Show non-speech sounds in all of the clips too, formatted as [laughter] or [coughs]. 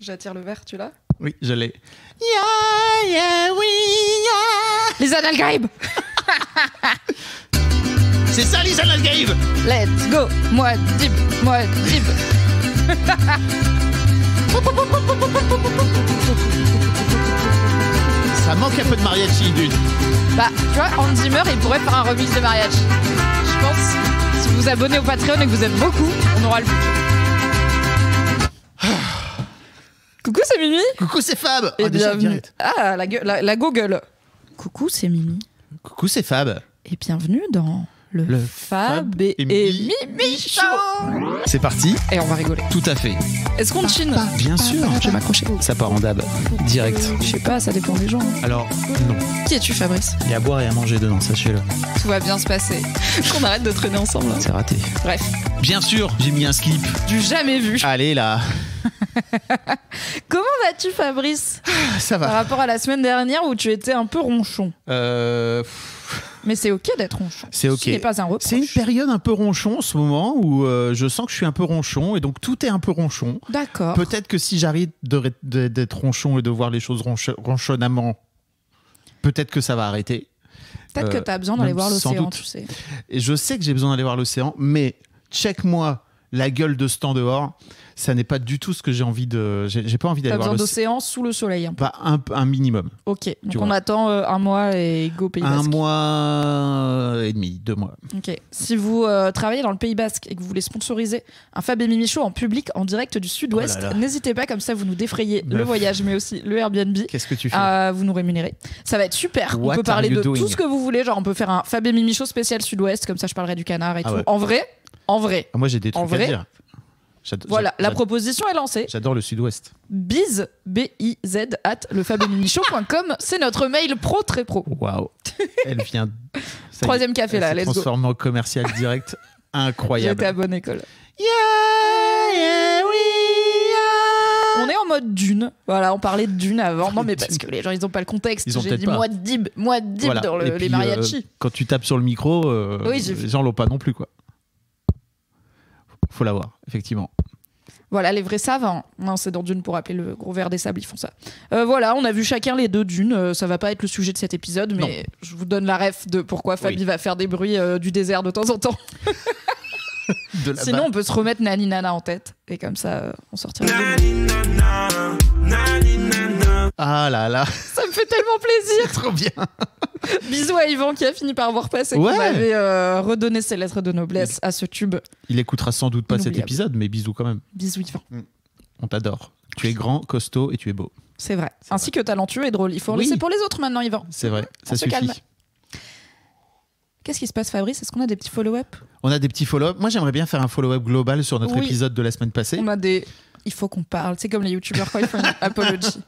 J'attire le verre, tu l'as Oui, je l'ai. Yeah, yeah, oui, yeah. Les analgribes [laughs] C'est ça les Dalgaïb Let's go Moi, dib, moi, dib [laughs] Ça manque un peu de mariachi, d'une. Bah, tu vois, Andy Zimmer, il pourrait faire un remix de mariage. Je pense, si vous vous abonnez au Patreon et que vous aimez beaucoup, on aura le but. [sighs] [sighs] Ah. Coucou, c'est Mimi. Coucou, c'est Fab. Ah, Et oh, direct. Ah, la, la Google. Coucou, c'est Mimi. Coucou, c'est Fab. Et bienvenue dans le, Fab, et, Mimi C'est parti. Et on va rigoler. Tout à fait. Est-ce qu'on chine Bien sûr. Je vais m'accrocher. Ça part en dab. Euh, direct. Je sais pas, ça dépend des gens. Alors, non. Qui es-tu, Fabrice Il y a à boire et à manger dedans, sachez-le. Tout va bien se passer. [laughs] qu'on arrête de traîner ensemble. C'est raté. Bref. Bien sûr, j'ai mis un skip. Du jamais vu. Allez là. [laughs] Comment vas-tu, Fabrice Ça va. Par rapport à la semaine dernière où tu étais un peu ronchon. Euh. Mais c'est ok d'être ronchon. C'est ok. Ce n'est pas un reproche. C'est une période un peu ronchon en ce moment où euh, je sens que je suis un peu ronchon et donc tout est un peu ronchon. D'accord. Peut-être que si j'arrête d'être ronchon et de voir les choses ronchonnamment, peut-être que ça va arrêter. Peut-être que euh, tu as besoin d'aller voir l'océan, tu sais. Et je sais que j'ai besoin d'aller voir l'océan, mais check-moi la gueule de ce temps dehors ça n'est pas du tout ce que j'ai envie de. J'ai pas envie d'aller voir. besoin sous le soleil. Hein. Bah, un un, minimum. Ok. Donc on attend euh, un mois et go Pays Basque. Un mois et demi, deux mois. Ok. Si vous euh, travaillez dans le Pays Basque et que vous voulez sponsoriser un Fab et en public, en direct du Sud-Ouest, oh n'hésitez pas comme ça vous nous défrayez le voyage, mais aussi le Airbnb. Qu'est-ce que tu fais euh, Vous nous rémunérez. Ça va être super. on peut parler de tout ce que vous voulez. Genre on peut faire un Fab et Mimi spécial Sud-Ouest, comme ça je parlerai du canard et ah tout. En vrai. En vrai. Ah, moi j'ai des trucs en vrai, à dire. Voilà, la proposition est lancée. J'adore le sud-ouest. Biz, B-I-Z, at C'est notre mail pro très pro. Waouh. Elle vient. [laughs] Troisième café là, let's en commercial direct. [laughs] Incroyable. J'étais à bonne école. Yeah, On est en mode dune. Voilà, on parlait dune avant. [laughs] Non, mais parce que les gens, ils n'ont pas le contexte. J'ai dit moi de dib, moi dib dans les euh, mariachis. quand tu tapes sur le micro, euh, les gens l'ont pas non plus, quoi faut l'avoir, effectivement. Voilà, les vrais savants. Hein. Non, c'est dans Dune pour appeler le gros verre des sables, ils font ça. Euh, voilà, on a vu chacun les deux Dunes. Euh, ça va pas être le sujet de cet épisode, mais je vous donne la ref de pourquoi Fabi va faire des bruits euh, du désert de temps en temps. [laughs] Sinon, on peut se remettre Nani Nana en tête. Et comme ça, on sortira. Ah là là. [laughs] Ça me fait tellement plaisir. Trop bien. [laughs] Bisous à Yvan qui a fini par avoir passé. Ouais. Qui m'avait euh, redonné ses lettres de noblesse à ce tube. Il écoutera sans doute pas cet épisode, mais bisous quand même. Bisous Yvan. Mm. On t'adore. Tu es grand, costaud et tu es beau. C'est vrai. Ainsi que talentueux et drôle. Il faut pour les autres maintenant, Yvan. C'est vrai. Ça suffit. Qu'est-ce qui se passe, Fabrice Est-ce qu'on a des petits follow-up On a des petits follow-up. Moi, j'aimerais bien faire un follow-up global sur notre épisode de la semaine passée. On a des. Il faut qu'on parle. C'est comme les youtubeurs [laughs] apology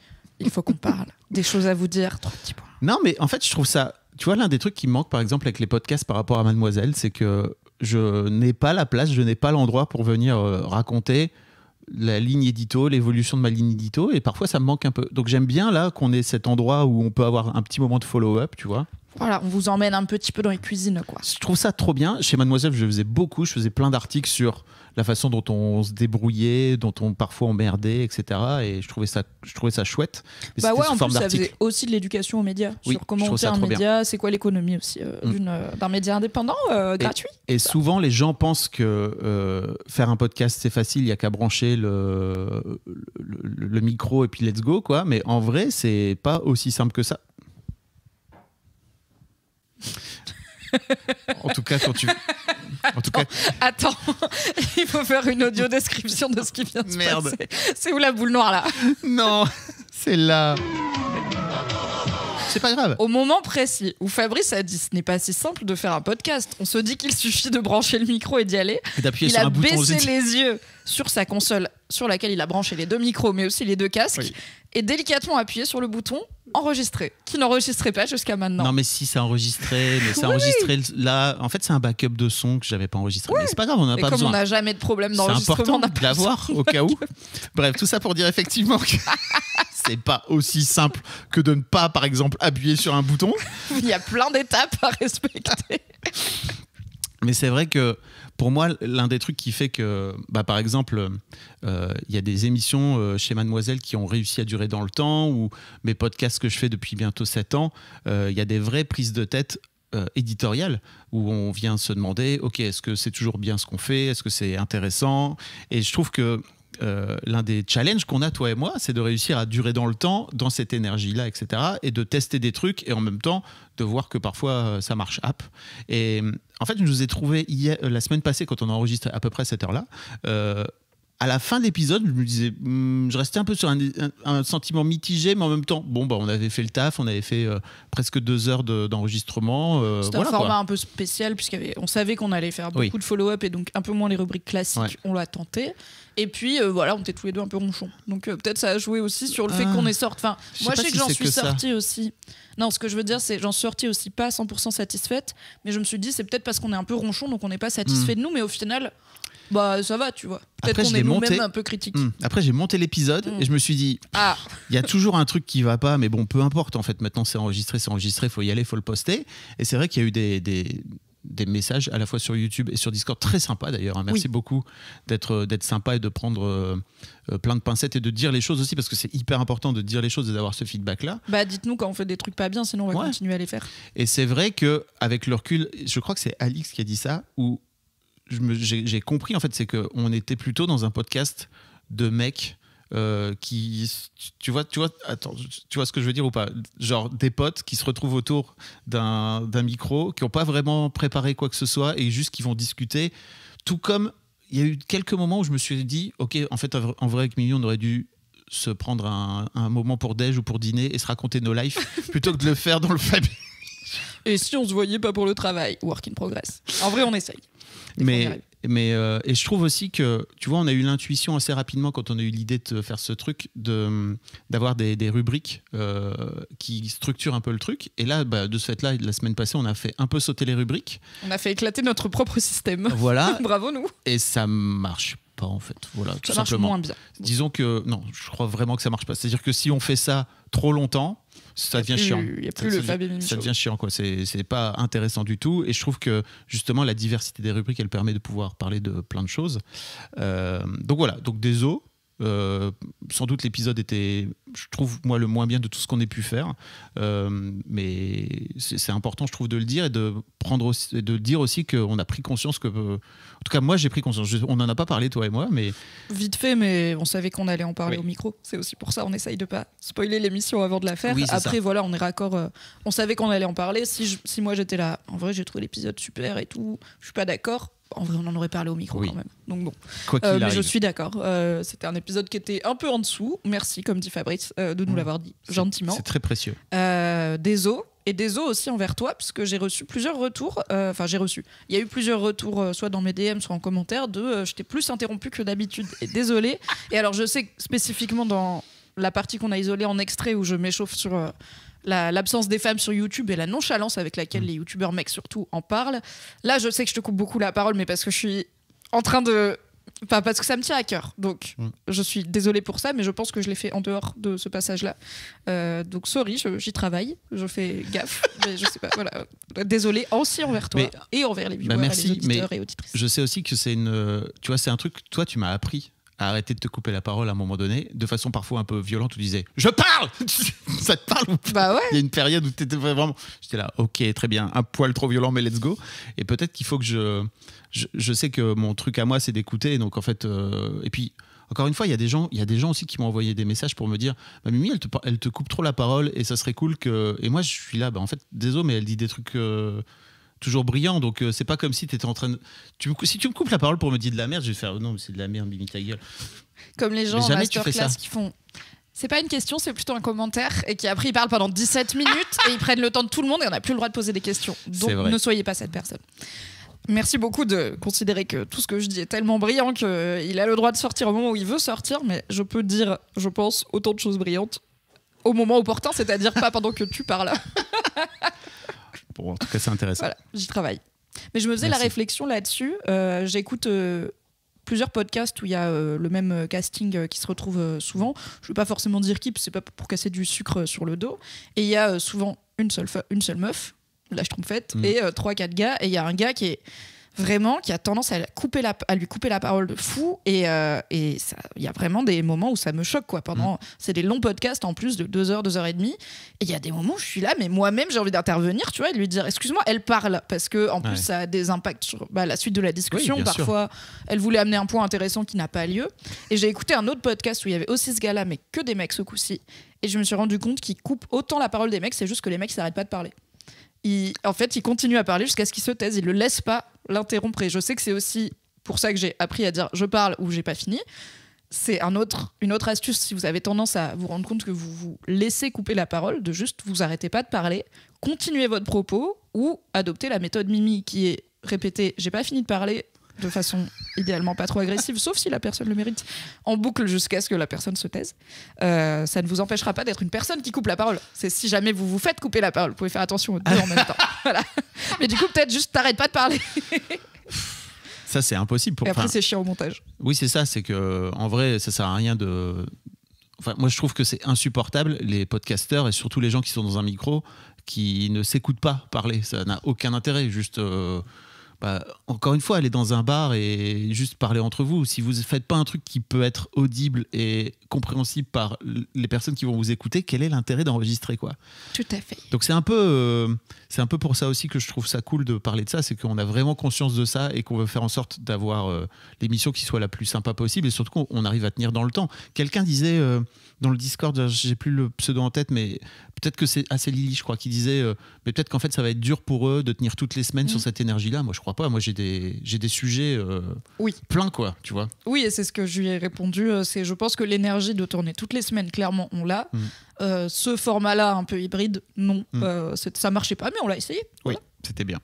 il faut qu'on parle. Des choses à vous dire, trois petits points. Non, mais en fait, je trouve ça. Tu vois, l'un des trucs qui manque, par exemple, avec les podcasts par rapport à Mademoiselle, c'est que je n'ai pas la place, je n'ai pas l'endroit pour venir euh, raconter la ligne édito, l'évolution de ma ligne édito, et parfois ça me manque un peu. Donc j'aime bien là qu'on ait cet endroit où on peut avoir un petit moment de follow-up, tu vois. Voilà, on vous emmène un petit peu dans les cuisines, quoi. Je trouve ça trop bien. Chez Mademoiselle, je faisais beaucoup, je faisais plein d'articles sur la façon dont on se débrouillait, dont on parfois emmerdait, etc. Et je trouvais ça, je trouvais ça chouette. bah ouais, en plus, ça faisait aussi de l'éducation aux médias sur comment on fait un média, c'est quoi l'économie aussi euh, euh, d'un média indépendant euh, gratuit. Et souvent, les gens pensent que faire un podcast c'est facile, il y a qu'à brancher le, le, le micro et puis let's go quoi. Mais en vrai, c'est pas aussi simple que ça. en tout cas, quand tu. En tout Attends, [laughs] il faut faire une audio description de ce qui vient de se Merde. C'est où la boule noire là Non, c'est là. C'est pas grave. Au moment précis où Fabrice a dit ce n'est pas si simple de faire un podcast, on se dit qu'il suffit de brancher le micro et d'y aller. il a baissé les yeux sur sa console sur laquelle il a branché les deux micros, mais aussi les deux casques, et délicatement appuyé sur le bouton enregistrer, qui n'enregistrait pas jusqu'à maintenant. Non, mais si, c'est enregistré, mais c'est [laughs] enregistré là. En fait, c'est un backup de son que j'avais pas enregistré. Mais c'est pas grave, on n'a pas besoin. on n'a jamais de problème d'enregistrement, on a pas l'avoir au cas où. Bref, tout ça pour dire effectivement que [laughs] c'est pas aussi simple que de ne pas, par exemple, appuyer sur un bouton. Il y a plein d'étapes à respecter. [laughs] mais c'est vrai que pour moi, l'un des trucs qui fait que, bah, par exemple, euh, il y a des émissions euh, chez Mademoiselle qui ont réussi à durer dans le temps, ou mes podcasts que je fais depuis bientôt 7 ans, euh, il y a des vraies prises de tête éditoriales où on vient se demander, ok, est-ce que c'est toujours bien ce qu'on fait, est-ce que c'est intéressant Et je trouve que euh, l'un des challenges qu'on a, toi et moi, c'est de réussir à durer dans le temps, dans cette énergie-là, etc. Et de tester des trucs et en même temps de voir que parfois euh, ça marche app. Et en fait, je vous ai trouvé hier, euh, la semaine passée, quand on enregistre à peu près cette heure-là, à la fin de l'épisode, je me disais, hmm, je restais un peu sur un, sentiment mitigé, mais en même temps, bon, bah, on avait fait le taf, on avait fait euh, presque deux heures d'enregistrement. De, euh, C'était un format un peu spécial, puisqu'on savait qu'on allait faire beaucoup de follow-up et donc un peu moins les rubriques classiques, on l'a tenté. Et puis euh, voilà, on était tous les deux un peu ronchons. Donc peut-être ça a joué aussi sur le fait ah. qu'on est sorti. Enfin, moi je sais que j'en suis sortie aussi. Non, ce que je veux dire, c'est j'en suis sortie aussi pas 100% satisfaite, mais je me suis dit, c'est peut-être parce qu'on est un peu ronchon, donc on n'est pas satisfait hmm. de nous, mais au final bah, ça va, tu vois. Peut-être qu'on est monté... un peu critique. Hum. Après, j'ai monté l'épisode hum. et je me suis dit, ah, il y a toujours un truc qui va pas, mais bon, peu importe. En fait, maintenant, c'est enregistré, c'est enregistré, faut y aller, faut le poster. Et c'est vrai qu'il y a eu des, messages à la fois sur YouTube et sur Discord, très sympa d'ailleurs. Hein. Merci beaucoup d'être euh, d'être sympa et de prendre euh, euh, plein de pincettes et de dire les choses aussi parce que c'est hyper important de dire les choses et d'avoir ce feedback là. Bah dites-nous quand on fait des trucs pas bien, sinon on va continuer à les faire. Et c'est vrai que le recul, je crois que c'est Alix qui a dit ça où j'ai compris en fait, c'est qu'on était plutôt dans un podcast de mecs euh, qui, tu vois, tu vois, attends, tu vois ce que je veux dire ou pas Genre des potes qui se retrouvent autour d'un micro, qui n'ont pas vraiment préparé quoi que ce soit et juste qui vont discuter. Tout comme il y a eu quelques moments où je me suis dit, ok, en fait, en vrai avec Mimi, on aurait dû se prendre un, moment pour déj ou pour dîner et se raconter nos lives [laughs] plutôt que de le faire dans le famille. Et si on se voyait pas pour le travail, work in progress. En vrai, on essaye mais mais euh, et je trouve aussi que tu vois on a eu l'intuition assez rapidement quand on a eu l'idée de faire ce truc de d'avoir des, rubriques euh, qui structurent un peu le truc et là bah, de ce fait là la semaine passée on a fait un peu sauter les rubriques on a fait éclater notre propre système voilà [laughs] bravo nous et ça marche pas en fait voilà ça marche simplement. moins bien disons que non je crois vraiment que ça marche pas c'est à dire que si on fait ça trop longtemps ça devient chiant. Il n'y a plus ça, le chiant, quoi. C'est pas intéressant du tout. Et je trouve que justement, la diversité des rubriques, elle permet de pouvoir parler de plein de choses. Euh, donc voilà, donc des os. Euh, sans doute l'épisode était, je trouve, moi, le moins bien de tout ce qu'on ait pu faire. Euh, mais c'est important, je trouve, de le dire et de, prendre de dire aussi qu'on a pris conscience que. Euh, en tout cas, moi, j'ai pris conscience. on n'en a pas parlé, toi et moi, mais. Vite fait, mais on savait qu'on allait en parler au micro. C'est aussi pour ça, on essaye de pas spoiler l'émission avant de la faire. Après, voilà, on est raccord. on savait qu'on allait en parler. Si, si moi, j'étais là, en vrai, j'ai trouvé l'épisode super et tout, je suis pas d'accord en vrai, on en aurait parlé au micro quand même. Donc bon. Euh, mais je suis d'accord. Euh, c'était un épisode qui était un peu en dessous. Merci, comme dit Fabrice, euh, de nous mm. l'avoir dit gentiment. C'est très précieux. des os. Et des os aussi envers toi, parce que j'ai reçu plusieurs retours. Enfin, j'ai reçu. Il y a eu plusieurs retours, soit dans mes DM, soit en commentaire, de je t'ai plus interrompu que d'habitude. Et désolé. Et alors, je sais spécifiquement dans la partie qu'on a isolée en extrait où je m'échauffe sur l'absence des femmes sur YouTube et la nonchalance avec laquelle mm. les youtubeurs mecs surtout en parlent. Là, je sais que je te coupe beaucoup la parole, mais parce que je suis en train de. Enfin, parce que ça me tient à cœur. Donc, mm. je suis désolée pour ça, mais je pense que je l'ai fait en dehors de ce passage-là. Euh, donc, sorry, j'y travaille, je fais gaffe, [laughs] mais je sais pas. Voilà. Désolée aussi envers toi et envers les bah viewers, merci, et Je sais aussi que c'est une. Tu vois, c'est un truc, toi, tu m'as appris arrêter de te couper la parole à un moment donné, de façon parfois un peu violente, où tu disais Je parle [laughs] Ça te parle bah Il y a une période où tu étais vraiment. J'étais là, ok, très bien, un poil trop violent, mais let's go. Et peut-être qu'il faut que je, je, sais que mon truc à moi, c'est d'écouter. Donc en fait. Euh, et puis encore une fois, il y a des gens, il y a des gens aussi qui m'ont envoyé des messages pour me dire bah, Mimi, elle te, elle te coupe trop la parole et ça serait cool que. Et moi, je suis là, bah, en fait, désolé, mais elle dit des trucs. Euh, toujours brillant. Donc euh, c'est pas comme si tu étais en train de. Si tu me coupes la parole pour me dire de la merde, je vais faire non, mais c'est de la merde, Mimi ta gueule. Comme les gens en masterclass qui font. C'est pas une question, c'est plutôt un commentaire. Et qui après, ils parlent pendant 17 [laughs] minutes et ils prennent le temps de tout le monde et on n'a plus le droit de poser des questions. Donc ne soyez pas cette personne. Merci beaucoup de considérer que tout ce que je dis est tellement brillant qu'il euh, a le droit de sortir au moment où il veut sortir, mais je peux dire, je pense, autant de choses brillantes au moment opportun, c'est-à-dire pas pendant que tu parles. [laughs] en tout cas, c'est intéressant. Voilà, j'y travaille. Mais je me faisais la réflexion là-dessus. Euh, j'écoute euh, plusieurs podcasts où il y a euh, le même casting qui se retrouve souvent. Je ne veux pas forcément dire qui, c'est pas pour casser du sucre sur le dos. Et il y a souvent une seule, une seule meuf, là je trompe fait, et 3-4 gars. Et il y a un gars qui est vraiment, qui a tendance à, couper à lui couper la parole de fou. Et euh, il y a vraiment des moments où ça me choque. Quoi. Pendant, mm. C'est des longs podcasts en plus de deux heures, 2 heures et demie. Et il y a des moments où je suis là, mais moi-même, j'ai envie d'intervenir, tu vois, de lui dire Excuse-moi, elle parle. Parce que, en plus, ça a des impacts sur bah, la suite de la discussion. Parfois, elle voulait amener un point intéressant qui n'a pas lieu. Et j'ai écouté un autre podcast où il y avait aussi ce gars-là, mais que des mecs ce coup-ci. Et je me suis rendu compte qu'il coupe autant la parole des mecs, c'est juste que les mecs n'arrêtent pas de parler en fait, il continue à parler jusqu'à ce qu'il se taise. Il le laisse pas l'interrompre. Et je sais que c'est aussi pour ça que j'ai appris à dire je parle ou j'ai pas fini. C'est un autre, une autre astuce si vous avez tendance à vous rendre compte que vous vous laissez couper la parole, de juste vous arrêtez pas de parler, continuez votre propos ou adoptez la méthode Mimi qui est répéter j'ai pas fini de parler, de façon idéalement pas trop agressive, sauf si la personne le mérite, en boucle jusqu'à ce que la personne se taise. Euh, ça ne vous empêchera pas d'être une personne qui coupe la parole. C'est si jamais vous vous faites couper la parole, vous pouvez faire attention aux deux en même temps. [laughs] Mais du coup, peut-être juste t'arrêtes pas de parler. ça, c'est impossible pour. Et après, c'est chiant au montage. Oui, c'est ça. C'est que en vrai, ça sert à rien de. moi, je trouve que c'est insupportable les podcasteurs et surtout les gens qui sont dans un micro qui ne s'écoutent pas parler. Ça n'a aucun intérêt. Juste. Euh, bah, encore une fois, aller dans un bar et juste parler entre vous. Si vous ne faites pas un truc qui peut être audible et compréhensible par les personnes qui vont vous écouter, quel est l'intérêt d'enregistrer quoi Tout à fait. Donc c'est un peu, euh, un peu pour ça aussi que je trouve ça cool de parler de ça, c'est qu'on a vraiment conscience de ça et qu'on veut faire en sorte d'avoir euh, l'émission qui soit la plus sympa possible et surtout qu'on arrive à tenir dans le temps. Quelqu'un disait euh, dans le Discord, j'ai plus le pseudo en tête, mais Peut-être que c'est assez Lily, je crois, qui disait, euh, mais peut-être qu'en fait, ça va être dur pour eux de tenir toutes les semaines sur mm. cette énergie-là. Moi, je crois pas. Moi, j'ai des, j'ai des sujets euh, oui. pleins, quoi, tu vois. Oui, et c'est ce que je lui ai répondu. Euh, c'est, je pense que l'énergie de tourner toutes les semaines, clairement, on l'a. Mm. ce format-là, un peu hybride, non, Ça mm. ça marchait pas, mais on l'a essayé. Oui, c'était bien.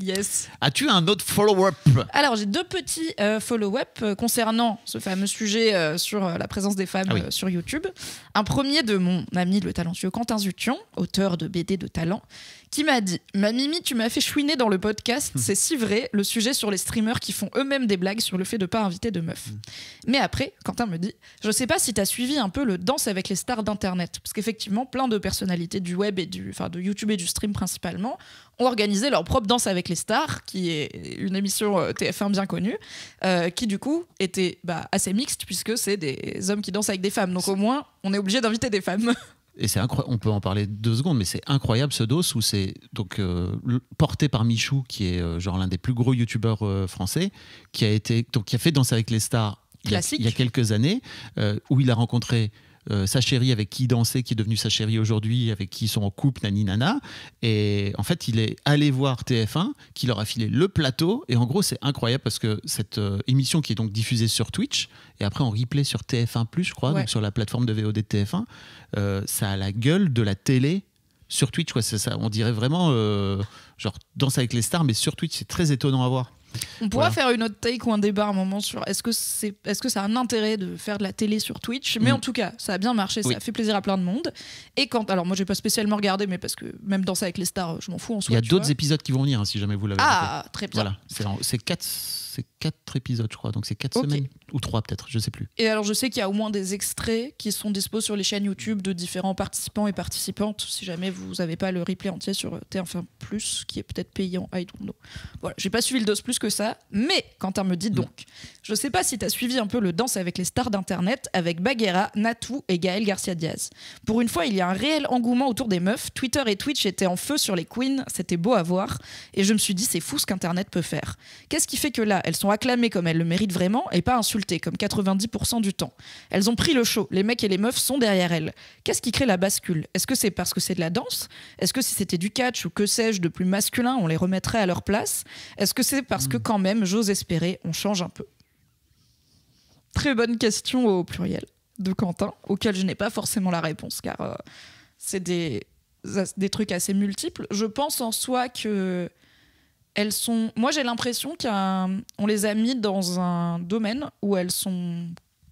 Yes. As-tu un autre follow-up Alors, j'ai deux petits euh, follow-up euh, concernant ce fameux sujet euh, sur la présence des femmes ah sur YouTube. Un premier de mon ami le talentueux Quentin Zution, auteur de BD de talent, qui m'a dit Ma Mimi, tu m'as fait chouiner dans le podcast, hmm. c'est si vrai, le sujet sur les streamers qui font eux-mêmes des blagues sur le fait de ne pas inviter de meufs. Hmm. Mais après, Quentin me dit Je sais pas si tu as suivi un peu le danse avec les stars d'Internet, parce qu'effectivement, plein de personnalités du web et du. enfin de YouTube et du stream principalement, ont organisé leur propre danse avec les stars, qui est une émission euh, TF1 bien connue, euh, qui du coup était bah, assez mixte, puisque c'est des hommes qui dansent avec des femmes. Donc au moins, on est obligé d'inviter des femmes. [laughs] et c'est on peut en parler deux secondes, mais c'est incroyable ce dos où c'est donc euh, porté par Michou, qui est euh, genre l'un des plus gros youtubeurs euh, français, qui a été qui a fait danser avec les stars il y, a, quelques années, où il a rencontré euh, sa chérie avec qui il dansait, qui est devenue sa chérie aujourd'hui, avec qui ils sont en couple, nani nana. Et en fait, il est allé voir TF1, qui leur a filé le plateau. Et en gros, c'est incroyable parce que cette euh, émission qui est donc diffusée sur Twitch et après en replay sur TF1, je crois, donc sur la plateforme de VOD de TF1, euh, ça a la gueule de la télé sur Twitch. Quoi. Ça, on dirait vraiment genre Danse avec les stars, mais sur Twitch, c'est très étonnant à voir. On pourra faire une autre take ou un débat à un moment sur est-ce que, c'est, est que ça a un intérêt de faire de la télé sur Twitch Mais mm. en tout cas, ça a bien marché, ça a fait plaisir à plein de monde. Et quand. Alors, moi, j'ai pas spécialement regardé, mais parce que même dans ça avec les stars, je m'en fous en soi. Il y a d'autres épisodes qui vont venir, hein, si jamais vous l'avez. Ah, très bien. Voilà, c'est, c'est 4. C'est quatre épisodes, je crois. Donc c'est quatre semaines ou trois peut-être, je sais plus. Et alors je sais qu'il y a au moins des extraits qui sont dispos sur les chaînes YouTube de différents participants et participantes. Si jamais vous n'avez pas le replay entier sur TF1 Plus, qui est peut-être payant, I don't know. Voilà, j'ai pas suivi le dos plus que ça, mais Quentin me dit mm. donc, je sais pas si tu as suivi un peu le danse avec les stars d'internet avec Baguera, Natou et Gaël Garcia Diaz. Pour une fois, il y a un réel engouement autour des meufs. Twitter et Twitch étaient en feu sur les queens, c'était beau à voir, et je me suis dit c'est fou ce qu'internet peut faire. Qu'est-ce qui fait que là elles sont acclamées comme elles le méritent vraiment et pas insultées comme 90% du temps. Elles ont pris le show, les mecs et les meufs sont derrière elles. Qu'est-ce qui crée la bascule Est-ce que c'est parce que c'est de la danse Est-ce que si c'était du catch ou que sais-je de plus masculin, on les remettrait à leur place Est-ce que c'est parce que hmm. quand même, j'ose espérer, on change un peu Très bonne question au pluriel de Quentin, auquel je n'ai pas forcément la réponse car euh, c'est des, des trucs assez multiples. Je pense en soi que elles sont. Moi, j'ai l'impression qu'on les a mis dans un domaine où elles sont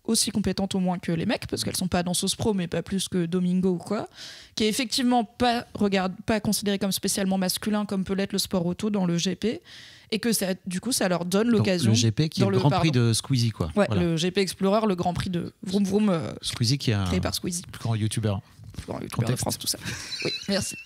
aussi compétentes au moins que les mecs, parce qu'elles sont pas dans pro, mais pas plus que Domingo ou quoi, qui est effectivement pas, regarde, pas considéré comme spécialement masculin, comme peut l'être le sport auto dans le GP, et que ça, du coup, ça leur donne l'occasion. Le GP qui est le, Grand Prix de Squeezie, quoi. le GP Explorer, le Grand Prix de Vroom Vroom, euh, qui est un créé par Squeezie. plus grand youtubeur. Plus grand YouTuber de France, tout ça. oui, merci.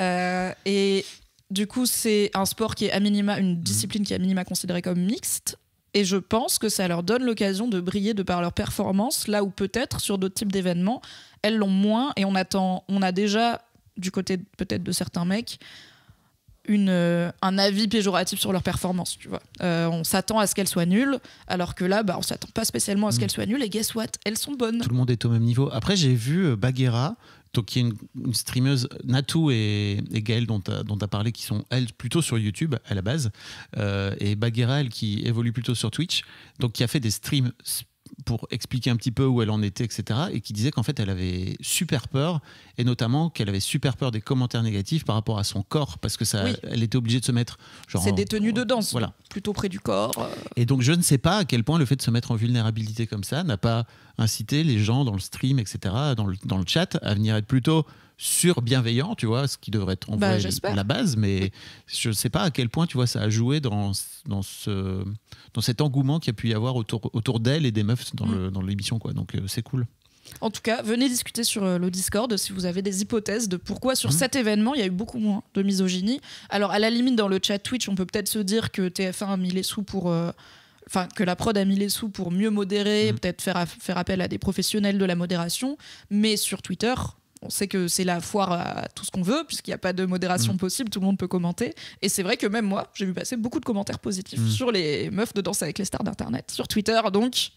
Euh, et du coup, c'est un sport qui est à minima, une mhm. discipline qui est à minima considérée comme mixte. Et je pense que ça leur donne l'occasion de briller de par leur performance, là où peut-être sur d'autres types d'événements, elles l'ont moins. Et on attend, on a déjà, du côté peut-être de certains mecs, une, euh, un avis péjoratif sur leur performance, tu vois. Euh, on s'attend à ce qu'elles soient nulles, alors que là, bah, on s'attend pas spécialement à ce mhm. qu'elles soient nulles, et guess what Elles sont bonnes. Tout le monde est au même niveau. Après, j'ai vu euh, Baguera, donc, il y une, une streameuse, Natou et, et dont tu as, parlé, qui sont, elles, plutôt sur YouTube à la base, euh, et Bagheera, elle, qui évolue plutôt sur Twitch, donc qui a fait des streams pour expliquer un petit peu où elle en était, etc. Et qui disait qu'en fait, elle avait super peur, et notamment qu'elle avait super peur des commentaires négatifs par rapport à son corps, parce que ça, elle était obligée de se mettre. C'est des tenues de danse, voilà. plutôt près du corps. Euh. Et donc, je ne sais pas à quel point le fait de se mettre en vulnérabilité comme ça n'a pas incité les gens dans le stream, etc., dans le, dans le chat, à venir être plutôt sur bienveillant tu vois, ce qui devrait être en bah, la base, mais je ne sais pas à quel point, tu vois, ça a joué dans, ce, dans cet engouement qu'il y a pu y avoir autour, d'elle et des meufs dans mm. l'émission, quoi. Donc, euh, c'est cool. En tout cas, venez discuter sur euh, le Discord si vous avez des hypothèses de pourquoi sur mm. cet événement il y a eu beaucoup moins de misogynie. Alors à la limite dans le chat Twitch, on peut peut-être se dire que TF1 a mis les sous pour euh, enfin que la prod a mis les sous pour mieux modérer, mm. peut-être faire, faire appel à des professionnels de la modération, mais sur Twitter, on sait que c'est la foire à tout ce qu'on veut, puisqu'il n'y a pas de modération mm. possible, tout le monde peut commenter. Et c'est vrai que même moi, j'ai vu passer beaucoup de commentaires positifs mm. sur les meufs de danse avec les stars d'Internet, sur Twitter donc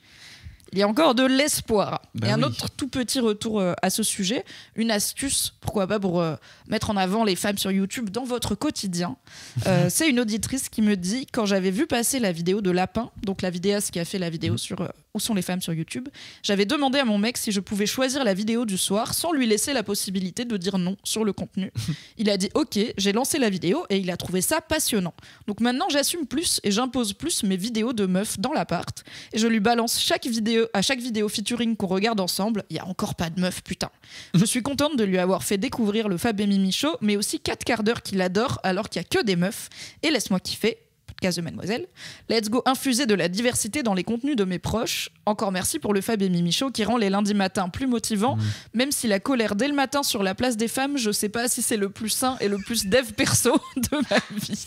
il y a encore de l'espoir. Bah et un autre tout petit retour euh, à ce sujet, une astuce, pourquoi pas, pour euh, mettre en avant les femmes sur YouTube dans votre quotidien. Euh, [laughs] c'est une auditrice qui me dit, quand j'avais vu passer la vidéo de Lapin, donc la vidéaste qui a fait la vidéo mm. sur Où sont les femmes sur YouTube, j'avais demandé à mon mec si je pouvais choisir la vidéo du soir sans lui laisser la possibilité de dire non sur le contenu. [laughs] Il a dit ok, j'ai lancé la vidéo et il a trouvé ça passionnant. Donc maintenant j'assume plus et j'impose plus mes vidéos de meufs dans l'appart et je lui balance chaque vidéo à chaque vidéo featuring qu'on regarde ensemble, il y a encore pas de meuf, putain. Je mhm. suis contente de lui avoir fait découvrir le Fab et Mimi Show, mais aussi 4 quarts d'heure qu'il adore alors qu'il y a que des meufs. Et laisse-moi kiffer, podcast de Mademoiselle. Let's go infuser de la diversité dans les contenus de mes proches. Encore merci pour le Fab et Mimi Show qui rend les lundis matins plus motivants, mhm. même si la colère dès le matin sur la place des femmes, je sais pas si c'est le plus sain et le plus dev perso [laughs] de ma vie.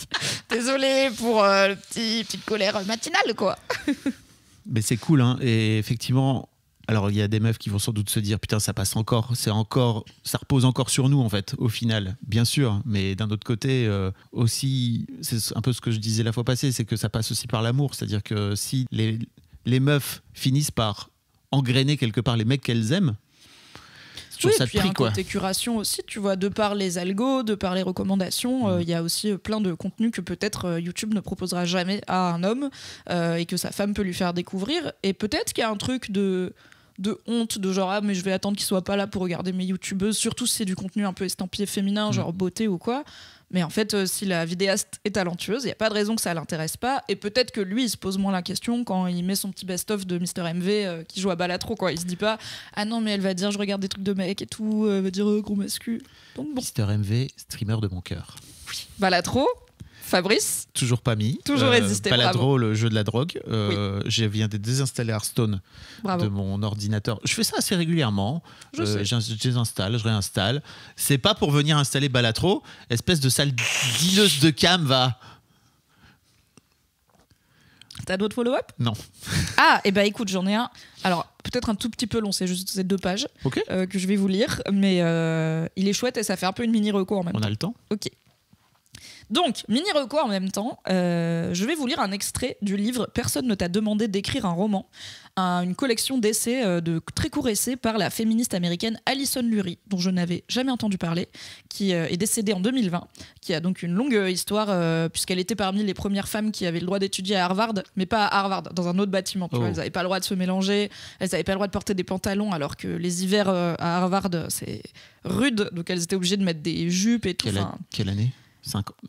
Désolée pour la euh, le petit petite colère matinale quoi. [laughs] Mais c'est cool, hein. Et effectivement, alors il y a des meufs qui vont sans doute se dire putain ça passe encore, c'est encore, ça repose encore sur nous en fait au final, bien sûr. Mais d'un autre côté euh, aussi, c'est un peu ce que je disais la fois passée, c'est que ça passe aussi par l'amour, c'est-à-dire que si les les meufs finissent par engrainer quelque part les mecs qu'elles aiment, oui, et puis un côté curation aussi, tu vois, de par les algos, de par les recommandations, euh, mm. il y a aussi euh, plein de contenus que peut-être euh, YouTube ne proposera jamais à un homme et que sa femme peut lui faire découvrir. Et peut-être qu'il y a un truc de de honte, de genre ah mais je vais attendre qu'il soit pas là pour regarder mes youtubeuses, surtout si c'est du contenu un peu estampillé féminin, mm. genre beauté ou quoi. Mais en fait, euh, si la vidéaste est talentueuse, il n'y a pas de raison que ça l'intéresse pas. Et peut-être que lui, il se pose moins la question quand il met son petit best-of de Mr. MV euh, qui joue à Balatro. Quoi. Il se dit pas Ah non, mais elle va dire Je regarde des trucs de mec et tout, euh, elle va dire Gros mascu. Donc, bon. Mr. MV, streamer de mon cœur. Oui. Balatro, Fabrice Toujours pas mis. Toujours euh, résisté. drôle le jeu de la drogue. J'ai euh, Je viens de désinstaller Hearthstone de mon ordinateur. Je fais ça assez régulièrement. Euh, je, je désinstalle, je réinstalle. C'est pas pour venir installer Balatro, espèce de sale dileuse de cam, va. T'as d'autres follow-up Non. [laughs] Ah, et eh ben bah écoute, j'en ai un. Alors, peut-être un tout petit peu long, c'est juste ces deux pages que je vais vous lire, mais il est chouette et ça fait un peu une mini recours en même temps. On a le temps Ok. Donc, mini record en même temps, euh, je vais vous lire un extrait du livre Personne ne t'a demandé d'écrire un roman, une collection d'essais, euh, de très courts essais par la féministe américaine Alison Lurie, dont je n'avais jamais entendu parler, qui euh, est décédée en 2020, qui a donc une longue histoire, puisqu'elle était parmi les premières femmes qui avaient le droit d'étudier à Harvard, mais pas à Harvard, dans un autre bâtiment. Oh. elles n'avaient pas le droit de se mélanger, elles n'avaient pas le droit de porter des pantalons, alors que les hivers à Harvard, c'est rude, donc elles étaient obligées de mettre des jupes et tout. Quelle année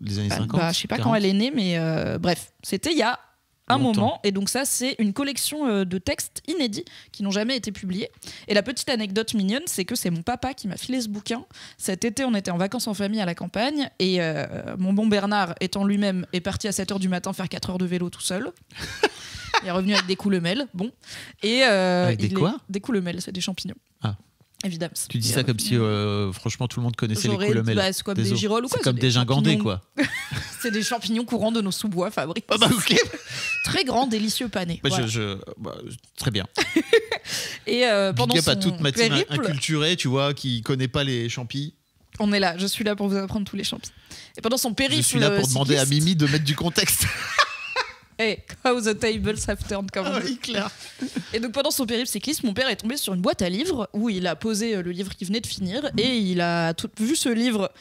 les années 50 bah, bah, Je sais pas quand elle est née, mais euh, bref, c'était il y a un moment. Et donc ça, c'est une collection euh, de textes inédits qui n'ont jamais été publiés. Et la petite anecdote mignonne, c'est que c'est mon papa qui m'a filé ce bouquin. Cet été, on était en vacances en famille à la campagne. Et euh, mon bon Bernard, étant lui-même, est parti à 7h du matin faire 4 heures de vélo tout seul. [laughs] il est revenu avec des coulemels. bon. Et, des quoi Des coulemels, c'est des champignons. Ah. Évidemment. Tu dis ça comme si, euh, franchement, tout le monde connaissait les coulemelles. Bah, c'est comme des, girolles ou quoi C'est comme des, quoi. [laughs] c'est des champignons courants de nos sous-bois fabriqués. Ah bah, [laughs] très grand, délicieux pané. Bah, très bien. [laughs] Et euh, pendant son pas toute ma team tu vois, qui connaît pas les champignons On est là, je suis là pour vous apprendre tous les champignons Et pendant son périple. Je suis là pour euh, demander à Mimi de mettre du contexte. Eh, how the tables have turned, ah clair. Et donc, pendant son périple cycliste, mon père est tombé sur une boîte à livres où il a posé euh, le livre qui venait de finir et il a vu ce livre.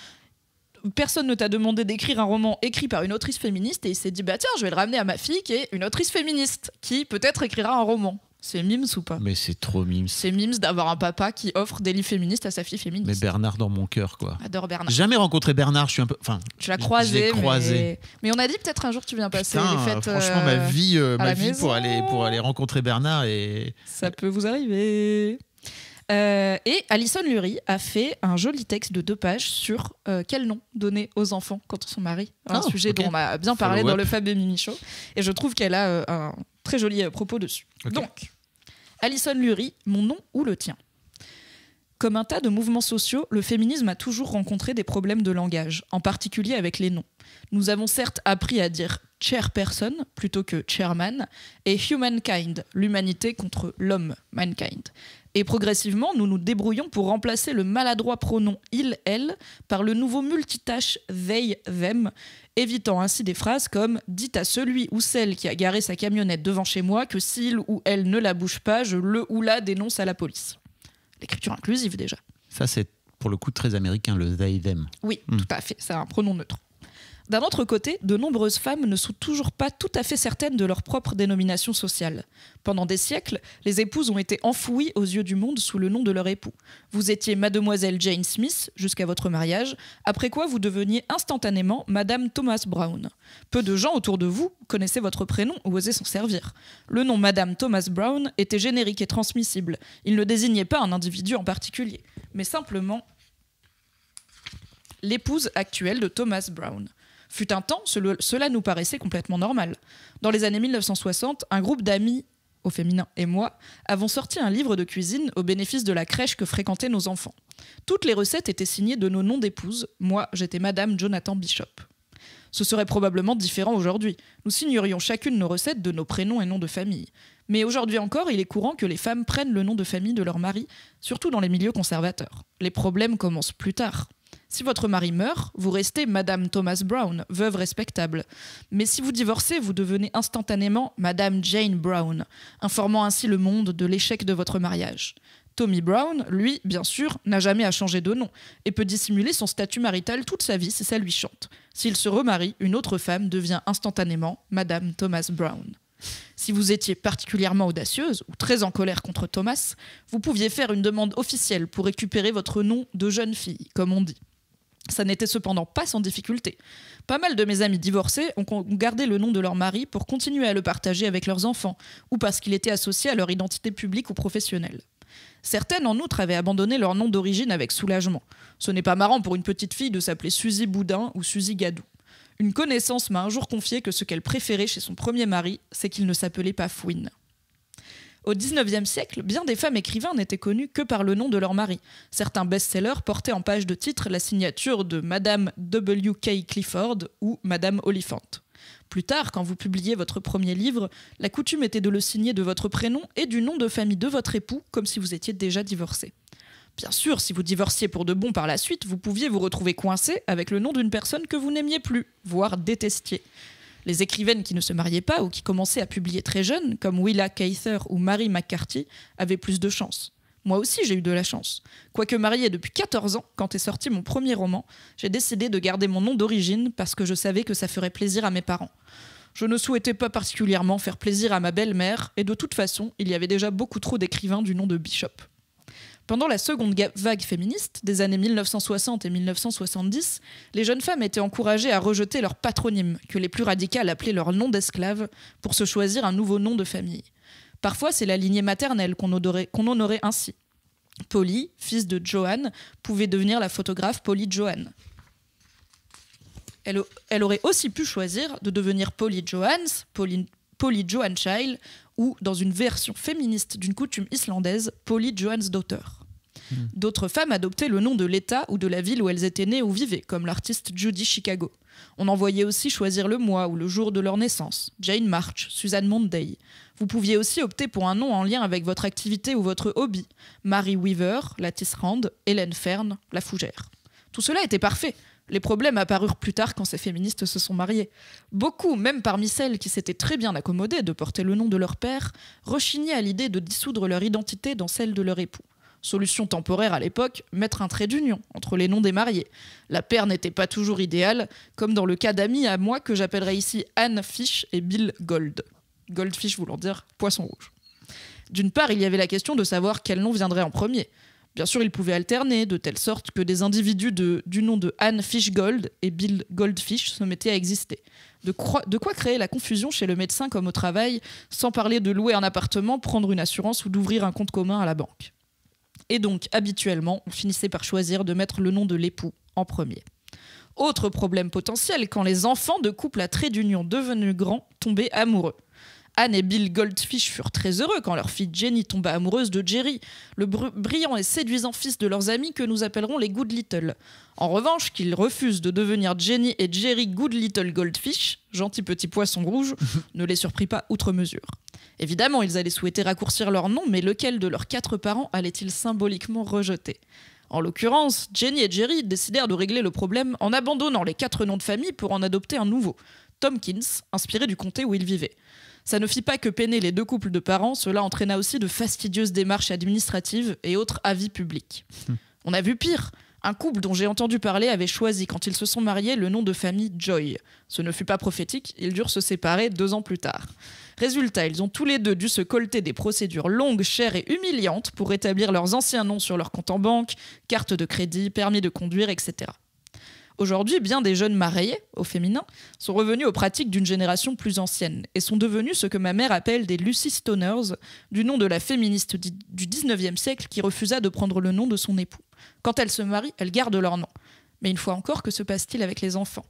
Personne ne t'a demandé d'écrire un roman écrit par une autrice féministe et il s'est dit, bah tiens, je vais le ramener à ma fille qui est une autrice féministe qui peut-être écrira un roman. C'est mimes ou pas Mais c'est trop mimes. C'est mimes d'avoir un papa qui offre des lits féministes à sa fille féministe. Mais Bernard dans mon cœur, quoi. Adore Bernard. Jamais rencontré Bernard, je suis un peu. Enfin, tu l'as croisé. croisé. Mais... on a dit peut-être un jour tu viens passer les fêtes. Franchement, ma euh, vie, euh, ma vie pour, aller, pour aller rencontrer Bernard et. Ça peut vous arriver. Euh, et Alison Lurie a fait un joli texte de deux pages sur quel nom donner aux enfants quand on se marie. Un ah, sujet dont on a bien parlé dans le Fab Mimi Show. Et je trouve qu'elle a un très joli euh, propos dessus. Donc, Alison Lurie, mon nom ou le tien. Comme un tas de mouvements sociaux, le féminisme a toujours rencontré des problèmes de langage, en particulier avec les noms. Nous avons certes appris à dire chairperson plutôt que chairman et humankind, l'humanité contre l'homme, mankind. Et progressivement, nous nous débrouillons pour remplacer le maladroit pronom il, elle par le nouveau multitâche they, them, évitant ainsi des phrases comme Dites à celui ou celle qui a garé sa camionnette devant chez moi que s'il ou elle ne la bouge pas, je le ou la dénonce à la police. L'écriture inclusive déjà. Ça, c'est pour le coup très américain, le they, them. Oui, hmm. tout à fait, c'est un pronom neutre. D'un autre côté, de nombreuses femmes ne sont toujours pas tout à fait certaines de leur propre dénomination sociale. Pendant des siècles, les épouses ont été enfouies aux yeux du monde sous le nom de leur époux. Vous étiez mademoiselle Jane Smith jusqu'à votre mariage, après quoi vous deveniez instantanément madame Thomas Brown. Peu de gens autour de vous connaissaient votre prénom ou osaient s'en servir. Le nom madame Thomas Brown était générique et transmissible. Il ne désignait pas un individu en particulier, mais simplement l'épouse actuelle de Thomas Brown. Fut un temps, cela nous paraissait complètement normal. Dans les années 1960, un groupe d'amis au féminin et moi, avons sorti un livre de cuisine au bénéfice de la crèche que fréquentaient nos enfants. Toutes les recettes étaient signées de nos noms d'épouses. Moi, j'étais Madame Jonathan Bishop. Ce serait probablement différent aujourd'hui. Nous signerions chacune nos recettes de nos prénoms et noms de famille. Mais aujourd'hui encore, il est courant que les femmes prennent le nom de famille de leur mari, surtout dans les milieux conservateurs. Les problèmes commencent plus tard. Si votre mari meurt, vous restez Madame Thomas Brown, veuve respectable. Mais si vous divorcez, vous devenez instantanément Madame Jane Brown, informant ainsi le monde de l'échec de votre mariage. Tommy Brown, lui, bien sûr, n'a jamais à changer de nom et peut dissimuler son statut marital toute sa vie si ça lui chante. S'il se remarie, une autre femme devient instantanément Madame Thomas Brown. Si vous étiez particulièrement audacieuse ou très en colère contre Thomas, vous pouviez faire une demande officielle pour récupérer votre nom de jeune fille, comme on dit. Ça n'était cependant pas sans difficulté. Pas mal de mes amis divorcés ont gardé le nom de leur mari pour continuer à le partager avec leurs enfants, ou parce qu'il était associé à leur identité publique ou professionnelle. Certaines, en outre, avaient abandonné leur nom d'origine avec soulagement. Ce n'est pas marrant pour une petite fille de s'appeler Suzy Boudin ou Suzy Gadou. Une connaissance m'a un jour confié que ce qu'elle préférait chez son premier mari, c'est qu'il ne s'appelait pas Fouine. Au XIXe siècle, bien des femmes écrivains n'étaient connues que par le nom de leur mari. Certains best-sellers portaient en page de titre la signature de Madame W.K. Clifford ou Madame Oliphant. Plus tard, quand vous publiez votre premier livre, la coutume était de le signer de votre prénom et du nom de famille de votre époux, comme si vous étiez déjà divorcé. Bien sûr, si vous divorciez pour de bon par la suite, vous pouviez vous retrouver coincé avec le nom d'une personne que vous n'aimiez plus, voire détestiez. Les écrivaines qui ne se mariaient pas ou qui commençaient à publier très jeunes, comme Willa Cather ou Mary McCarthy, avaient plus de chance. Moi aussi, j'ai eu de la chance. Quoique mariée depuis 14 ans, quand est sorti mon premier roman, j'ai décidé de garder mon nom d'origine parce que je savais que ça ferait plaisir à mes parents. Je ne souhaitais pas particulièrement faire plaisir à ma belle-mère, et de toute façon, il y avait déjà beaucoup trop d'écrivains du nom de Bishop. Pendant la seconde vague féministe des années 1960 et 1970, les jeunes femmes étaient encouragées à rejeter leur patronyme, que les plus radicales appelaient leur nom d'esclave, pour se choisir un nouveau nom de famille. Parfois, c'est la lignée maternelle qu'on honorait, ainsi. Polly, fils de Joanne, pouvait devenir la photographe Polly Joanne. Elle, aurait aussi pu choisir de devenir Polly Johan's, Polly, Polly Child, ou, dans une version féministe d'une coutume islandaise, Polly Johan's Daughter. Mm. D'autres femmes adoptaient le nom de l'État ou de la ville où elles étaient nées ou vivaient, comme l'artiste Judy Chicago. On en voyait aussi choisir le mois ou le jour de leur naissance. Jane March, Suzanne Monday. Vous pouviez aussi opter pour un nom en lien avec votre activité ou votre hobby. Mary Weaver, la tisserande, Hélène Fern, la fougère. Tout cela était parfait. Les problèmes apparurent plus tard quand ces féministes se sont mariées. Beaucoup, même parmi celles qui s'étaient très bien accommodées de porter le nom de leur père, rechignaient à l'idée de dissoudre leur identité dans celle de leur époux. Solution temporaire à l'époque, mettre un trait d'union entre les noms des mariés. La paire n'était pas toujours idéale, comme dans le cas d'amis à moi que j'appellerai ici Anne Fish et Bill Gold. Goldfish voulant dire poisson rouge. D'une part, il y avait la question de savoir quel nom viendrait en premier. Bien sûr, ils pouvaient alterner, de telle sorte que des individus du nom de Anne Fish Gold et Bill Goldfish se mettaient à exister. de, quoi créer la confusion chez le médecin comme au travail, sans parler de louer un appartement, prendre une assurance ou d'ouvrir un compte commun à la banque. Et donc, habituellement, on finissait par choisir de mettre le nom de l'époux en premier. Autre problème potentiel quand les enfants de couples à trait d'union devenus grands tombaient amoureux. Anne et Bill Goldfish furent très heureux quand leur fille Jenny tomba amoureuse de Jerry, le brillant et séduisant fils de leurs amis que nous appellerons les Good Little. En revanche, qu'ils refusent de devenir Jenny et Jerry Good Little Goldfish, gentil petit poisson rouge, [laughs] ne les surprit pas outre mesure. Évidemment, ils allaient souhaiter raccourcir leur nom, mais lequel de leurs quatre parents allait-il symboliquement rejeter en l'occurrence, Jenny et Jerry décidèrent de régler le problème en abandonnant les quatre noms de famille pour en adopter un nouveau, Tompkins, inspiré du comté où ils vivaient. Ça ne fit pas que peiner les deux couples de parents, cela entraîna aussi de fastidieuses démarches administratives et autres avis publics. Hum. On a vu pire. Un couple dont j'ai entendu parler avait choisi, quand ils se sont mariés, le nom de famille Joy. Ce ne fut pas prophétique, ils durent se séparer deux ans plus tard. Résultat, ils ont tous les deux dû se colter des procédures longues, chères et humiliantes pour rétablir leurs anciens noms sur leur compte en banque, carte de crédit, permis de conduire, etc. Aujourd'hui, bien des jeunes mariés, au féminin, sont revenus aux pratiques d'une génération plus ancienne et sont devenus ce que ma mère appelle des Lucy Stoners, du nom de la féministe du 19e siècle qui refusa de prendre le nom de son époux. Quand elle se marient, elle gardent leur nom. Mais une fois encore, que se passe-t-il avec les enfants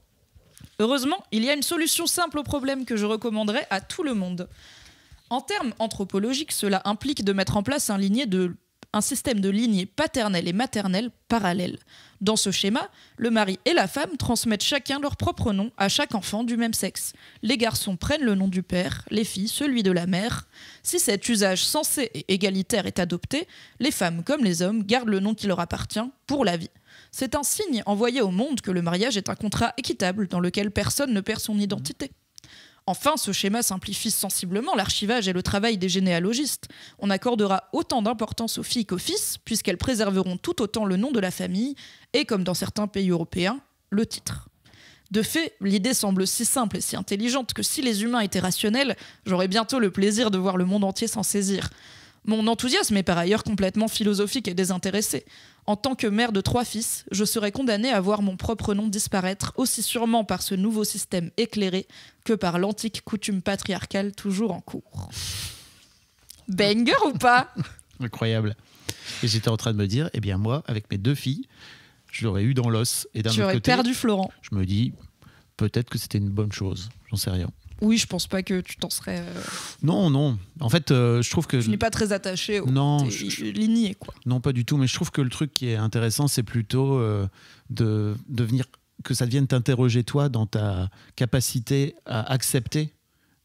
Heureusement, il y a une solution simple au problème que je recommanderais à tout le monde. En termes anthropologiques, cela implique de mettre en place un, de, un système de lignées paternelles et maternelles parallèles. Dans ce schéma, le mari et la femme transmettent chacun leur propre nom à chaque enfant du même sexe. Les garçons prennent le nom du père, les filles celui de la mère. Si cet usage sensé et égalitaire est adopté, les femmes comme les hommes gardent le nom qui leur appartient pour la vie. C'est un signe envoyé au monde que le mariage est un contrat équitable dans lequel personne ne perd son identité. Enfin, ce schéma simplifie sensiblement l'archivage et le travail des généalogistes. On accordera autant d'importance aux filles qu'aux fils, puisqu'elles préserveront tout autant le nom de la famille et, comme dans certains pays européens, le titre. De fait, l'idée semble si simple et si intelligente que si les humains étaient rationnels, j'aurais bientôt le plaisir de voir le monde entier s'en saisir. Mon enthousiasme est par ailleurs complètement philosophique et désintéressé. En tant que mère de trois fils, je serais condamnée à voir mon propre nom disparaître aussi sûrement par ce nouveau système éclairé que par l'antique coutume patriarcale toujours en cours. Banger ou pas [laughs] Incroyable. Et j'étais en train de me dire, eh bien moi, avec mes deux filles, je l'aurais eu dans l'os. Et d'un autre côté, perdu Florent. Je me dis, peut-être que c'était une bonne chose. J'en sais rien oui, je pense pas que tu t'en serais. Euh, non, non. En fait, euh, je trouve que. je n'ai pas très attaché au. Non, je, je... quoi. Non, pas du tout. Mais je trouve que le truc qui est intéressant, c'est plutôt euh, de, de venir. que ça devienne t'interroger, toi, dans ta capacité à accepter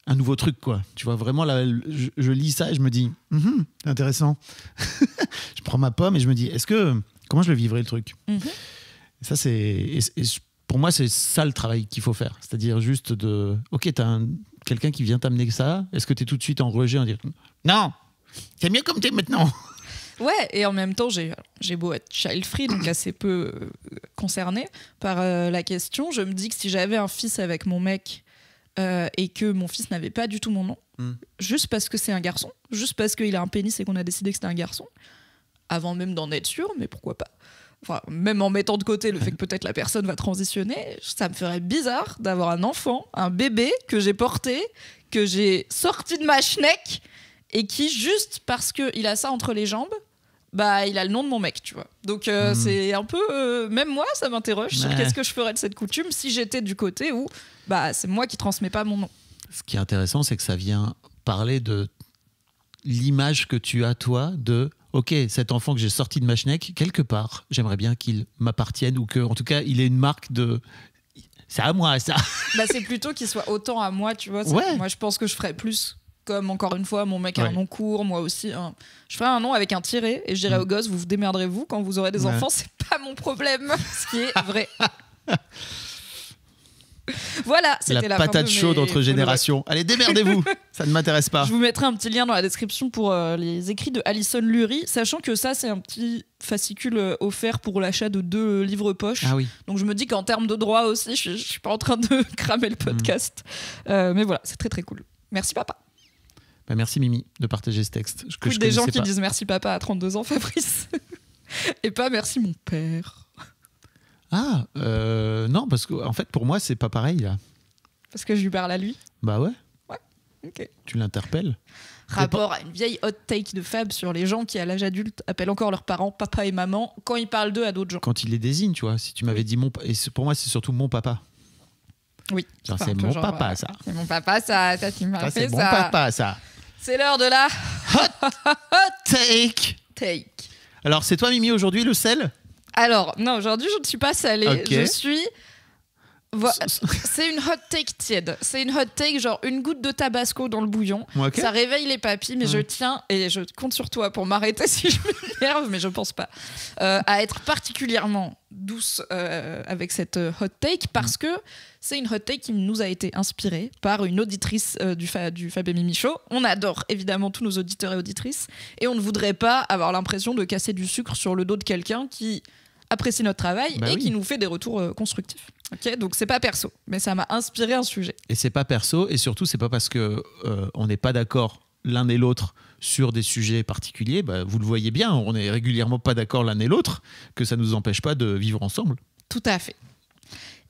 un nouveau truc, quoi. Tu vois, vraiment, là, je, lis ça et je me dis, mmh, intéressant. [laughs] je prends ma pomme et je me dis, est-ce que. comment je vais vivre le truc mmh. Ça, c'est. Et, pour moi, c'est ça le travail qu'il faut faire. C'est-à-dire juste de, ok, t'as quelqu'un qui vient t'amener ça, est-ce que t'es tout de suite en rejet en disant, non, c'est mieux comme t'es maintenant Ouais, et en même temps, j'ai, beau être child-free, donc assez peu euh, concerné par euh, la question. Je me dis que si j'avais un fils avec mon mec euh, et que mon fils n'avait pas du tout mon nom, hmm. juste parce que c'est un garçon, juste parce qu'il a un pénis et qu'on a décidé que c'était un garçon, avant même d'en être sûr, mais pourquoi pas même en mettant de côté le fait que peut-être la personne va transitionner, ça me ferait bizarre d'avoir un enfant, un bébé que j'ai porté, que j'ai sorti de ma schneck et qui juste parce qu'il a ça entre les jambes, bah il a le nom de mon mec, tu vois. Donc euh, hmm. c'est un peu, euh, même moi ça m'interroge sur qu'est-ce que je ferais de cette coutume si j'étais du côté où bah c'est moi qui transmets pas mon nom. Ce qui est intéressant, c'est que ça vient parler de l'image que tu as toi de ok, cet enfant que j'ai sorti de ma schneck, quelque part, j'aimerais bien qu'il m'appartienne ou que, en tout cas, il ait une marque de. C'est à moi, ça. Bah, c'est plutôt qu'il soit autant à moi, tu vois. Moi, je pense que je ferais plus comme encore une fois mon mec a un nom court, moi aussi. Hein. Je ferais un nom avec un tiré et je dirais mm. au aux vous vous démerderez vous quand vous aurez des enfants, c'est pas mon problème, [laughs] ce qui est vrai. [laughs] Voilà, c'était la, patate chaude entre générations. Allez, démerdez-vous, ça ne m'intéresse pas. Je vous mettrai un petit lien dans la description pour euh, les écrits de Alison Lurie, sachant que ça, c'est un petit fascicule euh, offert pour l'achat de deux euh, livres poche. Ah Donc je me dis qu'en termes de droit aussi, je, ne suis pas en train de [laughs] cramer le podcast. Mm. mais voilà, c'est très très cool. Merci papa. Bah, merci Mimi de partager ce texte. Que des gens qui disent merci papa à 32 ans, [laughs] Fabrice. Et pas merci mon père. Ah, euh, non, parce qu'en fait, pour moi, c'est pas pareil, là. Parce que je lui parle à lui Bah ouais. Ouais, ok. Tu l'interpelles Rapport à une vieille hot take de Fab sur les gens qui, à l'âge adulte, appellent encore leurs parents papa et maman quand ils parlent d'eux à d'autres gens. Quand ils les désignent, tu vois. Si tu m'avais dit mon... Et pour moi, c'est surtout mon papa. Oui. c'est mon, papa, ça. C'est mon papa, ça. Ça, tu ça. C'est mon papa, ça. C'est l'heure de la... hot take Take. Alors, c'est toi, Mimi, aujourd'hui, le sel alors, non, aujourd'hui, je ne suis pas salée. Je suis. [laughs] C'est une hot take tiède. C'est une hot take, genre une goutte de tabasco dans le bouillon. Ça réveille les papilles, mais je tiens et je compte sur toi pour m'arrêter [laughs] si je m'énerve, mais je pense pas. Euh, à être particulièrement douce euh, avec cette euh, hot take parce mm. que c'est une hot take qui nous a été inspirée par une auditrice du, fa, du Show. On adore évidemment tous nos auditeurs et auditrices et on ne voudrait pas avoir l'impression de casser du sucre sur le dos de quelqu'un qui apprécie notre travail bah et qui nous fait des retours euh, constructifs. Ok, donc c'est pas perso, mais ça m'a inspiré un sujet. Et c'est pas perso, et surtout c'est pas parce que euh, on n'est pas d'accord l'un et l'autre sur des sujets particuliers. Bah, vous le voyez bien, on n'est régulièrement pas d'accord l'un et l'autre, que ça nous empêche pas de vivre ensemble. Tout à fait.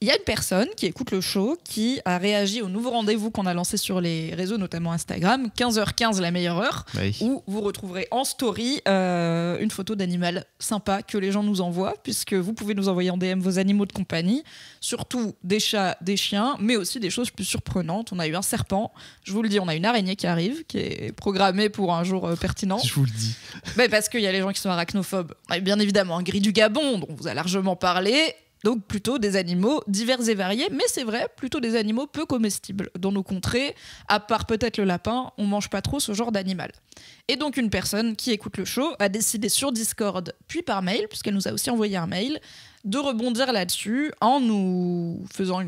Il y a une personne qui écoute le show, qui a réagi au nouveau rendez-vous qu'on a lancé sur les réseaux, notamment Instagram, 15h15 la meilleure heure, où vous retrouverez en story euh, une photo d'animal sympa que les gens nous envoient, puisque vous pouvez nous envoyer en DM vos animaux de compagnie, surtout des chats, des chiens, mais aussi des choses plus surprenantes. On a eu un serpent, je vous le dis, on a une araignée qui arrive, qui est programmée pour un jour euh, pertinent. Je vous le dis. Mais parce qu'il y a les gens qui sont arachnophobes. Et bien évidemment, un gris du Gabon, dont on vous a largement parlé, donc plutôt des animaux divers et variés, mais c'est vrai, plutôt des animaux peu comestibles. Dans nos contrées, à part peut-être le lapin, on mange pas trop ce genre d'animal. Et donc une personne qui écoute le show a décidé sur Discord, puis par mail, puisqu'elle nous a aussi envoyé un mail, de rebondir là-dessus en nous faisant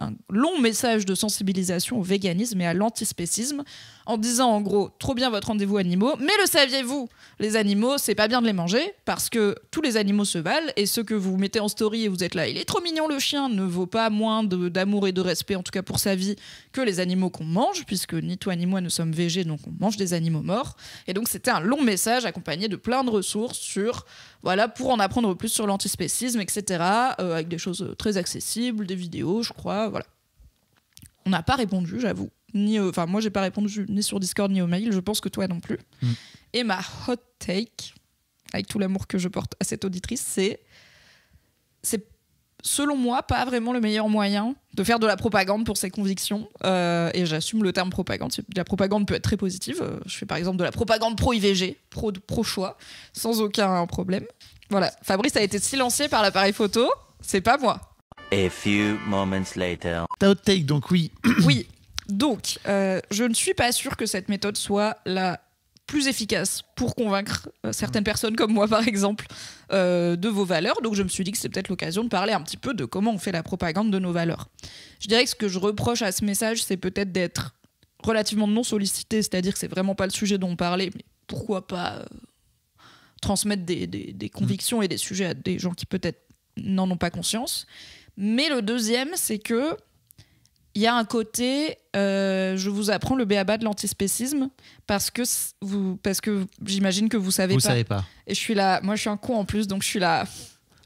un long message de sensibilisation au véganisme et à l'antispécisme en disant en gros trop bien votre rendez-vous animaux, mais le saviez-vous Les animaux, c'est pas bien de les manger parce que tous les animaux se valent et ceux que vous mettez en story et vous êtes là, il est trop mignon le chien, ne vaut pas moins d'amour et de respect, en tout cas pour sa vie, que les animaux qu'on mange, puisque ni toi ni moi ne sommes végés, donc on mange des animaux morts. Et donc c'était un long message accompagné de plein de ressources sur, voilà, pour en apprendre plus sur l'antispécisme, etc., euh, avec des choses euh, très accessibles, des vidéos, je crois, voilà. On n'a pas répondu, j'avoue ni enfin moi j'ai pas répondu ni sur Discord ni au mail, je pense que toi non plus. Mm. Et ma hot take, avec tout l'amour que je porte à cette auditrice, c'est c'est selon moi pas vraiment le meilleur moyen de faire de la propagande pour ses convictions. Euh, et j'assume le terme propagande. La propagande peut être très positive. Je fais par exemple de la propagande pro-IVG, pro-choix, sans aucun problème. Voilà, Fabrice a été silencié par l'appareil photo, c'est pas moi. A few moments later. take donc oui. oui, donc, euh, je ne suis pas sûre que cette méthode soit la plus efficace pour convaincre euh, certaines personnes comme moi, par exemple, euh, de vos valeurs. Donc, je me suis dit que c'est peut-être l'occasion de parler un petit peu de comment on fait la propagande de nos valeurs. Je dirais que ce que je reproche à ce message, c'est peut-être d'être relativement non sollicité, c'est-à-dire que c'est vraiment pas le sujet dont on parlait, mais pourquoi pas transmettre des, mmh. convictions et des sujets à des gens qui peut-être n'en ont pas conscience. Mais le deuxième, c'est que il y a un côté, euh, je vous apprends le béaba de l'antispécisme parce que vous, parce que j'imagine que vous savez vous savez pas. Et je suis là, moi je suis un con en plus, donc je suis là,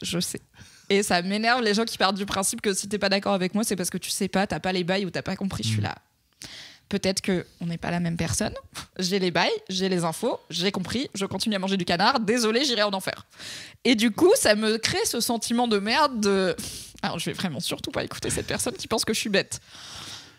je sais. Et ça m'énerve les gens qui partent du principe que si t'es pas d'accord avec moi, c'est parce que tu sais pas, t'as pas les bails ou t'as pas compris. Je suis mm. là, peut-être que on n'est pas la même personne. J'ai les bails, j'ai les infos, j'ai compris, je continue à manger du canard, désolé, j'irai en enfer. Et du coup, ça me crée ce sentiment de merde de alors je vais vraiment surtout pas écouter cette personne qui pense que je suis bête.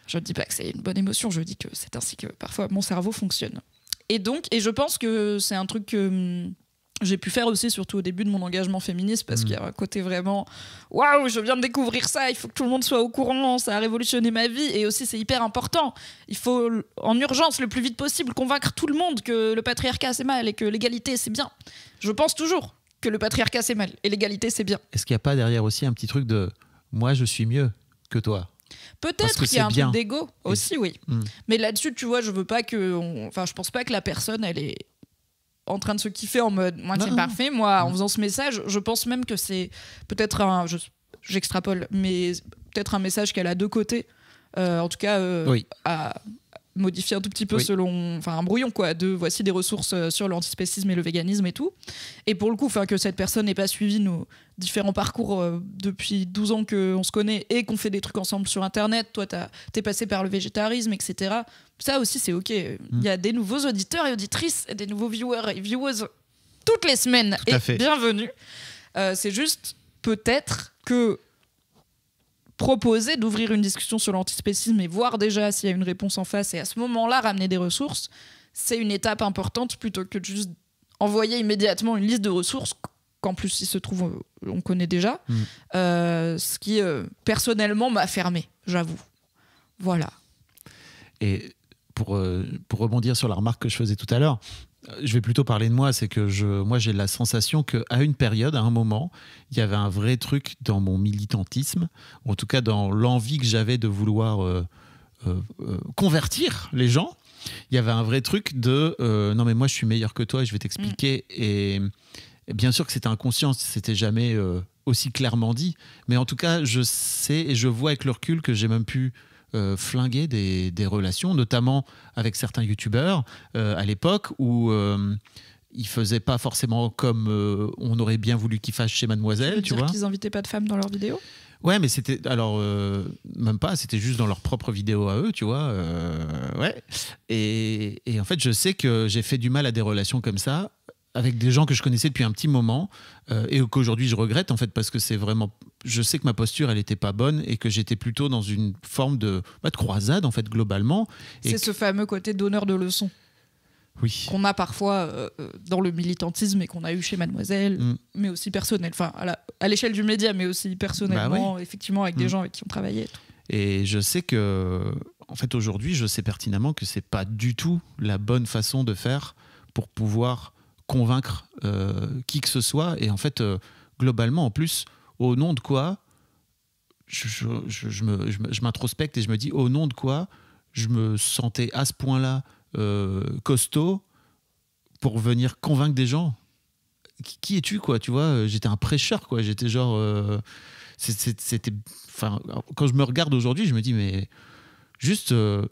Je ne dis pas que c'est une bonne émotion, je dis que c'est ainsi que parfois mon cerveau fonctionne. Et donc, et je pense que c'est un truc que hum, j'ai pu faire aussi, surtout au début de mon engagement féministe, parce mm. qu'il y a un côté vraiment waouh, je viens de découvrir ça, il faut que tout le monde soit au courant, ça a révolutionné ma vie, et aussi c'est hyper important. Il faut en urgence, le plus vite possible, convaincre tout le monde que le patriarcat c'est mal et que l'égalité c'est bien. Je pense toujours que le patriarcat c'est mal et l'égalité c'est bien. Est-ce qu'il n'y a pas derrière aussi un petit truc de moi je suis mieux que toi Peut-être qu'il y a un bien. d'ego aussi, oui. Mm. Mais là-dessus, tu vois, je veux pas que. Enfin, je pense pas que la personne, elle est en train de se kiffer en mode moi c'est parfait moi en mm. faisant ce message je pense même que c'est peut-être un j'extrapole mais peut-être un message qu'elle a deux côtés euh, en tout cas euh, à modifier un tout petit peu selon enfin un brouillon quoi de voici des ressources euh, sur l'antispécisme et le véganisme et tout et pour le coup enfin que cette personne n'ait pas suivi nos différents parcours depuis 12 ans qu'on se connaît et qu'on fait des trucs ensemble sur internet toi t'es passé par le végétarisme etc ça aussi, c'est OK. Mm. Il y a des nouveaux auditeurs et auditrices, et des nouveaux viewers et viewers toutes les semaines. Tout à et fait. bienvenue. Euh, c'est juste peut-être que proposer d'ouvrir une discussion sur l'antispécisme et voir déjà s'il y a une réponse en face et à ce moment-là ramener des ressources, c'est une étape importante plutôt que de juste envoyer immédiatement une liste de ressources qu'en plus il se trouve euh, on connaît déjà, mm. euh, ce qui personnellement m'a fermé, j'avoue. Voilà. Et euh, pour, rebondir sur la remarque que je faisais tout à l'heure, je vais plutôt parler de moi, c'est que je, moi j'ai la sensation qu'à une période, à un moment, il y avait un vrai truc dans mon militantisme, en tout cas dans l'envie que j'avais de vouloir euh, euh, convertir les gens. Il y avait un vrai truc de non mais moi je suis meilleur que toi, je vais t'expliquer. Mm. et, bien sûr que c'était inconscient, c'était jamais aussi clairement dit, mais en tout cas je sais et je vois avec le recul que j'ai même pu euh, flinguer des, relations, notamment avec certains youtubeurs euh, à l'époque où euh, ils faisaient pas forcément comme on aurait bien voulu qu'ils fassent chez Mademoiselle, tu, vois. Ils invitaient pas de femmes dans leurs vidéos. Ouais, mais c'était alors même pas, c'était juste dans leurs propres vidéos à eux, tu vois. ouais. Et, et, en fait, je sais que j'ai fait du mal à des relations comme ça avec des gens que je connaissais depuis un petit moment euh, et qu'aujourd'hui je regrette en fait parce que c'est vraiment je sais que ma posture elle n'était pas bonne et que j'étais plutôt dans une forme de bah, de croisade en fait globalement c'est ce fameux côté donneur de leçons oui. qu'on a parfois euh, euh, dans le militantisme et qu'on a eu chez Mademoiselle, mm. mais aussi personnel, enfin à l'échelle du média, mais aussi personnellement, bah effectivement avec des mm. gens avec qui on travaillait. Et je sais que, en fait, aujourd'hui, je sais pertinemment que c'est pas du tout la bonne façon de faire pour pouvoir convaincre euh, qui que ce soit. Et en fait, euh, globalement, en plus, au nom de quoi je, je, je m'introspecte et je me dis au nom de quoi je me sentais à ce point-là euh, costaud pour venir convaincre des gens. Qui, es-tu, quoi Tu vois, j'étais un prêcheur, quoi. J'étais genre. c'était. Enfin, quand je me regarde aujourd'hui, je me dis, mais juste, euh,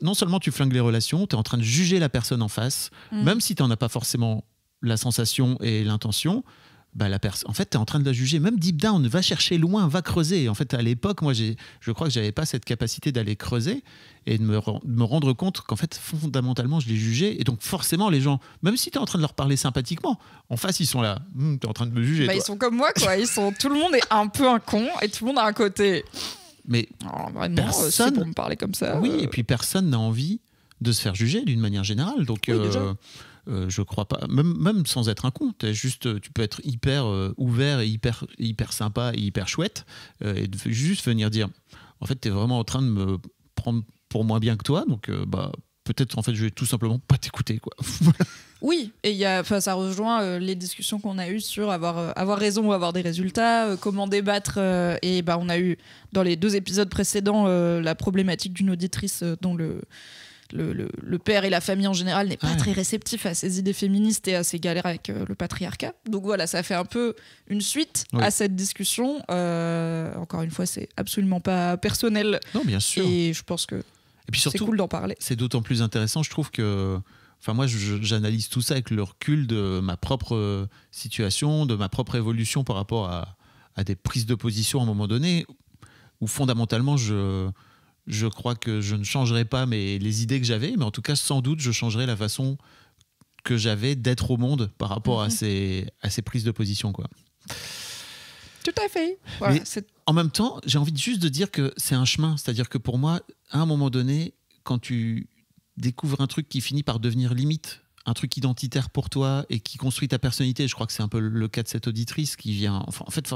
non seulement tu flingues les relations, tu es en train de juger la personne en face, mm. même si tu n'en as pas forcément la sensation et l'intention. Bah, la en fait, tu es en train de la juger. Même deep down, va chercher loin, va creuser. En fait, à l'époque, moi, je crois que j'avais pas cette capacité d'aller creuser et de me, rendre compte qu'en fait, fondamentalement, je l'ai jugé. Et donc, forcément, les gens, même si tu es en train de leur parler sympathiquement, en face, ils sont là. Mmh, tu es en train de me juger. Bah, ils sont comme moi, quoi. Ils sont... tout le monde est un peu un con et tout le monde a un côté mais ah, euh, personne. me comme ça. Oui, euh. et puis personne n'a envie de se faire juger d'une manière générale. Donc, euh, je crois pas, même, sans être un con, juste, tu peux être hyper ouvert et hyper, hyper sympa et hyper chouette, et juste venir dire, en fait, tu es vraiment en train de me prendre pour moins bien que toi, donc bah, peut-être en fait, je vais tout simplement pas t'écouter. quoi. [laughs] Oui, et y a, ça rejoint euh, les discussions qu'on a eues sur avoir, euh, avoir raison ou avoir des résultats, euh, comment débattre. et ben, on a eu dans les deux épisodes précédents la problématique d'une auditrice dont le, le, père et la famille en général n'est pas très réceptif à ses idées féministes et à ses galères avec le patriarcat. Donc voilà, ça fait un peu une suite à cette discussion. encore une fois, c'est absolument pas personnel. Non, bien sûr. Et je pense que c'est cool d'en parler. C'est d'autant plus intéressant, je trouve que Enfin, moi, j'analyse tout ça avec le recul de ma propre euh, situation, de ma propre évolution par rapport à, des prises de position à un moment donné, où fondamentalement, je, je crois que je ne changerai pas mais les idées que j'avais, mais en tout cas, sans doute, je changerai la façon que j'avais d'être au monde par rapport à, mhm. ces, à ces prises de position. Quoi. Tout à fait. en même temps, j'ai envie juste de dire que c'est un chemin. C'est-à-dire que pour moi, à un moment donné, quand tu découvre un truc qui finit par devenir limite, un truc identitaire pour toi et qui construit ta personnalité. Je crois que c'est un peu le cas de cette auditrice qui vient. en fait,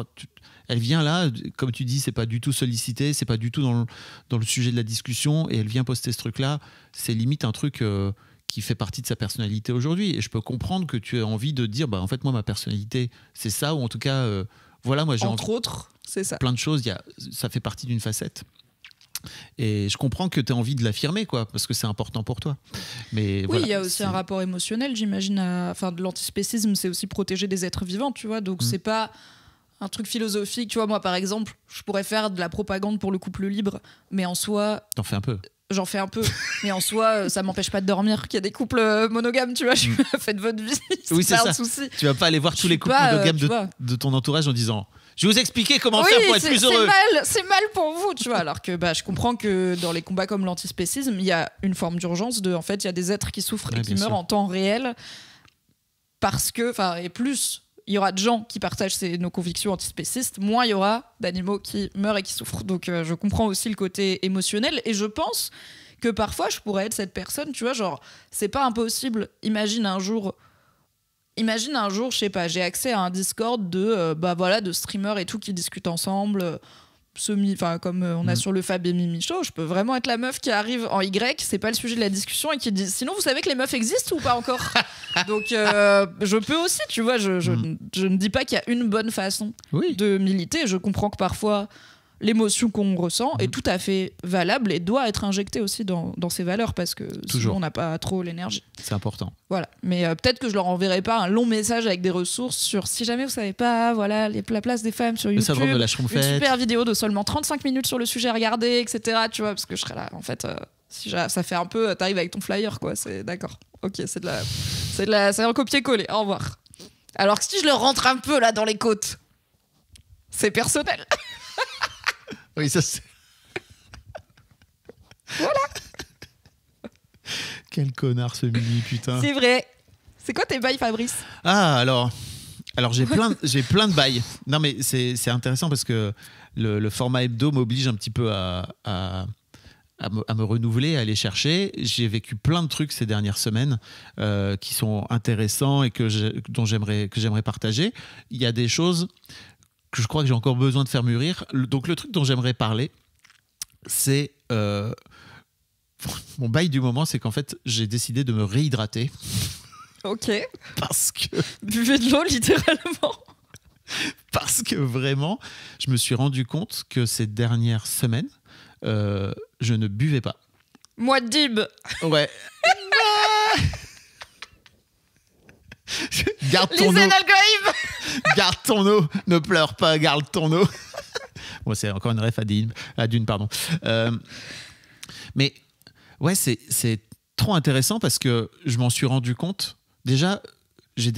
elle vient là, comme tu dis, c'est pas du tout sollicité, c'est pas du tout dans le, sujet de la discussion et elle vient poster ce truc-là. C'est limite un truc. Euh, qui fait partie de sa personnalité aujourd'hui. Et je peux comprendre que tu as envie de dire, bah, en fait, moi, ma personnalité, c'est ça, ou en tout cas, euh, voilà, moi, j'ai. Entre autres, c'est ça. Plein de choses, ça fait partie d'une facette. Et je comprends que tu as envie de l'affirmer, quoi, parce que c'est important pour toi. Mais oui, il y a aussi un rapport émotionnel, j'imagine. Enfin, de l'antispécisme, c'est aussi protéger des êtres vivants, tu vois. Donc, mm. c'est pas un truc philosophique. Tu vois, moi, par exemple, je pourrais faire de la propagande pour le couple libre, mais en soi. T'en fais un peu j'en fais un peu. [laughs] Mais en soi, euh, ça m'empêche pas de dormir. Qu'il y a des couples euh, monogames, tu vois. Je... Mm. Faites votre vie. [laughs] Oui, c'est ça. Un souci. Tu vas pas aller voir tous les couples euh, monogames de, ton entourage en disant je vais vous expliquer comment faire pour être plus heureux. C'est mal, pour vous, tu vois. Alors que bah, je comprends que dans les combats comme l'antispécisme, il y a une forme d'urgence de, en fait, il y a des êtres qui souffrent et qui meurent en temps réel parce que, enfin, et plus il y aura de gens qui partagent nos convictions antispécistes, moins il y aura d'animaux qui meurent et qui souffrent. Donc euh, je comprends aussi le côté émotionnel et je pense que parfois je pourrais être cette personne, tu vois, genre c'est pas impossible. Imagine un jour imagine un jour, je sais pas, j'ai accès à un Discord de, euh, bah voilà, de streamers et tout qui discutent ensemble. Euh, semi, enfin comme euh, on a mm. sur le Fab et Mimi Show, je peux vraiment être la meuf qui arrive en Y, c'est pas le sujet de la discussion et qui dit sinon vous savez que les meufs existent ou pas encore [laughs] Donc je peux aussi, tu vois, mm. je, ne dis pas qu'il y a une bonne façon de militer. Je comprends que parfois l'émotion qu'on ressent est mhm. tout à fait valable et doit être injectée aussi dans, dans ces valeurs parce que Toujours. sinon on n'a pas trop l'énergie. C'est important. Voilà. Mais euh, peut-être que je leur enverrai pas un long message avec des ressources sur si jamais vous savez pas, voilà, la place des femmes sur YouTube. une super vidéo de seulement 35 minutes sur le sujet à regarder, etc. Tu vois, parce que je serai là, en fait, euh, si ça fait un peu, euh, t'arrives avec ton flyer, quoi. C'est d'accord. Ok, c'est de la. C'est de la. C'est un copier-coller. Au revoir. Alors que si je leur rentre un peu là dans les côtes, c'est personnel. [laughs] Oui, ça c'est. voilà. Quel connard ce mini, putain. C'est vrai. C'est quoi tes bails, Fabrice Ah, alors. Alors j'ai plein, [laughs] j'ai plein de bails. Non, mais c'est intéressant parce que le, format hebdo m'oblige un petit peu à, à, me, renouveler, à aller chercher. J'ai vécu plein de trucs ces dernières semaines euh, qui sont intéressants et que dont j'aimerais que j'aimerais partager. Il y a des choses que je crois que j'ai encore besoin de faire mûrir. Donc le truc dont j'aimerais parler, c'est... Euh, [laughs] mon bail du moment, c'est qu'en fait, j'ai décidé de me réhydrater. [laughs] Ok. Parce que... [laughs] Buvez de l'eau, littéralement. Parce que vraiment, je me suis rendu compte que ces dernières semaines, euh, je ne buvais pas. Moi, Dib Ouais. [laughs] garde ton eau. [laughs] ton eau. Ne pleure pas, garde ton eau. bon, [laughs] c'est encore une ref à Dune, pardon. Euh, mais ouais, c'est trop intéressant parce que je m'en suis rendu compte. Déjà, j'ai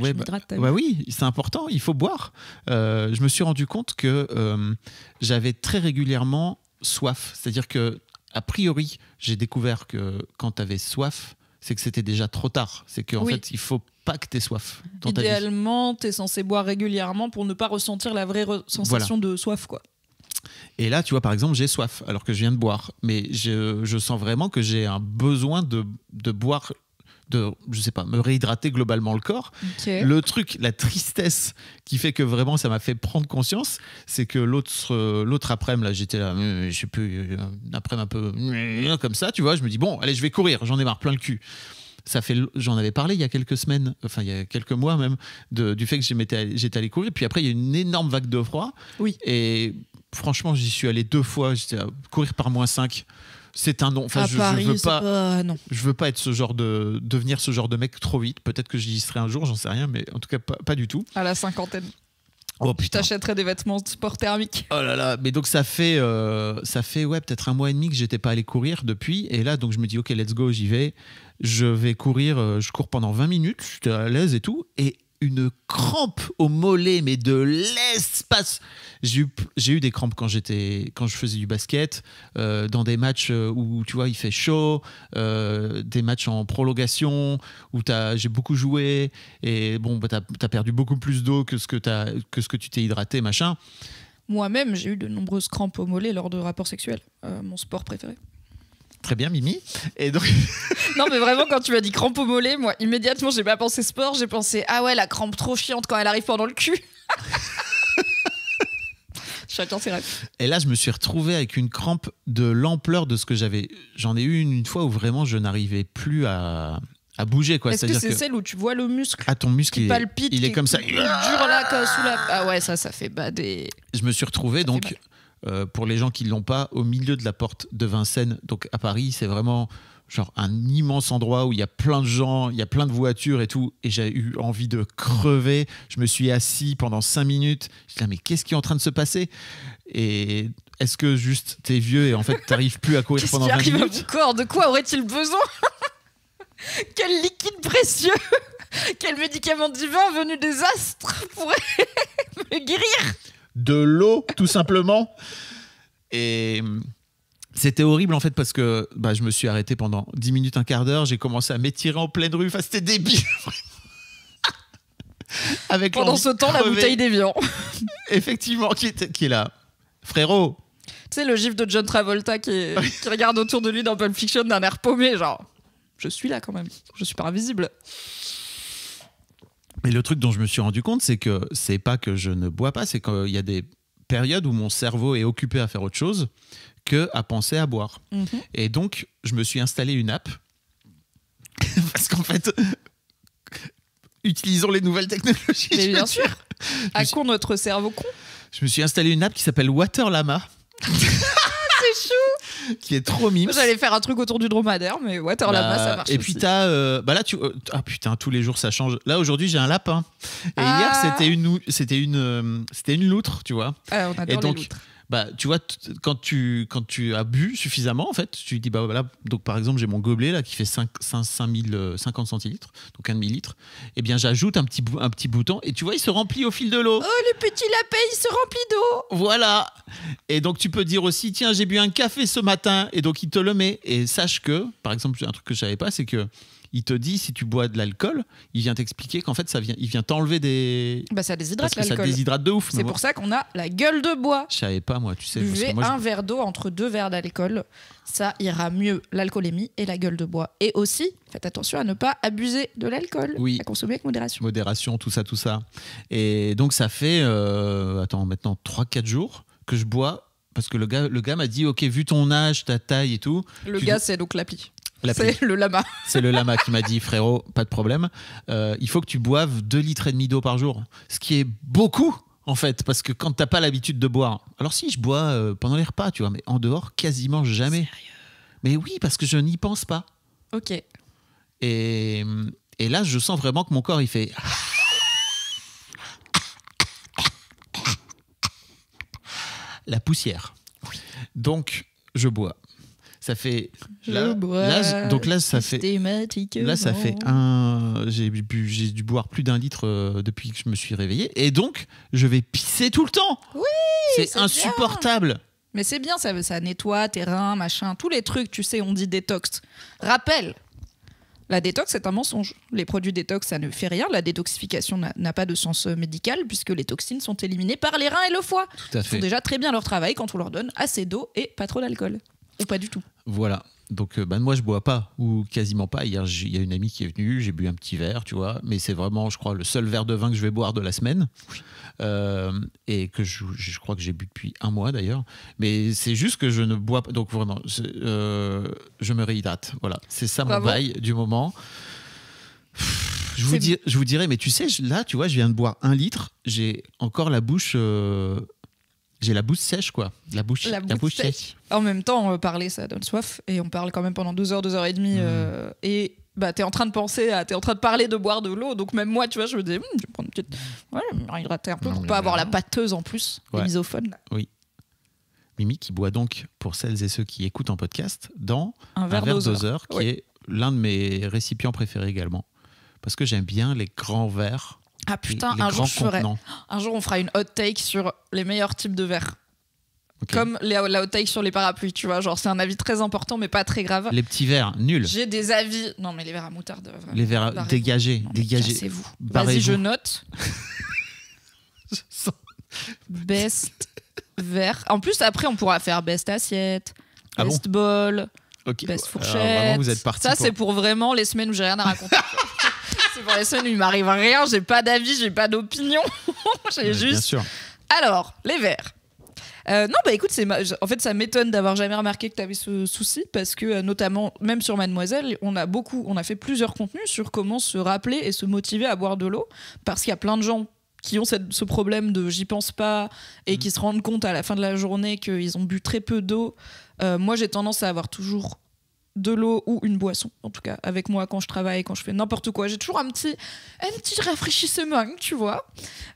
bah, bah oui, c'est important, il faut boire. Euh, je me suis rendu compte que euh, j'avais très régulièrement soif. C'est-à-dire que, a priori, j'ai découvert que quand tu avais soif, c'est que c'était déjà trop tard. C'est qu'en fait, il faut pas que tu soif. Idéalement, tu es censé boire régulièrement pour ne pas ressentir la vraie sensation de soif. quoi. Et là, tu vois, par exemple, j'ai soif alors que je viens de boire. Mais je, sens vraiment que j'ai un besoin de, boire de, je sais pas, me réhydrater globalement le corps. Le truc, la tristesse qui fait que vraiment ça m'a fait prendre conscience, c'est que l'autre euh, l'autre après-midi, là, j'étais là, euh, je sais plus, euh, après un peu comme ça, tu vois, je me dis, bon, allez, je vais courir, j'en ai marre, plein le cul ça fait, j'en avais parlé il y a quelques semaines, enfin il y a quelques mois même, du fait que j'étais allé courir. Puis après, il y a une énorme vague de froid. Oui. Et franchement, j'y suis allé deux fois. J'étais à courir par moins 5 c'est un non. Enfin, je, Paris, veux pas, euh, non. je veux pas être ce genre de devenir ce genre de mec trop vite. Peut-être que j'y serai un jour, j'en sais rien, mais en tout cas pas, du tout. À la cinquantaine. Oh, je t'achèterai des vêtements de sport thermique. Oh là là, mais donc ça fait euh, ça fait ouais peut-être un mois et demi que j'étais pas allé courir depuis et là donc je me dis ok let's go j'y vais je vais courir, euh, je cours pendant 20 minutes, je suis à l'aise et tout, et une crampe au mollet, mais de l'espace. J'ai eu, des crampes quand j'étais, quand je faisais du basket, euh, dans des matchs euh, où tu vois il fait chaud, des matchs en prolongation où j'ai beaucoup joué et bon bah, t'as, as perdu beaucoup plus d'eau que ce que que ce que tu t'es hydraté machin. Moi-même, j'ai eu de nombreuses crampes au mollet lors de rapports sexuels, mon sport préféré. Très bien, Mimi. Et donc. [laughs] non, mais vraiment, quand tu m'as dit crampe au mollet, moi, immédiatement, j'ai pas pensé sport, j'ai pensé ah ouais, la crampe trop chiante quand elle arrive dans le cul. Chacun ses rêves. Et là, je me suis retrouvé avec une crampe de l'ampleur de ce que j'avais. J'en ai eu une, fois où vraiment je n'arrivais plus à, bouger quoi. Est-ce que c'est celle où tu vois le muscle à ah, ton muscle qui il palpite, est, est comme ça, il là sous la. Ah ouais ça ça fait bader. Je me suis retrouvé donc euh, pour les gens qui ne l'ont pas, au milieu de la porte de Vincennes. Donc à Paris, c'est vraiment genre un immense endroit où il y a plein de gens, il y a plein de voitures et tout. Et j'ai eu envie de crever. Je me suis assis pendant cinq minutes. Je me dit, mais qu'est-ce qui est en train de se passer Et est-ce que juste t'es vieux et en fait t'arrives plus à [laughs] courir pendant 20 minutes à mon corps De quoi aurait-il besoin [laughs] Quel liquide précieux [laughs] Quel médicament divin venu des astres pourrait me guérir de l'eau, tout simplement. Et hum, c'était horrible en fait parce que bah, je me suis arrêté pendant 10 minutes, un quart d'heure, j'ai commencé à m'étirer en pleine rue, enfin c'était débile. [laughs] pendant ce temps, la bouteille dévient [laughs] Effectivement, qui est, qui est là. Frérot. Tu sais, le gif de John Travolta qui, [laughs] qui regarde autour de lui dans Pulp Fiction d'un air paumé, genre, je suis là quand même, je suis pas invisible. Mais le truc dont je me suis rendu compte, c'est que c'est pas que je ne bois pas, c'est qu'il y a des périodes où mon cerveau est occupé à faire autre chose que à penser à boire. Mhm. Et donc, je me suis installé une app [laughs] parce qu'en fait, utilisons les nouvelles technologies. bien sûr. À court notre cerveau con. Je me suis installé une app qui s'appelle Water Lama. Ah, c'est chou. [laughs] qui est trop mime. J'allais faire un truc autour du dromadaire, mais Waterlama, bah, ça marche. Et puis t'as, euh, bah là tu, euh, ah putain, tous les jours ça change. Là aujourd'hui j'ai un lapin. Et hier ah. c'était une, c'était une, euh, c'était une loutre, tu vois. Ah, on et donc, bah, tu vois, quand tu, quand tu as bu suffisamment, en fait, tu dis, bah voilà, donc par exemple, j'ai mon gobelet là qui fait 5, 50 euh, centilitres, donc un demi-litre, et eh bien j'ajoute un petit, un petit bouton, et tu vois, il se remplit au fil de l'eau. Oh, le petit lapin, il se remplit d'eau Voilà Et donc tu peux dire aussi, tiens, j'ai bu un café ce matin, et donc il te le met. Et sache que, par exemple, un truc que je savais pas, c'est que il te dit si tu bois de l'alcool, il vient t'expliquer qu'en fait ça vient, il vient t'enlever des. Bah ça déshydrate l'alcool. Ça déshydrate de ouf. C'est pour ça qu'on a la gueule de bois. Je savais pas moi, tu sais. Buvez un verre d'eau entre deux verres d'alcool, ça ira mieux l'alcoolémie et la gueule de bois. Et aussi, faites attention à ne pas abuser de l'alcool. Oui. À consommer avec modération. Modération, tout ça, tout ça. Et donc ça fait, euh, attends, maintenant 3-4 jours que je bois parce que le gars, le gars m'a dit, ok, vu ton âge, ta taille et tout. Le gars, c'est donc l'appli. C'est le lama. C'est le lama qui m'a dit, frérot, pas de problème. Euh, il faut que tu boives 2 litres et demi d'eau par jour, ce qui est beaucoup en fait, parce que quand tu t'as pas l'habitude de boire. Alors si je bois euh, pendant les repas, tu vois, mais en dehors quasiment jamais. mais oui, parce que je n'y pense pas. Ok. Et, et là, je sens vraiment que mon corps il fait. [laughs] La poussière. Donc, je bois ça fait là, donc là ça fait là ça fait un j'ai j'ai dû boire plus d'un litre euh, depuis que je me suis réveillé et donc je vais pisser tout le temps. Oui, c'est insupportable. Mais c'est bien, ça, ça nettoie tes reins, machin, tous les trucs, tu sais, on dit détox. Rappel, la détox, c'est un mensonge. Les produits détox, ça ne fait rien. La détoxification n'a pas de sens euh, médical puisque les toxines sont éliminées par les reins et le foie. Tout à fait. Ils font déjà très bien leur travail quand on leur donne assez d'eau et pas trop d'alcool ou pas du tout. Voilà. Donc, ben, moi, je bois pas ou quasiment pas. Hier, il y a une amie qui est venue, j'ai bu un petit verre, tu vois. Mais c'est vraiment, je crois, le seul verre de vin que je vais boire de la semaine. Euh, et que je, crois que j'ai bu depuis un mois d'ailleurs. Mais c'est juste que je ne bois pas. Donc, vraiment, euh, je me réhydrate. Voilà. C'est ça mon bail du moment. Je vous, dirais, mais tu sais, là, tu vois, je viens de boire un litre. J'ai encore la bouche j'ai la bouche sèche, quoi. La bouche, sèche. En même temps, euh, parler, ça donne soif. Et on parle quand même pendant deux heures, deux heures et demie. Mmh. Euh, et bah, t'es en train de penser à. T'es en train de parler de boire de l'eau. Donc, même moi, tu vois, je me dis, hmm, je vais prendre une petite. un peu pour pas avoir la pâteuse en plus, Oui. Mimi qui boit donc, pour celles et ceux qui écoutent en podcast, dans un verre, verre qui est l'un de mes récipients préférés également. Parce que j'aime bien les grands verres ah putain, un jour je ferai. Un jour on fera une hot take sur les meilleurs types de verres. Comme la hot take sur les parapluies, tu vois. Genre, c'est un avis très important, mais pas très grave. Les petits verres, nul. J'ai des avis. Non, mais les verres à moutarde. Vraiment, euh, les verres dégagés. dégagés. C'est vous. Vas-y, je note. [laughs] Best verre. En plus, après, on pourra faire best assiette, best best fourchette. Ça, c'est pour vraiment les semaines où j'ai rien à raconter. C'est pour ça, il m'arrive rien, j'ai pas d'avis, j'ai pas d'opinion. [laughs] j'ai juste. Alors, les verts. Euh, non, bah écoute, en fait, ça m'étonne d'avoir jamais remarqué que tu avais ce souci parce que, euh, notamment, même sur Mademoiselle, on a beaucoup, on a fait plusieurs contenus sur comment se rappeler et se motiver à boire de l'eau parce qu'il y a plein de gens qui ont ce problème de j'y pense pas et mm. qui se rendent compte à la fin de la journée qu'ils ont bu très peu d'eau. Euh, moi, j'ai tendance à avoir toujours de l'eau ou une boisson, en tout cas, avec moi quand je travaille, quand je fais n'importe quoi. J'ai toujours un petit, un petit rafraîchissement, tu vois.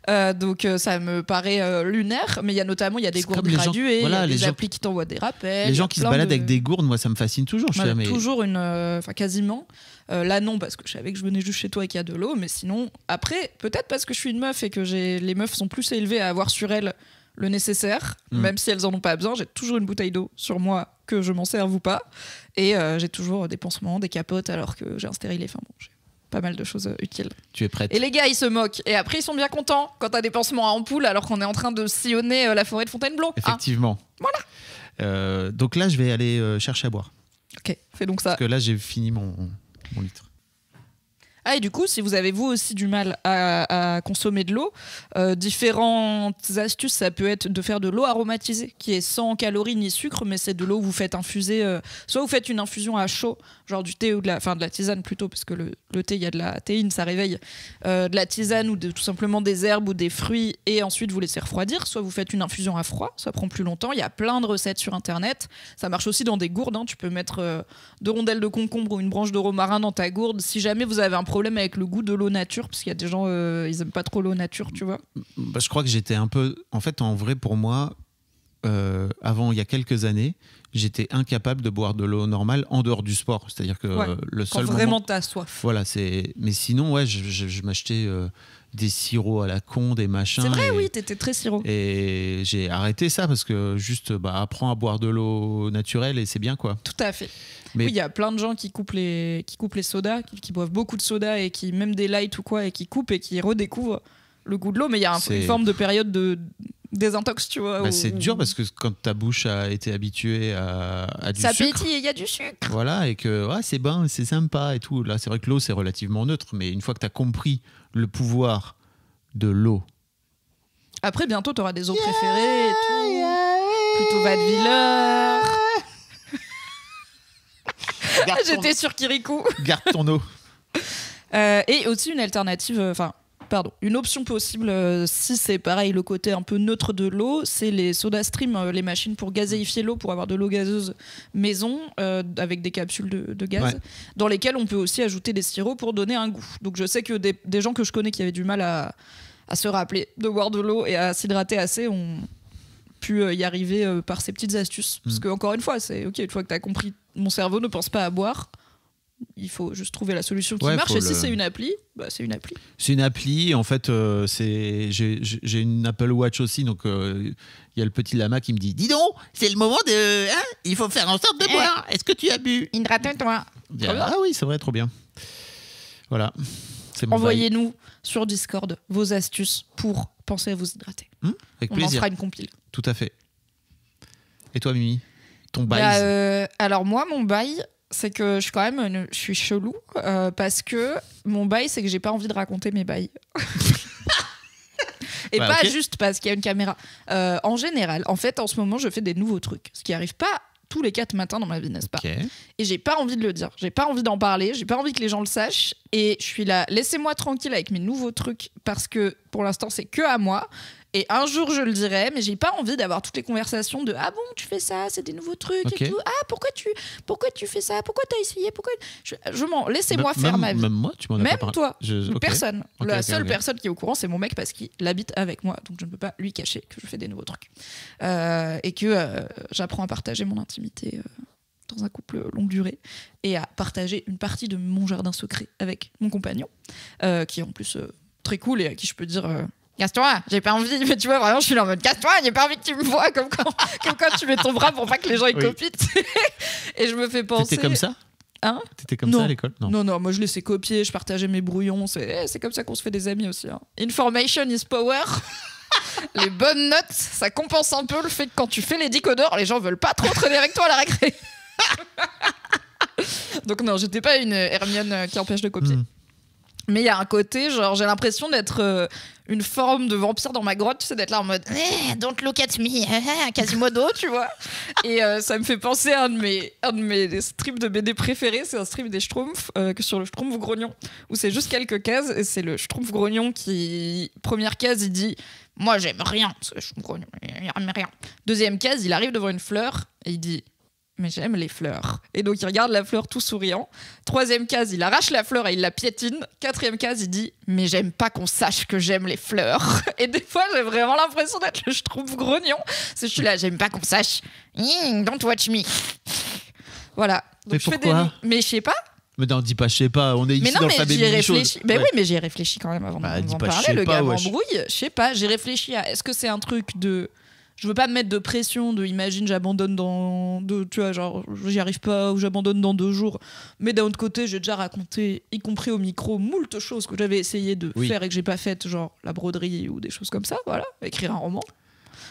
Euh, donc euh, ça me paraît euh, lunaire, mais il y a notamment il y a des gourdes graduées, il des applis qui t'envoient des rappels. Les gens qui se baladent avec des gourdes, moi ça me fascine toujours. Je Toujours une, enfin quasiment. là non parce que je savais que je venais juste chez toi et qu'il y a de l'eau, mais sinon après peut-être parce que je suis une meuf et que les meufs sont plus élevées à avoir sur elles le nécessaire, mm. même si elles en ont pas besoin. J'ai toujours une bouteille d'eau sur moi, que je m'en serve ou pas. Et euh, j'ai toujours des pansements, des capotes, alors que j'ai un stérilet. Enfin bon, j'ai pas mal de choses euh, utiles. Tu es prête. Et les gars, ils se moquent. Et après, ils sont bien contents quand t'as des pansements à ampoule, alors qu'on est en train de sillonner euh, la forêt de Fontainebleau. Hein Effectivement. voilà. donc là, je vais aller chercher à boire. Ok, fais donc ça. Parce que là, j'ai fini mon litre. Ah, et du coup, si vous avez vous aussi du mal à, consommer de l'eau, euh, différentes astuces, ça peut être de faire de l'eau aromatisée, qui est sans calories ni sucre, mais c'est de l'eau que vous faites infuser. Euh, soit vous faites une infusion à chaud genre du thé ou de la, fin de la tisane plutôt, parce que le, thé, il y a de la théine, ça réveille, euh, de la tisane ou de, tout simplement des herbes ou des fruits, et ensuite vous laissez refroidir. Soit vous faites une infusion à froid, ça prend plus longtemps. Il y a plein de recettes sur internet. Ça marche aussi dans des gourdes. Hein. Tu peux mettre euh, deux rondelles de concombre ou une branche de romarin dans ta gourde. Si jamais vous avez un problème avec le goût de l'eau nature, parce qu'il y a des gens, euh, ils aiment pas trop l'eau nature, tu vois. Bah, je crois que j'étais un peu, en fait, en vrai pour moi, euh, avant, il y a quelques années, j'étais incapable de boire de l'eau normale en dehors du sport. C'est-à-dire que le seul. Quand vraiment moment... soif. Voilà, c'est. Mais sinon, ouais, je, m'achetais euh, des sirops à la con, des machins. C'est vrai, oui, t'étais très sirop. Et j'ai arrêté ça parce que juste, bah, apprends à boire de l'eau naturelle et c'est bien, quoi. Tout à fait. Mais... il y a plein de gens qui coupent les, qui coupent les sodas, qui, qui boivent beaucoup de sodas et qui, même des light ou quoi, et qui coupent et qui redécouvrent le goût de l'eau, mais il y a une forme de période de, désintox, tu vois. Bah, c'est dur parce que quand ta bouche a été habituée à, à du sucre. Ça il y a du sucre. Voilà, et que ouais, c'est bon, c'est sympa et tout. Là, c'est vrai que l'eau, c'est relativement neutre, mais une fois que tu as compris le pouvoir de l'eau. Après, bientôt, tu auras des eaux préférées et tout. Plutôt Vadevilleur. Yeah. [laughs] J'étais sur Kirikou. Garde ton eau. Euh, et aussi une alternative, euh, enfin, Pardon. Une option possible, euh, si c'est pareil le côté un peu neutre de l'eau, c'est les soda stream, euh, les machines pour gazéifier l'eau, pour avoir de l'eau gazeuse maison, euh, avec des capsules de, gaz, dans lesquelles on peut aussi ajouter des sirops pour donner un goût. Donc je sais que des, gens que je connais qui avaient du mal à, se rappeler de boire de l'eau et à s'hydrater assez ont pu y arriver par ces petites astuces. Parce mm. que, encore une fois, c'est OK, une fois que tu as compris, mon cerveau ne pense pas à boire il faut juste trouver la solution qui marche. Et si c'est une appli, bah, c'est une appli. C'est une appli. En fait, euh, c'est j'ai une Apple Watch aussi, donc euh, il y a le petit lama qui me dit Dis donc, c'est le moment de. Hein, il faut faire en sorte de eh. boire. Est-ce que tu as bu Hydrate-toi. Ah oui, c'est vrai, trop bien. Voilà. Envoyez-nous sur Discord vos astuces pour penser à vous hydrater. Hmm avec On fera une compile. Tout à fait. Et toi, Mimi ton bail bah, euh, Alors, moi, mon bail, c'est que je suis quand même je suis chelou euh, parce que mon bail, c'est que j'ai pas envie de raconter mes bails. [laughs] Et bah, pas juste parce qu'il y a une caméra. Euh, en général, en fait, en ce moment, je fais des nouveaux trucs, ce qui arrive pas tous les quatre matins dans ma vie, n'est-ce pas Et j'ai pas envie de le dire, j'ai pas envie d'en parler, j'ai pas envie que les gens le sachent. Et je suis là, laissez-moi tranquille avec mes nouveaux trucs parce que pour l'instant c'est que à moi. Et un jour, je le dirai, mais j'ai pas envie d'avoir toutes les conversations de Ah bon, tu fais ça, c'est des nouveaux trucs et tout. Ah, pourquoi tu, pourquoi tu fais ça Pourquoi tu as essayé Pourquoi Je, m'en. Laissez-moi faire même, ma vie. Même moi, tu m'en as Même toi. Je... Personne. la seule personne qui est au courant, c'est mon mec parce qu'il habite avec moi. Donc je ne peux pas lui cacher que je fais des nouveaux trucs. Euh, et que euh, j'apprends à partager mon intimité. Euh, dans un couple longue durée et à partager une partie de mon jardin secret avec mon compagnon, qui est en plus très cool et à qui je peux dire casse-toi, j'ai pas envie. Mais tu vois, vraiment, je suis là en mode casse-toi, j'ai pas envie que tu me vois, comme quand, tu mets ton bras pour pas que les gens y copient. [laughs] et je me fais penser. T'étais comme ça Hein T'étais comme ça à l'école non. non. non, moi je laissais copier, je partageais mes brouillons. C'est eh, comme ça qu'on se fait des amis aussi. Hein. Information is power. [laughs] les bonnes notes, ça compense un peu le fait que quand tu fais les décodeurs, les gens veulent pas trop traîner avec toi à la récré. [laughs] Donc non, j'étais pas une Hermione euh, qui empêche de copier. Hmm. Mais il y a un côté, genre, j'ai l'impression d'être euh, une forme de vampire dans ma grotte, tu sais, d'être là en mode eh, Don't look at me, hein, hein, Quasimodo, [laughs] tu vois. Et euh, ça me fait penser à un de mes, un de mes strips de BD préférés, c'est un strip des Schtroumpfs, euh, que sur le Schtroumpf grognon, où c'est juste quelques cases, et c'est le Schtroumpf grognon qui, première case, il dit Moi, j'aime rien, grognon, j'aime rien. Deuxième case, il arrive devant une fleur, et il dit mais j'aime les fleurs. Et donc il regarde la fleur tout souriant. Troisième case, il arrache la fleur et il la piétine. Quatrième case, il dit mais j'aime pas qu'on sache que j'aime les fleurs. [laughs] Et des fois, j'ai vraiment l'impression d'être le trouve grognon. C'est je suis là, j'aime pas qu'on sache. Don't watch me. Voilà. Donc, mais je pourquoi fais des... Mais je sais pas. Mais non, dis pas, je sais pas, on est ici mais non, mais j'y réfléchi. Mais oui, mais j'ai réfléchi quand même avant de vous en parler. Le gars m'embrouille. Je sais pas, j'ai réfléchi à est-ce que c'est un truc de je veux pas me mettre de pression de imagine j'abandonne dans deux, tu vois, genre j'y arrive pas ou j'abandonne dans deux jours. Mais d'un autre côté, j'ai déjà raconté, y compris au micro, moult choses que j'avais essayé de faire et que j'ai pas faites, genre la broderie ou des choses comme ça, voilà, écrire un roman.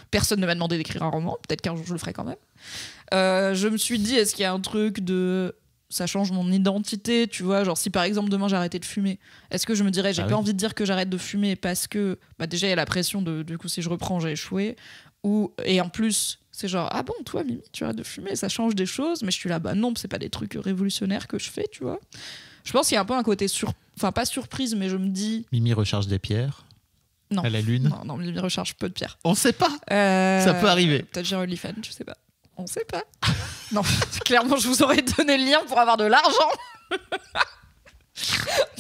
Personne ne m'a demandé d'écrire un roman, peut-être qu'un jour je le ferai quand même. Euh, je me suis dit, est-ce qu'il y a un truc de ça change mon identité, tu vois. Genre, si par exemple demain j'arrêtais de fumer, est-ce que je me dirais j'ai ah pas envie de dire que j'arrête de fumer parce que bah déjà il y a la pression de du coup si je reprends j'ai échoué et en plus, c'est genre, ah bon, toi, Mimi, tu arrêtes de fumer, ça change des choses, mais je suis là, bah non, c'est pas des trucs révolutionnaires que je fais, tu vois. Je pense qu'il y a un peu un côté, sur... enfin, pas surprise, mais je me dis. Mimi recharge des pierres non. À la Lune Non, Mimi recharge peu de pierres. On sait pas euh, Ça peut arriver. Peut-être j'ai OnlyFans, je sais pas. On sait pas. [laughs] non, [laughs] clairement, je vous aurais donné le lien pour avoir de l'argent [laughs]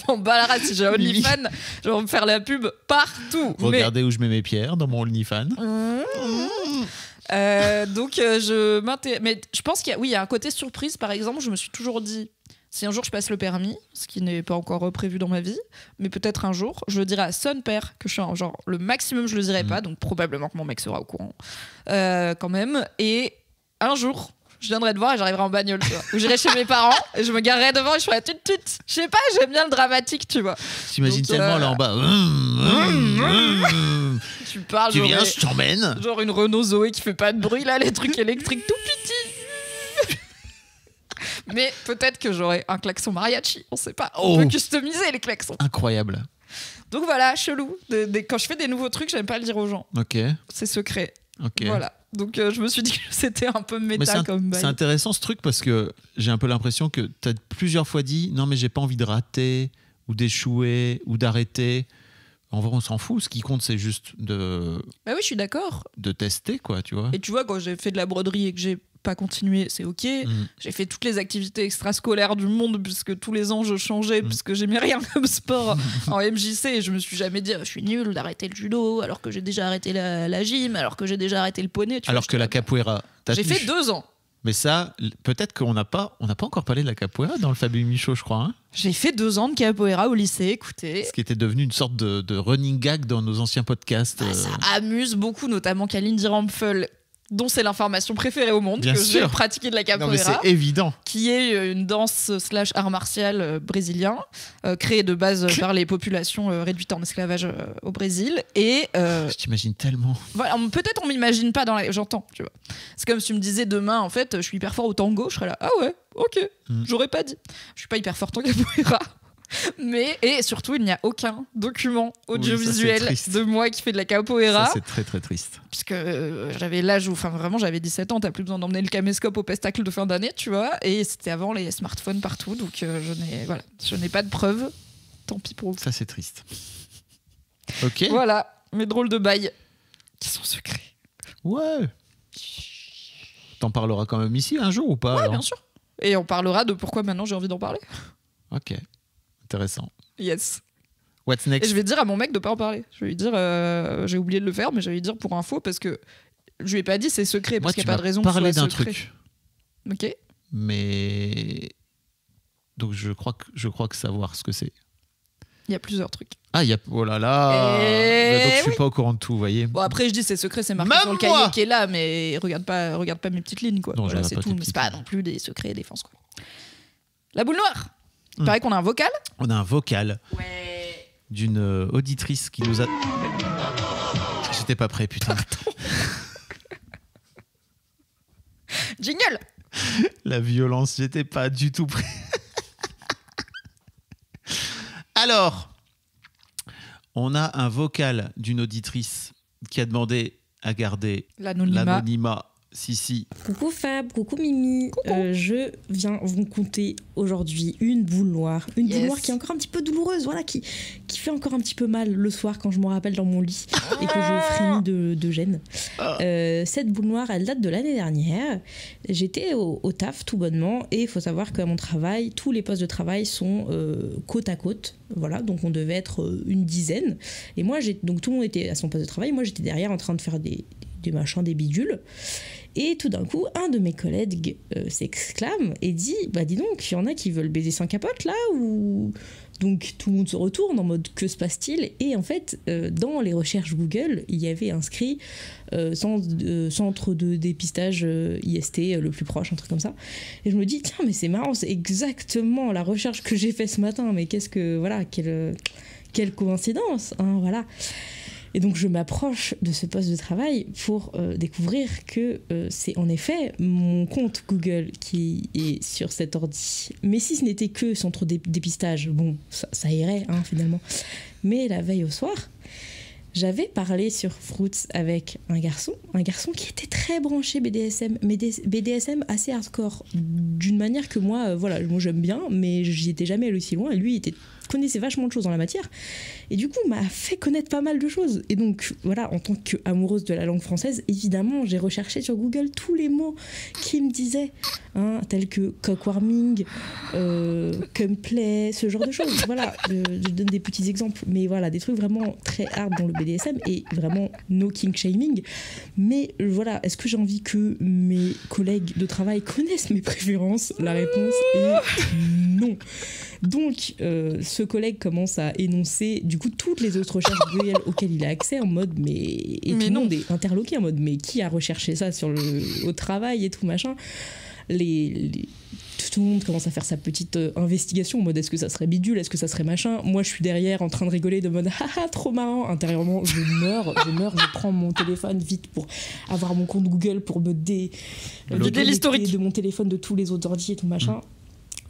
Bon, [laughs] bah si j'ai un OnlyFan je vais me faire la pub partout. Regardez où je mets mes pierres dans mon OnlyFan mmh. euh, donc, euh, je m'intéresse. Mais je pense qu'il y, a... oui, un côté surprise, par exemple. Je me suis toujours dit, si un jour je passe le permis, ce qui n'est pas encore prévu dans ma vie, mais peut-être un jour, je le dirai à son père que je suis en genre le maximum, je le dirai mmh. pas, donc probablement que mon mec sera au courant euh, quand même. Et un jour, je viendrai te voir et j'arriverai en bagnole, tu vois. Ou j'irai chez mes parents et je me garerai devant et je ferai tut tut. Je sais pas, j'aime bien le dramatique, tu vois. T'imagines tellement euh, là en bas. [laughs] tu parles. Tu viens, euh, je t'emmène. Genre une Renault Zoé qui fait pas de bruit là, les trucs électriques tout piti. Mais peut-être que j'aurai un klaxon mariachi, on sait pas. On peut oh. customiser les klaxons. Incroyable. Donc voilà, chelou. quand je fais des nouveaux trucs, j'aime pas le dire aux gens. Ok. C'est secret. Ok. Voilà. Donc euh, je me suis dit que [laughs] c'était un peu méta comme C'est intéressant ce truc parce que j'ai un peu l'impression que tu as plusieurs fois dit non mais j'ai pas envie de rater ou d'échouer ou d'arrêter. En vrai, on s'en fout. Ce qui compte, c'est juste de. Bah oui, je suis d'accord. De tester, quoi, tu vois. Et tu vois, quand j'ai fait de la broderie et que j'ai pas continuer, c'est ok. Mm. J'ai fait toutes les activités extrascolaires du monde puisque tous les ans je changeais mm. puisque j'aimais rien [laughs] comme sport [laughs] en MJC et je me suis jamais dit ah, je suis nul d'arrêter le judo alors que j'ai déjà arrêté la, gym, alors que j'ai déjà arrêté le poney. alors que la capoeira, j'ai fait deux ans. Mais ça, peut-être qu'on n'a pas, on n'a pas encore parlé de la capoeira dans le Fabien Michaud, je crois. Hein. J'ai fait deux ans de capoeira au lycée, écoutez. Ce qui était devenu une sorte de, running gag dans nos anciens podcasts. Ah, ça euh. amuse beaucoup, notamment Kalindi Rampfel, dont c'est l'information préférée au monde que j'ai pratiqué de la capoeira. c'est évident. Qui est euh, une danse slash art martial euh, brésilien créé euh, créée de base par les populations réduites en esclavage au Brésil et. Je t'imagine tellement. Voilà, peut-être on m'imagine pas dans la. J'entends, tu vois. C'est comme si tu me disais demain en fait je suis hyper fort au tango, je serais là ah ouais ok mm. j'aurais pas dit. Je suis pas hyper fort en capoeira. [laughs] Mais, et surtout, il n'y a aucun document audiovisuel de moi qui fait de la capoeira. C'est très très triste. Puisque euh, j'avais l'âge où, enfin vraiment, j'avais 17 ans, t'as plus besoin d'emmener le caméscope au pestacle de fin d'année, tu vois. Et c'était avant les smartphones partout, donc euh, je n'ai voilà, pas de preuves. Tant pis pour vous. Ça, c'est triste. [laughs] Ok. Voilà, mes drôles de bail qui sont secrets. Ouais. T'en parleras quand même ici un jour ou pas Ouais, bien sûr. Et on parlera de pourquoi maintenant j'ai envie d'en parler. Ok. Intéressant. Yes. What's next Et je vais dire à mon mec de pas en parler. Je vais lui dire, euh, j'ai oublié de le faire, mais je vais lui dire pour info parce que je lui ai pas dit c'est secret parce qu'il n'y a pas de raison. de Parler d'un truc. Ok. Mais donc je crois que je crois que savoir ce que c'est. Il y a plusieurs trucs. Ah, il y a. Oh là eh bah, Donc, je suis pas au courant de tout, voyez. Bon, après, je dis, c'est secret, c'est marqué Même le cahier qui est là, mais regarde pas, regarde pas mes petites lignes, quoi. Non, voilà, c'est tout. Mais c'est pas non plus des secrets défense quoi. La boule noire il paraît qu'on a un vocal On a un vocal. D'une euh, auditrice qui nous a. J'étais pas prêt, putain. Jingle La violence, j'étais pas du tout prêt. Alors, on a un vocal d'une auditrice qui a demandé à garder l'anonymat Coucou Fab, coucou Mimi. Euh, je viens vous compter aujourd'hui une boule noire. Une boule noire qui est encore un petit peu douloureuse, voilà, qui, qui fait encore un petit peu mal le soir quand je me rappelle dans mon lit ah. et que je frémis de, de gêne. Ah. Euh, cette boule noire, elle date de l'année dernière. J'étais au, taf tout bonnement et il faut savoir qu'à mon travail, tous les postes de travail sont euh, côte à côte. Voilà, donc on devait être une dizaine. Et moi, j'ai donc tout le monde était à son poste de travail. Moi, j'étais derrière en train de faire des, des machins, des bidules. Et tout d'un coup, un de mes collègues euh, s'exclame et dit Bah, dis donc, il y en a qui veulent baiser sans capote là Donc tout le monde se retourne en mode que se passe-t-il Et en fait, euh, dans les recherches Google, il y avait inscrit euh, centre, de, dépistage IST le plus proche, un truc comme ça. Et je me dis, tiens, mais c'est marrant, c'est exactement la recherche que j'ai fait ce matin, mais qu'est-ce que. Voilà, quelle, quelle coïncidence, hein, voilà. Et donc je m'approche de ce poste de travail pour euh, découvrir que euh, c'est en effet mon compte Google qui est sur cet ordi. Mais si ce n'était que centre dépistage, bon, ça, irait hein, finalement. Mais la veille au soir, j'avais parlé sur Fruits avec un garçon, un garçon qui était très branché BDSM, mais BDSM assez hardcore, d'une manière que moi, euh, voilà, moi j'aime bien, mais j'y étais jamais allé aussi loin, et lui était connaissait vachement de choses dans la matière. Et du coup, m'a fait connaître pas mal de choses. Et donc, voilà, en tant qu'amoureuse de la langue française, évidemment, j'ai recherché sur Google tous les mots qui me disaient, hein, tels que cockwarming, euh, ce genre de choses. Voilà, je, je, donne des petits exemples, mais voilà, des trucs vraiment très hard dans le BDSM et vraiment no king shaming. Mais voilà, est-ce que j'ai envie que mes collègues de travail connaissent mes préférences La réponse est non. Donc, euh, ce collègue commence à énoncer, du coup, toutes les autres recherches Google [laughs] auxquelles il a accès en mode, mais. Et puis non. interloqué en mode, mais qui a recherché ça sur le, au travail et tout machin les, tout le monde commence à faire sa petite euh, investigation en mode est-ce que ça serait bidule, est-ce que ça serait machin. Moi, je suis derrière en train de rigoler de mode [laughs] haha, trop marrant. Intérieurement, je meurs, je meurs, je prends mon téléphone vite pour avoir mon compte Google pour me dé. de l'historique. De mon téléphone, de tous les autres ordi et tout machin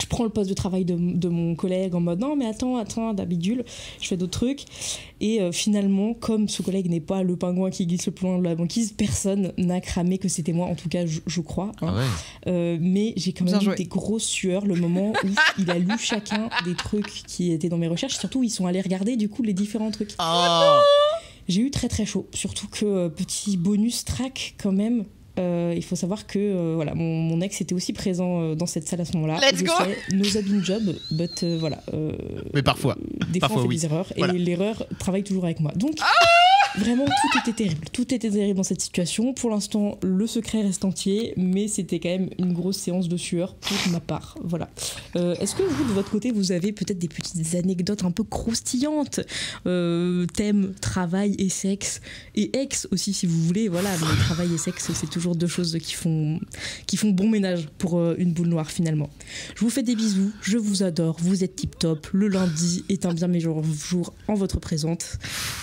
je prends le poste de travail de, mon collègue en mode non mais attends, attends, d'habitude, je fais d'autres trucs. Et euh, finalement, comme ce collègue n'est pas le pingouin qui glisse le plus de la banquise, personne n'a cramé que c'était moi, en tout cas je, crois. Hein. Ah euh, mais j'ai quand même eu des grosses sueurs le moment où [laughs] il a lu chacun des trucs qui étaient dans mes recherches. Surtout, ils sont allés regarder du coup les différents trucs. Ah. J'ai eu très très chaud, surtout que euh, petit bonus track quand même euh, il faut savoir que euh, voilà, mon, ex était aussi présent euh, dans cette salle à ce moment-là. Let's je go sais, nos job job, but voilà. Mais parfois. Des fois, on fait des erreurs et l'erreur travaille toujours avec moi. Donc. Ah vraiment, tout était terrible. Tout était terrible dans cette situation. Pour l'instant, le secret reste entier, mais c'était quand même une grosse séance de sueur pour ma part. Voilà. Est-ce que vous, de votre côté, vous avez peut-être des petites anecdotes un peu croustillantes Thème travail et sexe. Et ex aussi, si vous voulez. Voilà, mais travail et sexe, c'est toujours de choses qui font, qui font bon ménage pour euh, une boule noire finalement. Je vous fais des bisous, je vous adore, vous êtes tip top. Le lundi est un bien meilleur jour en votre présente.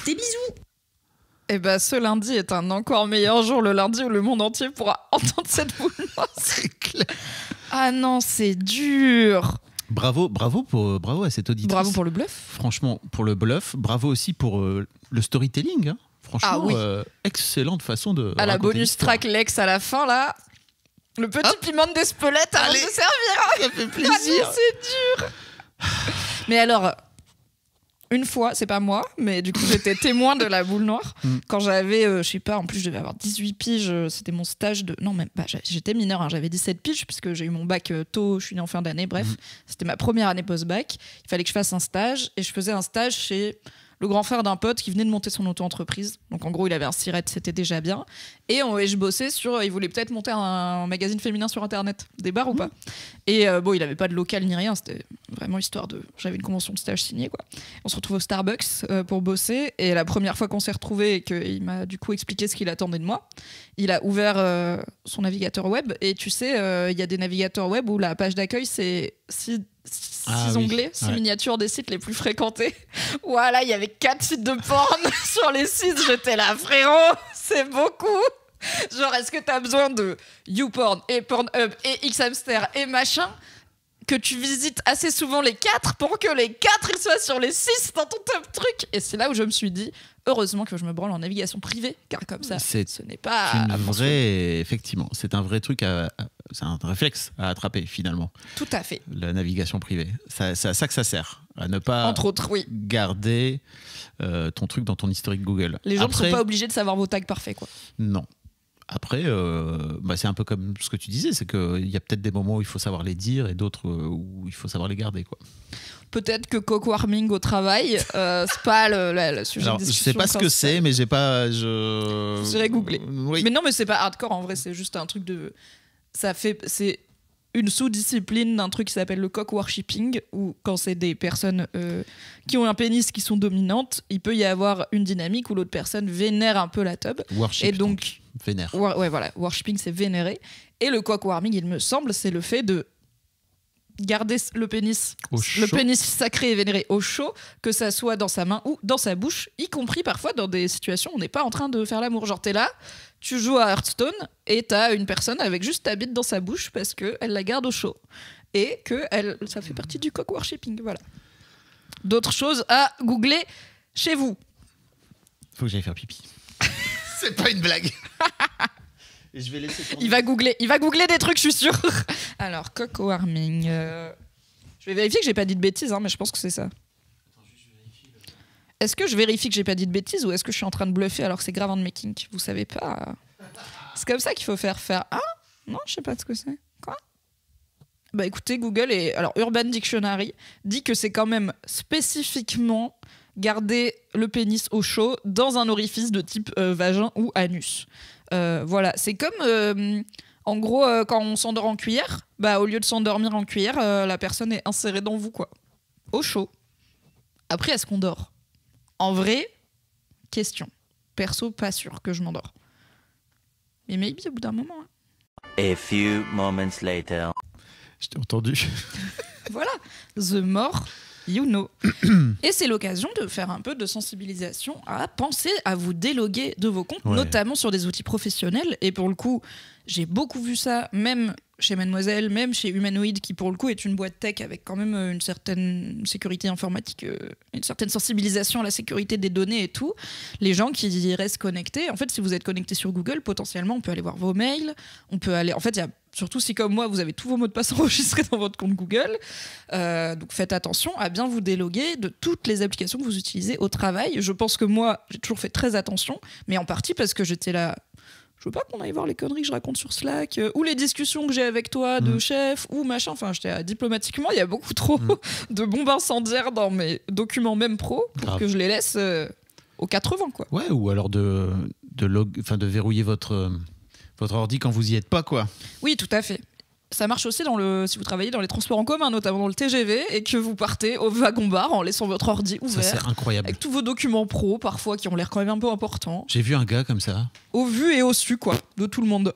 Des bisous eh ben, ce lundi est un encore meilleur jour, le lundi où le monde entier pourra [laughs] entendre cette boule noire. [laughs] Ah non, c'est dur. Bravo, bravo, pour, bravo à cette auditeur. Bravo pour le bluff. Franchement, pour le bluff. Bravo aussi pour euh, le storytelling. Hein ah, oui. Euh, excellente façon de. À la bonus track Lex à la fin, là. Le petit piment piment d'Espelette avant de servir. Ça fait ah, plaisir. c'est dur. [sighs] Mais alors, une fois, c'est pas moi, mais du coup j'étais témoin de la boule noire. [laughs] Mm. Quand j'avais, euh, je sais pas, en plus je devais avoir 18 piges, euh, c'était mon stage de... Non, même bah, j'étais mineur, hein, j'avais 17 piges puisque j'ai eu mon bac tôt, je suis née en fin d'année, bref. Mm. C'était ma première année post-bac. Il fallait que je fasse un stage et je faisais un stage chez le grand frère d'un pote qui venait de monter son auto-entreprise. Donc en gros, il avait un sirette, c'était déjà bien. Et, je bossais sur. il voulait peut-être monter un, magazine féminin sur Internet, des bars ou pas. Mmh. Et euh, bon, il n'avait pas de local ni rien, c'était vraiment histoire de. J'avais une convention de stage signée, quoi. On se retrouve au Starbucks euh, pour bosser. Et la première fois qu'on s'est retrouvés, et qu'il m'a du coup expliqué ce qu'il attendait de moi, il a ouvert euh, son navigateur web. Et tu sais, il y a des navigateurs web où la page d'accueil, c'est si six ah onglets, 6 six miniatures des sites les plus fréquentés. [laughs] Voilà, il y avait quatre sites de porn [laughs] sur les sites. J'étais là, frérot, c'est beaucoup. Genre, est-ce que t'as besoin de YouPorn et Pornhub et Xhamster et machin que tu visites assez souvent les quatre pour que les quatre soient sur les six dans ton top truc Et c'est là où je me suis dit, Heureusement que je me branle en navigation privée, car comme ça, ce n'est pas. effectivement, c'est un vrai truc, c'est un réflexe à attraper finalement. Tout à fait. La navigation privée, c'est à ça que ça sert, à ne pas Entre autres, garder euh, ton truc dans ton historique Google. Les gens ne sont pas obligés de savoir vos tags parfaits, quoi. Non. Après, euh, bah c'est un peu comme ce que tu disais, c'est qu'il y a peut-être des moments où il faut savoir les dire et d'autres euh, où il faut savoir les garder, quoi peut-être que coke warming au travail, euh, c'est pas le, sujet de Je sais pas ce que c'est, mais j'ai pas. Euh, je... Vous googler. Mais non, mais c'est pas hardcore en vrai, c'est juste un truc de. Ça fait. C'est une sous-discipline d'un truc qui s'appelle le cock worshipping, où quand c'est des personnes euh, qui ont un pénis qui sont dominantes, il peut y avoir une dynamique où l'autre personne vénère un peu la tub. Worship, et donc, Vénère. ouais, voilà. Worshipping, c'est vénérer. Et le cockwarming », warming, il me semble, c'est le fait de garder le pénis, le pénis sacré et vénéré au chaud, que ça soit dans sa main ou dans sa bouche, y compris parfois dans des situations où on n'est pas en train de faire l'amour. Genre, t'es là, tu joues à Hearthstone et t'as une personne avec juste ta bite dans sa bouche parce qu'elle la garde au chaud. Et que elle, ça fait partie du cock worshipping. Voilà. D'autres choses à googler chez vous. Faut que j'aille faire pipi. [laughs] C'est pas une blague. [laughs] Il va googler, il va googler des trucs, je suis sûr. [laughs] Alors, coco warming. Euh, je vais vérifier que j'ai pas dit de bêtises, hein, mais je pense que c'est ça. Est-ce que je vérifie que j'ai pas dit de bêtises ou est-ce que je suis en train de bluffer alors c'est grave en making Vous savez pas. C'est comme ça qu'il faut faire faire. Ah Non, je sais pas ce que c'est. Quoi Bah écoutez, Google et alors Urban Dictionary dit que c'est quand même spécifiquement garder le pénis au chaud dans un orifice de type euh, vagin ou anus. Euh, voilà, c'est comme euh, en gros euh, quand on s'endort en cuillère, bah au lieu de s'endormir en cuillère, la personne est insérée dans vous quoi, au chaud. Après est-ce qu'on dort En vrai, question. Perso, pas sûr que je m'endors. Mais maybe au bout d'un moment. Hein. A few moments later. entendu. [laughs] voilà, the mort You know. [coughs] et c'est l'occasion de faire un peu de sensibilisation à penser à vous déloguer de vos comptes, notamment sur des outils professionnels. Et pour le coup, j'ai beaucoup vu ça, même chez Mademoiselle, même chez Humanoid, qui pour le coup est une boîte tech avec quand même euh, une certaine sécurité informatique, euh, une certaine sensibilisation à la sécurité des données et tout, les gens qui restent connectés, en fait, si vous êtes connecté sur Google, potentiellement, on peut aller voir vos mails, on peut aller. En fait, il surtout si comme moi vous avez tous vos mots de passe [laughs] enregistrés dans votre compte Google. Euh, donc faites attention à bien vous déloguer de toutes les applications que vous utilisez au travail. Je pense que moi j'ai toujours fait très attention, mais en partie parce que j'étais là je veux pas qu'on aille voir les conneries que je raconte sur Slack, euh, ou les discussions que j'ai avec toi de mm. chef, ou machin. Enfin, j'étais diplomatiquement, il y a beaucoup trop mm. [laughs] de bombes incendiaires dans mes documents même pro pour que je les laisse euh, aux 80, quoi. Ouais, ou alors de, de, log, de verrouiller votre, euh, votre ordi quand vous y êtes pas, quoi. Oui, tout à fait. Ça marche aussi dans le, si vous travaillez dans les transports en commun, notamment dans le TGV, et que vous partez au wagon-bar en laissant votre ordi ouvert. c'est incroyable. Avec tous vos documents pro, parfois, qui ont l'air quand même un peu importants. J'ai vu un gars comme ça. Au vu et au su, quoi, de tout le monde.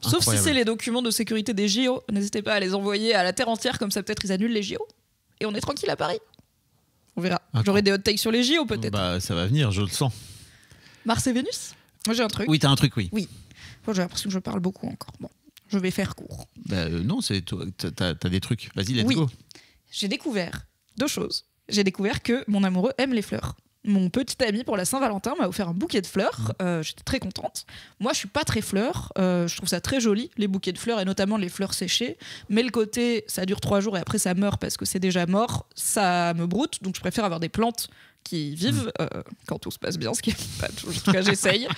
Sauf si c'est les documents de sécurité des JO. N'hésitez pas à les envoyer à la Terre entière, comme ça peut-être ils annulent les JO. Et on est tranquille à Paris. On verra. J'aurai des hot takes sur les JO peut-être. Bah, ça va venir, je le sens. Mars et Vénus Moi j'ai un truc. Oui, t'as un truc, oui. Oui. Bon, j'ai l'impression que je parle beaucoup encore. Bon. Je vais faire court. Bah, euh, non, c'est toi. t'as as des trucs. Vas-y, let's oui. J'ai découvert deux choses. J'ai découvert que mon amoureux aime les fleurs. Mon petit ami pour la Saint-Valentin m'a offert un bouquet de fleurs. Mmh. Euh, j'étais très contente. Moi, je suis pas très fleur. Euh, je trouve ça très joli, les bouquets de fleurs et notamment les fleurs séchées. Mais le côté, ça dure trois jours et après ça meurt parce que c'est déjà mort, ça me broute. Donc, je préfère avoir des plantes qui vivent mmh. quand tout se passe bien, ce qui n'est pas toujours. En tout cas, j'essaye. [laughs]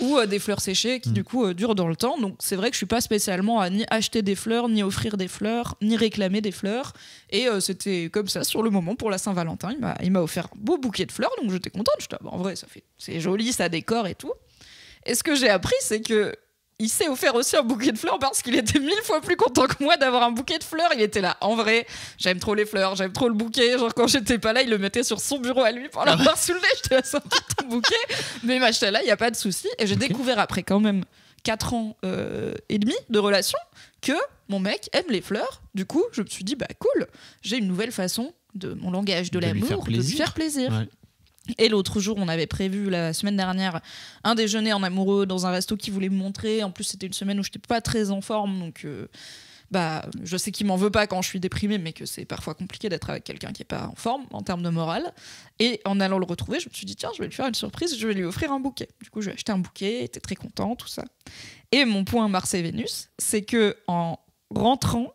ou euh, des fleurs séchées qui mm. du coup euh, durent dans le temps. Donc c'est vrai que je suis pas spécialement à ni acheter des fleurs, ni offrir des fleurs, ni réclamer des fleurs. Et euh, c'était comme ça sur le moment pour la Saint-Valentin. Il m'a offert un beau bouquet de fleurs, donc j'étais contente. Bah, en vrai, ça fait c'est joli, ça décore et tout. Et ce que j'ai appris, c'est que il s'est offert aussi un bouquet de fleurs parce qu'il était mille fois plus content que moi d'avoir un bouquet de fleurs. Il était là, en vrai, j'aime trop les fleurs, j'aime trop le bouquet. Genre, quand j'étais pas là, il le mettait sur son bureau à lui pour l'avoir ah bah. soulevé. [laughs] J'étais là, de ton bouquet. Mais machin là, il n'y a pas de souci. Et j'ai découvert après, quand même, 4 ans euh, et demi de relation, que mon mec aime les fleurs. Du coup, je me suis dit, bah cool, j'ai une nouvelle façon de mon langage de, l'amour, de lui faire plaisir. Et l'autre jour, on avait prévu la semaine dernière un déjeuner en amoureux dans un resto qui voulait me montrer. En plus, c'était une semaine où je n'étais pas très en forme, donc euh, bah, je sais qu'il m'en veut pas quand je suis déprimée, mais que c'est parfois compliqué d'être avec quelqu'un qui est pas en forme en termes de morale. Et en allant le retrouver, je me suis dit tiens, je vais lui faire une surprise, je vais lui offrir un bouquet. Du coup, j'ai acheté un bouquet, il était très content, tout ça. Et mon point Mars et Vénus, c'est que en rentrant,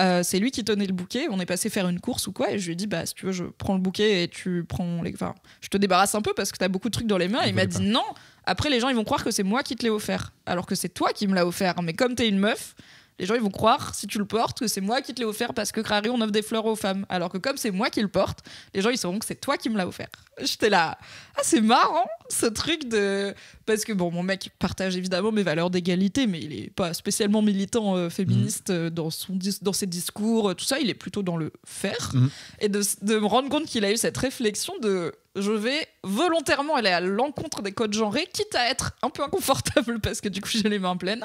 euh, c'est lui qui tenait le bouquet. On est passé faire une course ou quoi. Et je lui ai dit, bah, si tu veux, je prends le bouquet et tu prends les. Enfin, je te débarrasse un peu parce que t'as beaucoup de trucs dans les mains. Et il m'a dit, non. Après, les gens, ils vont croire que c'est moi qui te l'ai offert. Alors que c'est toi qui me l'as offert. Mais comme t'es une meuf, les gens ils vont croire, si tu le portes, que c'est moi qui te l'ai offert parce que Crary, on offre des fleurs aux femmes. Alors que comme c'est moi qui le porte, les gens ils sauront que c'est toi qui me l'as offert. J'étais là, ah c'est marrant ce truc de. Parce que bon, mon mec partage évidemment mes valeurs d'égalité, mais il est pas spécialement militant euh, féministe mhm. euh, dans, son dans ses discours, euh, tout ça, il est plutôt dans le faire. Mhm. Et de me rendre compte qu'il a eu cette réflexion de je vais volontairement aller à l'encontre des codes genrés, quitte à être un peu inconfortable [laughs] parce que du coup j'ai les mains pleines,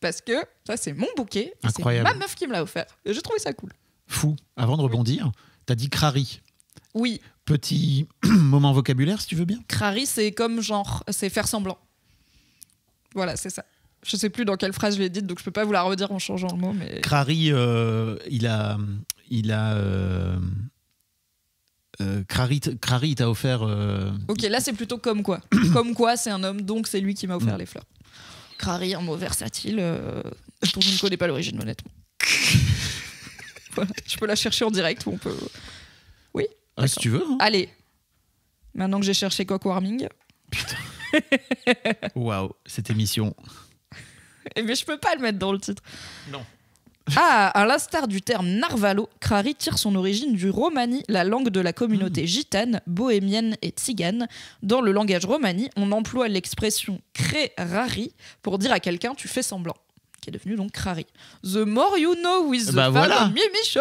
parce que ça c'est mon bouquet, c'est ma meuf qui me l'a offert, et j'ai trouvé ça cool. Fou, avant de rebondir, t'as dit crari. Oui. Petit [clears throat] moment vocabulaire si tu veux bien. Crari c'est comme genre, c'est faire semblant. Voilà, c'est ça. Je sais plus dans quelle phrase je l'ai dite, donc je peux pas vous la redire en changeant le mot. Mais... Crari, euh, il a... Il a euh, Crari, euh, Crary, t'a offert. Euh, ok, là c'est plutôt comme quoi. [coughs] comme quoi, c'est un homme, donc c'est lui qui m'a offert mm. les fleurs. Crary, un mot versatile, euh, dont je ne connais pas l'origine, honnêtement. [laughs] je peux la chercher en direct ou on peut. Oui. Ah, si tu veux. Hein. Allez. Maintenant que j'ai cherché cockwarming... Putain. [laughs] Waouh, cette émission. Eh, mais je peux pas le mettre dans le titre. Non. Ah, à l'instar du terme narvalo, Krari tire son origine du romani, la langue de la communauté hmm. gitane, bohémienne et tzigane. Dans le langage romani, on emploie l'expression crerari pour dire à quelqu'un tu fais semblant qui est devenu donc Krari. The more you know with eh the bah voilà. Show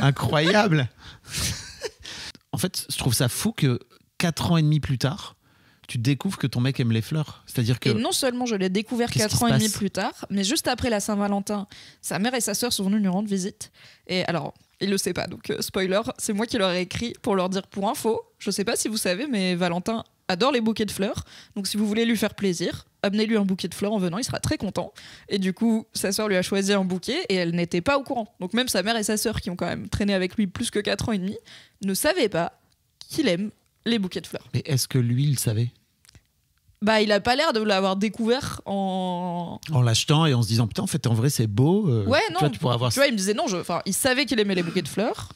Incroyable [laughs] En fait, je trouve ça fou que 4 ans et demi plus tard, tu découvres que ton mec aime les fleurs. C'est-à-dire que. Et non seulement je l'ai découvert quatre ans et demi plus tard, mais juste après la Saint-Valentin, sa mère et sa sœur sont venues lui rendre visite. Et alors, il le sait pas, donc euh, spoiler, c'est moi qui leur ai écrit pour leur dire pour info. Je sais pas si vous savez, mais Valentin adore les bouquets de fleurs. Donc si vous voulez lui faire plaisir, amenez-lui un bouquet de fleurs en venant, il sera très content. Et du coup, sa sœur lui a choisi un bouquet et elle n'était pas au courant. Donc même sa mère et sa sœur, qui ont quand même traîné avec lui plus que quatre ans et demi, ne savaient pas qu'il aime les bouquets de fleurs. Mais est-ce que lui, il savait bah, il a pas l'air de l'avoir découvert en. En l'achetant et en se disant putain, en fait, en vrai, c'est beau. Euh, ouais, non. Tu vois, il me disait non, je... enfin, il savait qu'il aimait les bouquets de fleurs.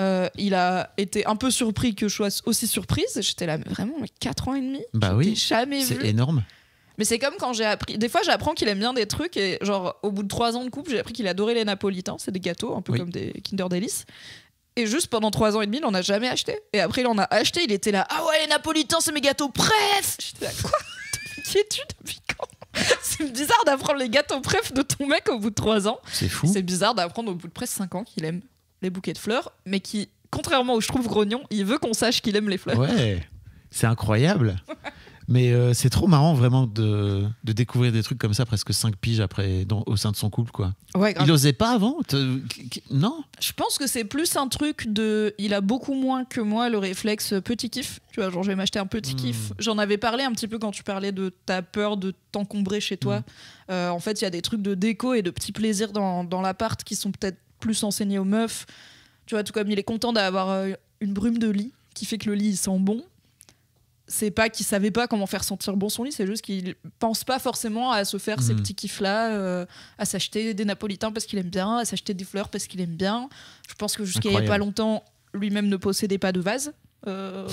Euh, il a été un peu surpris que je sois aussi surprise. J'étais là, vraiment, mais 4 ans et demi. Bah oui. jamais C'est énorme. Mais c'est comme quand j'ai appris. Des fois, j'apprends qu'il aime bien des trucs et, genre, au bout de 3 ans de couple, j'ai appris qu'il adorait les napolitains. C'est des gâteaux, un peu comme des Kinder Delice. Et juste pendant trois ans et demi, il n'en a jamais acheté. Et après, il en a acheté, il était là. Ah ouais, les Napolitains, c'est mes gâteaux » J'étais là, quoi [laughs] Qui es-tu depuis quand [laughs] c'est bizarre d'apprendre les gâteaux préf de ton mec au bout de 3 ans. C'est fou. C'est bizarre d'apprendre au bout de presque 5 ans qu'il aime les bouquets de fleurs, mais qui, contrairement au je trouve grognon, il veut qu'on sache qu'il aime les fleurs. Ouais, c'est incroyable. [laughs] Mais euh, c'est trop marrant vraiment de, découvrir des trucs comme ça presque 5 piges après au sein de son couple quoi. il n'osait pas avant Non Je pense que c'est plus un truc de il a beaucoup moins que moi le réflexe petit kiff, tu vois, genre je vais m'acheter un petit hmm. kiff. J'en avais parlé un petit peu quand tu parlais de ta peur de t'encombrer chez toi. Hmm. Euh, en fait, il y a des trucs de déco et de petits plaisirs dans, dans l'appart qui sont peut-être plus enseignés aux meufs. Tu vois, tout comme il est content d'avoir euh, une brume de lit qui fait que le lit il sent bon c'est pas qu'il savait pas comment faire sentir bon son lit, c'est juste qu'il pense pas forcément à se faire ces hmm. petits kiffs là, euh, à s'acheter des napolitains parce qu'il aime bien, à s'acheter des fleurs parce qu'il aime bien. Je pense que jusqu'à y a pas longtemps, lui-même ne possédait pas de vase euh,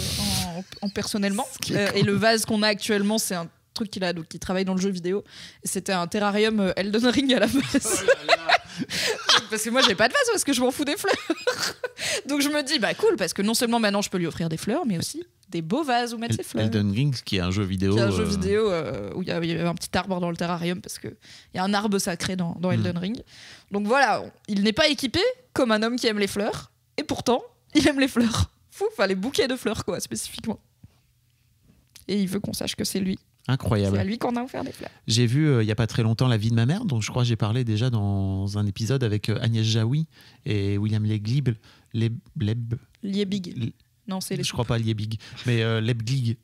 en, personnellement. [laughs] Euh, et le vase qu'on a actuellement, c'est un truc qu'il a donc il travaille dans le jeu vidéo. C'était un terrarium Elden Ring à la base. Oh [laughs] parce que moi j'ai pas de vase parce que je m'en fous des fleurs. [laughs] donc je me dis bah cool parce que non seulement maintenant je peux lui offrir des fleurs mais aussi des beaux vases où mettre ses fleurs. Elden Ring, qui est un jeu vidéo. un jeu euh, vidéo euh, où il y, a un petit arbre dans le terrarium parce qu'il y a un arbre sacré dans, hmm. Elden Ring. Donc voilà, il n'est pas équipé comme un homme qui aime les fleurs. Et pourtant, il aime les fleurs. Fou, enfin les bouquets de fleurs, quoi, spécifiquement. Et il veut qu'on sache que c'est lui. Incroyable. C'est à lui qu'on a offert des fleurs. J'ai vu euh, il n'y a pas très longtemps La vie de ma mère, dont je crois que j'ai parlé déjà dans un épisode avec Agnès Jaoui et William Leglib. Leb, Liebig. Non, c'est les. Je crois pas Liebig, mais euh, Lebglig.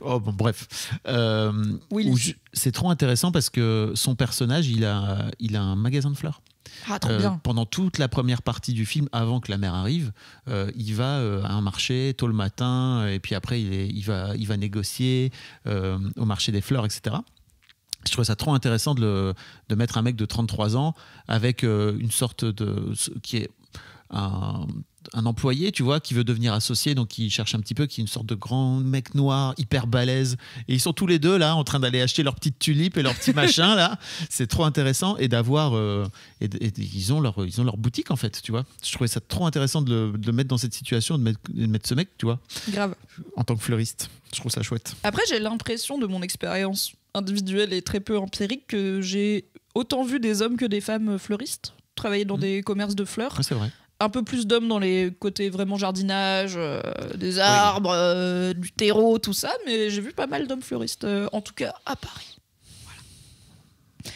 Oh, bref. Euh, oui. C'est trop intéressant parce que son personnage, il a, il a un magasin de fleurs. Ah, euh, pendant toute la première partie du film, avant que la mère arrive, il va à un marché tôt le matin, et puis après, il, il, va, il va négocier au marché des fleurs, etc. Je trouvais ça trop intéressant de, de mettre un mec de 33 ans avec une sorte de. qui est un, employé, tu vois, qui veut devenir associé, donc qui cherche un petit peu, qui est une sorte de grand mec noir, hyper balèze. Et ils sont tous les deux là, en train d'aller acheter leurs petites tulipes et leurs petits [laughs] machins là. C'est trop intéressant et d'avoir, euh, et, ils ont leur, ils ont leur boutique en fait, tu vois. Je trouvais ça trop intéressant de le, de mettre dans cette situation, de mettre, de mettre, ce mec, tu vois. Grave. En tant que fleuriste, je trouve ça chouette. Après, j'ai l'impression de mon expérience individuelle et très peu empirique que j'ai autant vu des hommes que des femmes fleuristes travailler dans mmh. des commerces de fleurs. c'est vrai un peu plus d'hommes dans les côtés vraiment jardinage, euh, des arbres, euh, du terreau, tout ça, mais j'ai vu pas mal d'hommes fleuristes, euh, en tout cas à Paris.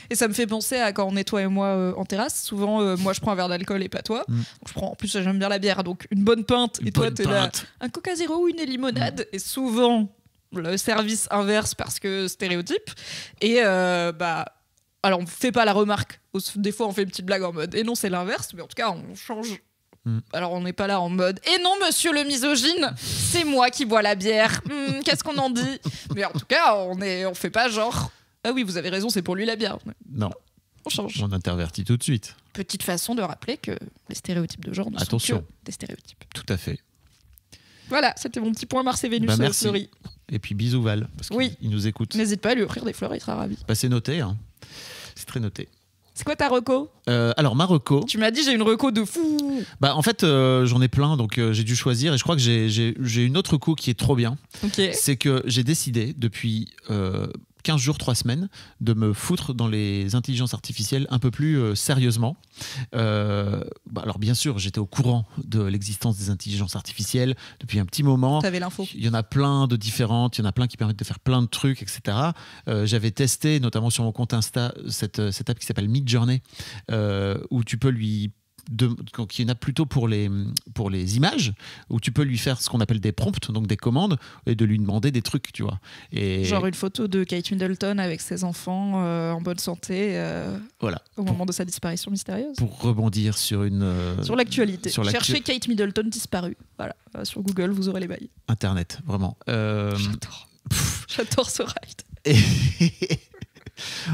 Et ça me fait penser à quand on est toi et moi en terrasse. Souvent, moi je prends un verre d'alcool et pas toi. Mm. je prends, en plus, j'aime bien la bière, donc une bonne pinte. et toi, t'es là. Un coca zéro ou une limonade. Mm. Et souvent, le service inverse parce que stéréotype. Et bah. Alors, on fait pas la remarque. Des fois, on fait une petite blague en mode. Et eh non, c'est l'inverse, mais en tout cas, on change Mm. Alors on n'est pas là en mode et eh non monsieur le misogyne, c'est moi qui bois la bière. Mm, qu'est-ce qu'on en dit Mais en tout cas, on ne fait pas genre ah oui, vous avez raison, c'est pour lui la bière. Non. On change. On intervertit tout de suite. Petite façon de rappeler que les stéréotypes de genre ne Attention. sont des stéréotypes. Tout à fait. Voilà, c'était mon petit point Mars et Vénus bah, euh, merci. Et puis bisous Val, parce qu'il nous écoute. N'hésite pas à lui offrir des fleurs, il sera ravi. Bah, c'est noté, hein. c'est très noté. C'est quoi ta reco euh, Alors, ma reco. Tu m'as dit, j'ai une reco de fou Bah, en fait, euh, j'en ai plein, donc euh, j'ai dû choisir. Et je crois que j'ai une autre reco qui est trop bien. Ok. C'est que j'ai décidé depuis 15 jours, 3 semaines de me foutre dans les intelligences artificielles un peu plus euh, sérieusement. Euh, bah, alors bien sûr, j'étais au courant de l'existence des intelligences artificielles depuis un petit moment. Tu avais l'info. Il y en a plein de différentes, il y en a plein qui permettent de faire plein de trucs, etc. Euh, j'avais testé, notamment sur mon compte Insta, cette, cette app qui s'appelle Midjourney, où tu peux lui de, qu'il y en a plutôt pour les, pour les images, où tu peux lui faire ce qu'on appelle des prompts, donc des commandes, et de lui demander des trucs, tu vois. Et... Genre une photo de Kate Middleton avec ses enfants euh, en bonne santé euh, voilà. au moment de sa disparition mystérieuse. Pour rebondir sur une... Euh, sur l'actualité. chercher Kate Middleton disparue. Voilà. Sur Google, vous aurez les bails. Internet, vraiment. J'adore. J'adore ce ride. [laughs]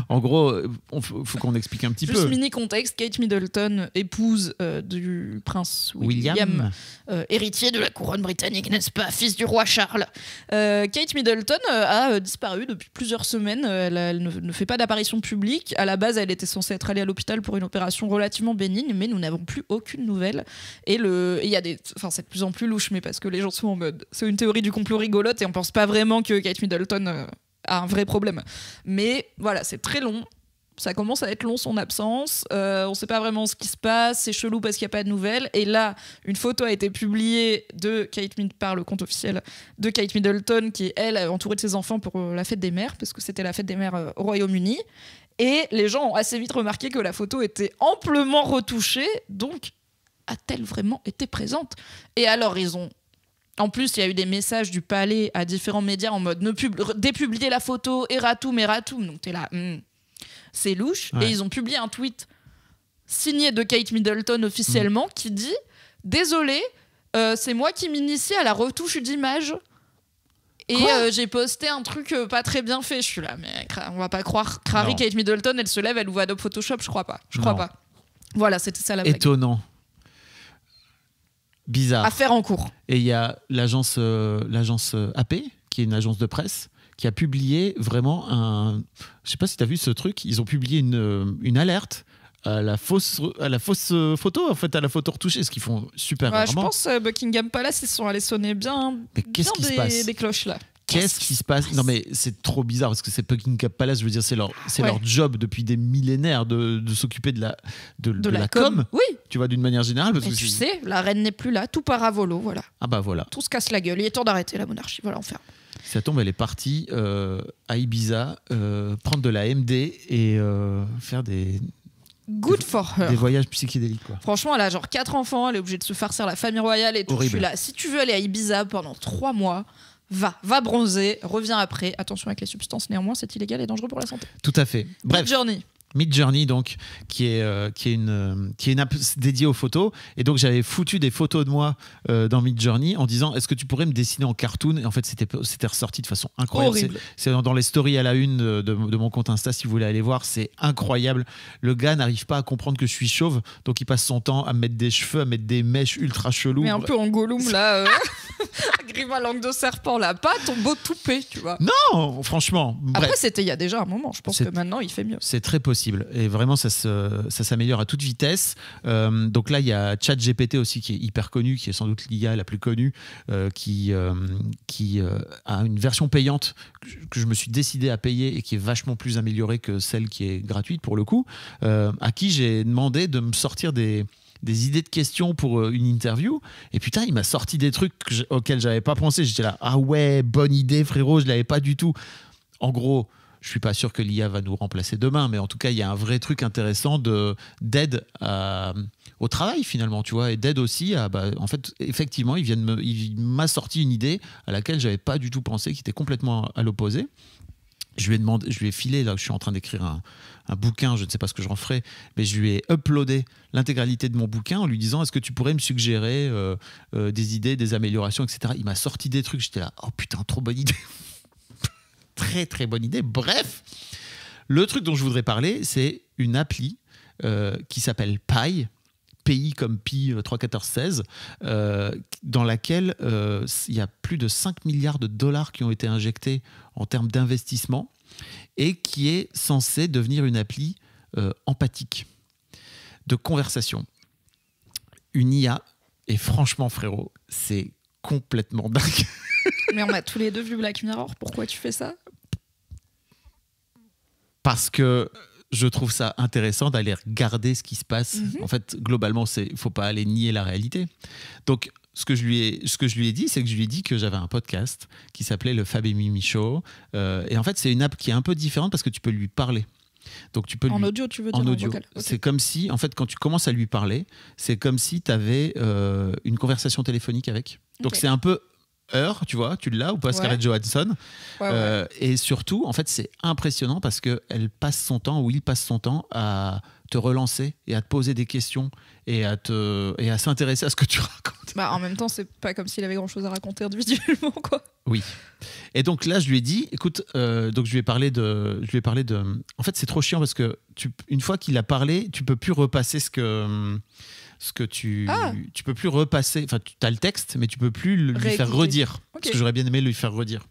en gros, il euh, faut, qu'on explique un petit peu. Juste mini contexte Kate Middleton, épouse euh, du prince William, euh, héritier de la couronne britannique, n'est-ce pas, fils du roi Charles. Kate Middleton a disparu depuis plusieurs semaines. Elle, ne, fait pas d'apparition publique. À la base, elle était censée être allée à l'hôpital pour une opération relativement bénigne, mais nous n'avons plus aucune nouvelle. Et il y a des, enfin, c'est de plus en plus louche, mais parce que les gens sont en mode, c'est une théorie du complot rigolote et on pense pas vraiment que Kate Middleton un vrai problème. Mais voilà, c'est très long. Ça commence à être long son absence. Euh, on ne sait pas vraiment ce qui se passe. C'est chelou parce qu'il n'y a pas de nouvelles. Et là, une photo a été publiée de Kate Middleton par le compte officiel de Kate Middleton, qui est elle entourée de ses enfants pour euh, la fête des mères, parce que c'était la fête des mères euh, au Royaume-Uni. Et les gens ont assez vite remarqué que la photo était amplement retouchée. Donc, a-t-elle vraiment été présente Et alors, ils ont en plus, il y a eu des messages du palais à différents médias en mode ne dépublier la photo, Eratum, Eratum. Donc t'es là, hmm. c'est louche. Et ils ont publié un tweet signé de Kate Middleton officiellement hmm. qui dit Désolé, euh, c'est moi qui m'initie à la retouche d'image. Et euh, j'ai posté un truc euh, pas très bien fait. Je suis là, mais on va pas croire. Crary Kate Middleton, elle se lève, elle ouvre Adobe Photoshop, je crois pas. Je crois pas. Voilà, c'était ça la blague. Étonnant bizarre. Affaire en cours. Et il y a l'agence euh, l'agence euh, AP, qui est une agence de presse, qui a publié vraiment un. Je sais pas si tu as vu ce truc, ils ont publié une, euh, une alerte à la fausse à la fausse photo en fait à la photo retouchée ce qu'ils font super rarement. je pense Buckingham Palace ils sont allés sonner bien, mais qu'est-ce qui se passe des cloches là Qu'est-ce qui se passe Non, mais c'est trop bizarre parce que c'est Buckingham Palace. Je veux dire, c'est leur, c'est leur job depuis des millénaires de, s'occuper de la, de, la, com. Oui. Tu vois, d'une manière générale. Parce tu sais, la reine n'est plus là, tout part à volo, voilà. Ah bah voilà. Tout se casse la gueule. Il est temps d'arrêter la monarchie. Voilà, on ferme. Ça tombe, elle est partie euh, à Ibiza euh, prendre de la MD et euh, faire des. Good for her. Des voyages psychédéliques, Franchement, elle a genre quatre enfants, elle est obligée de se farcir la famille royale et tout. suis là. Si tu veux aller à Ibiza pendant trois mois, va, va bronzer, reviens après. Attention avec les substances, néanmoins, c'est illégal et dangereux pour la santé. Tout à fait. Bref. Bonne journée. Mid Journey donc qui est euh, qui est une qui est app dédiée aux photos et donc j'avais foutu des photos de moi euh, dans Mid Journey en disant est-ce que tu pourrais me dessiner en cartoon et en fait c'était c'était ressorti de façon incroyable c'est dans les stories à la une de, mon compte Insta si vous voulez aller voir c'est incroyable le gars n'arrive pas à comprendre que je suis chauve donc il passe son temps à mettre des cheveux à mettre des mèches ultra cheloues mais un peu en Gollum là euh... [laughs] [laughs] langue de serpent là pas ton beau toupet tu vois non franchement après c'était il y a déjà un moment je pense que maintenant il fait mieux c'est très possible et vraiment, ça s'améliore à toute vitesse. Euh, donc là, il y a ChatGPT aussi qui est hyper connu, qui est sans doute l'IA la plus connue, euh, qui, euh, qui a une version payante que je me suis décidé à payer et qui est vachement plus améliorée que celle qui est gratuite pour le coup, à qui j'ai demandé de me sortir des, des idées de questions pour une interview. Et putain, il m'a sorti des trucs auxquels j'avais pas pensé. J'étais là, ah ouais, bonne idée, frérot, je l'avais pas du tout. En gros, je ne suis pas sûr que l'IA va nous remplacer demain, mais en tout cas, il y a un vrai truc intéressant d'aide euh, au travail finalement, tu vois, et d'aide aussi bah, en fait, effectivement, il m'a sorti une idée à laquelle je n'avais pas du tout pensé, qui était complètement à l'opposé. Je lui ai je lui ai filé là, je suis en train d'écrire un, bouquin, je ne sais pas ce que je ferai, mais je lui ai uploadé l'intégralité de mon bouquin en lui disant est-ce que tu pourrais me suggérer euh, euh, des idées, des améliorations, etc. Il m'a sorti des trucs, j'étais là oh putain trop bonne idée très très bonne idée. Bref, le truc dont je voudrais parler, c'est une appli euh, qui s'appelle Pi pays comme Pi 31416, euh, 16, euh, dans laquelle il y a plus de 5 milliards de dollars qui ont été injectés en termes d'investissement et qui est censée devenir une appli empathique de conversation. Une IA, et franchement frérot, c'est complètement [laughs] dingue. Mais on a tous les deux vu Black Mirror, pourquoi tu fais ça parce que je trouve ça intéressant d'aller regarder ce qui se passe. Mhm. En fait, globalement, il ne faut pas aller nier la réalité. Donc, ce que je lui ai, ce que je lui ai dit, c'est que je lui ai dit que j'avais un podcast qui s'appelait le Fab et Mimi Show. Euh, et en fait, c'est une app qui est un peu différente parce que tu peux lui parler. Donc tu peux en audio, tu veux dire en audio. C'est comme si, en fait, quand tu commences à lui parler, c'est comme si tu avais euh, une conversation téléphonique avec. Donc c'est un peu Heure, tu vois, tu l'as ou pas, Scarlett Johansson. Euh, et surtout, en fait, c'est impressionnant parce qu'elle passe son temps ou il passe son temps à te relancer et à te poser des questions et à te et à s'intéresser à ce que tu [laughs] racontes. Bah, en même temps, c'est pas comme s'il avait grand chose à raconter individuellement, quoi. Oui. Et donc là, je lui ai dit, écoute, euh, donc je lui ai parlé de, je lui ai parlé de. En fait, c'est trop chiant parce que tu, une fois qu'il a parlé, tu peux plus repasser ce que ce que tu ah. tu peux plus repasser. Enfin, tu as le texte, mais tu peux plus lui faire redire. Parce que j'aurais bien aimé lui faire redire.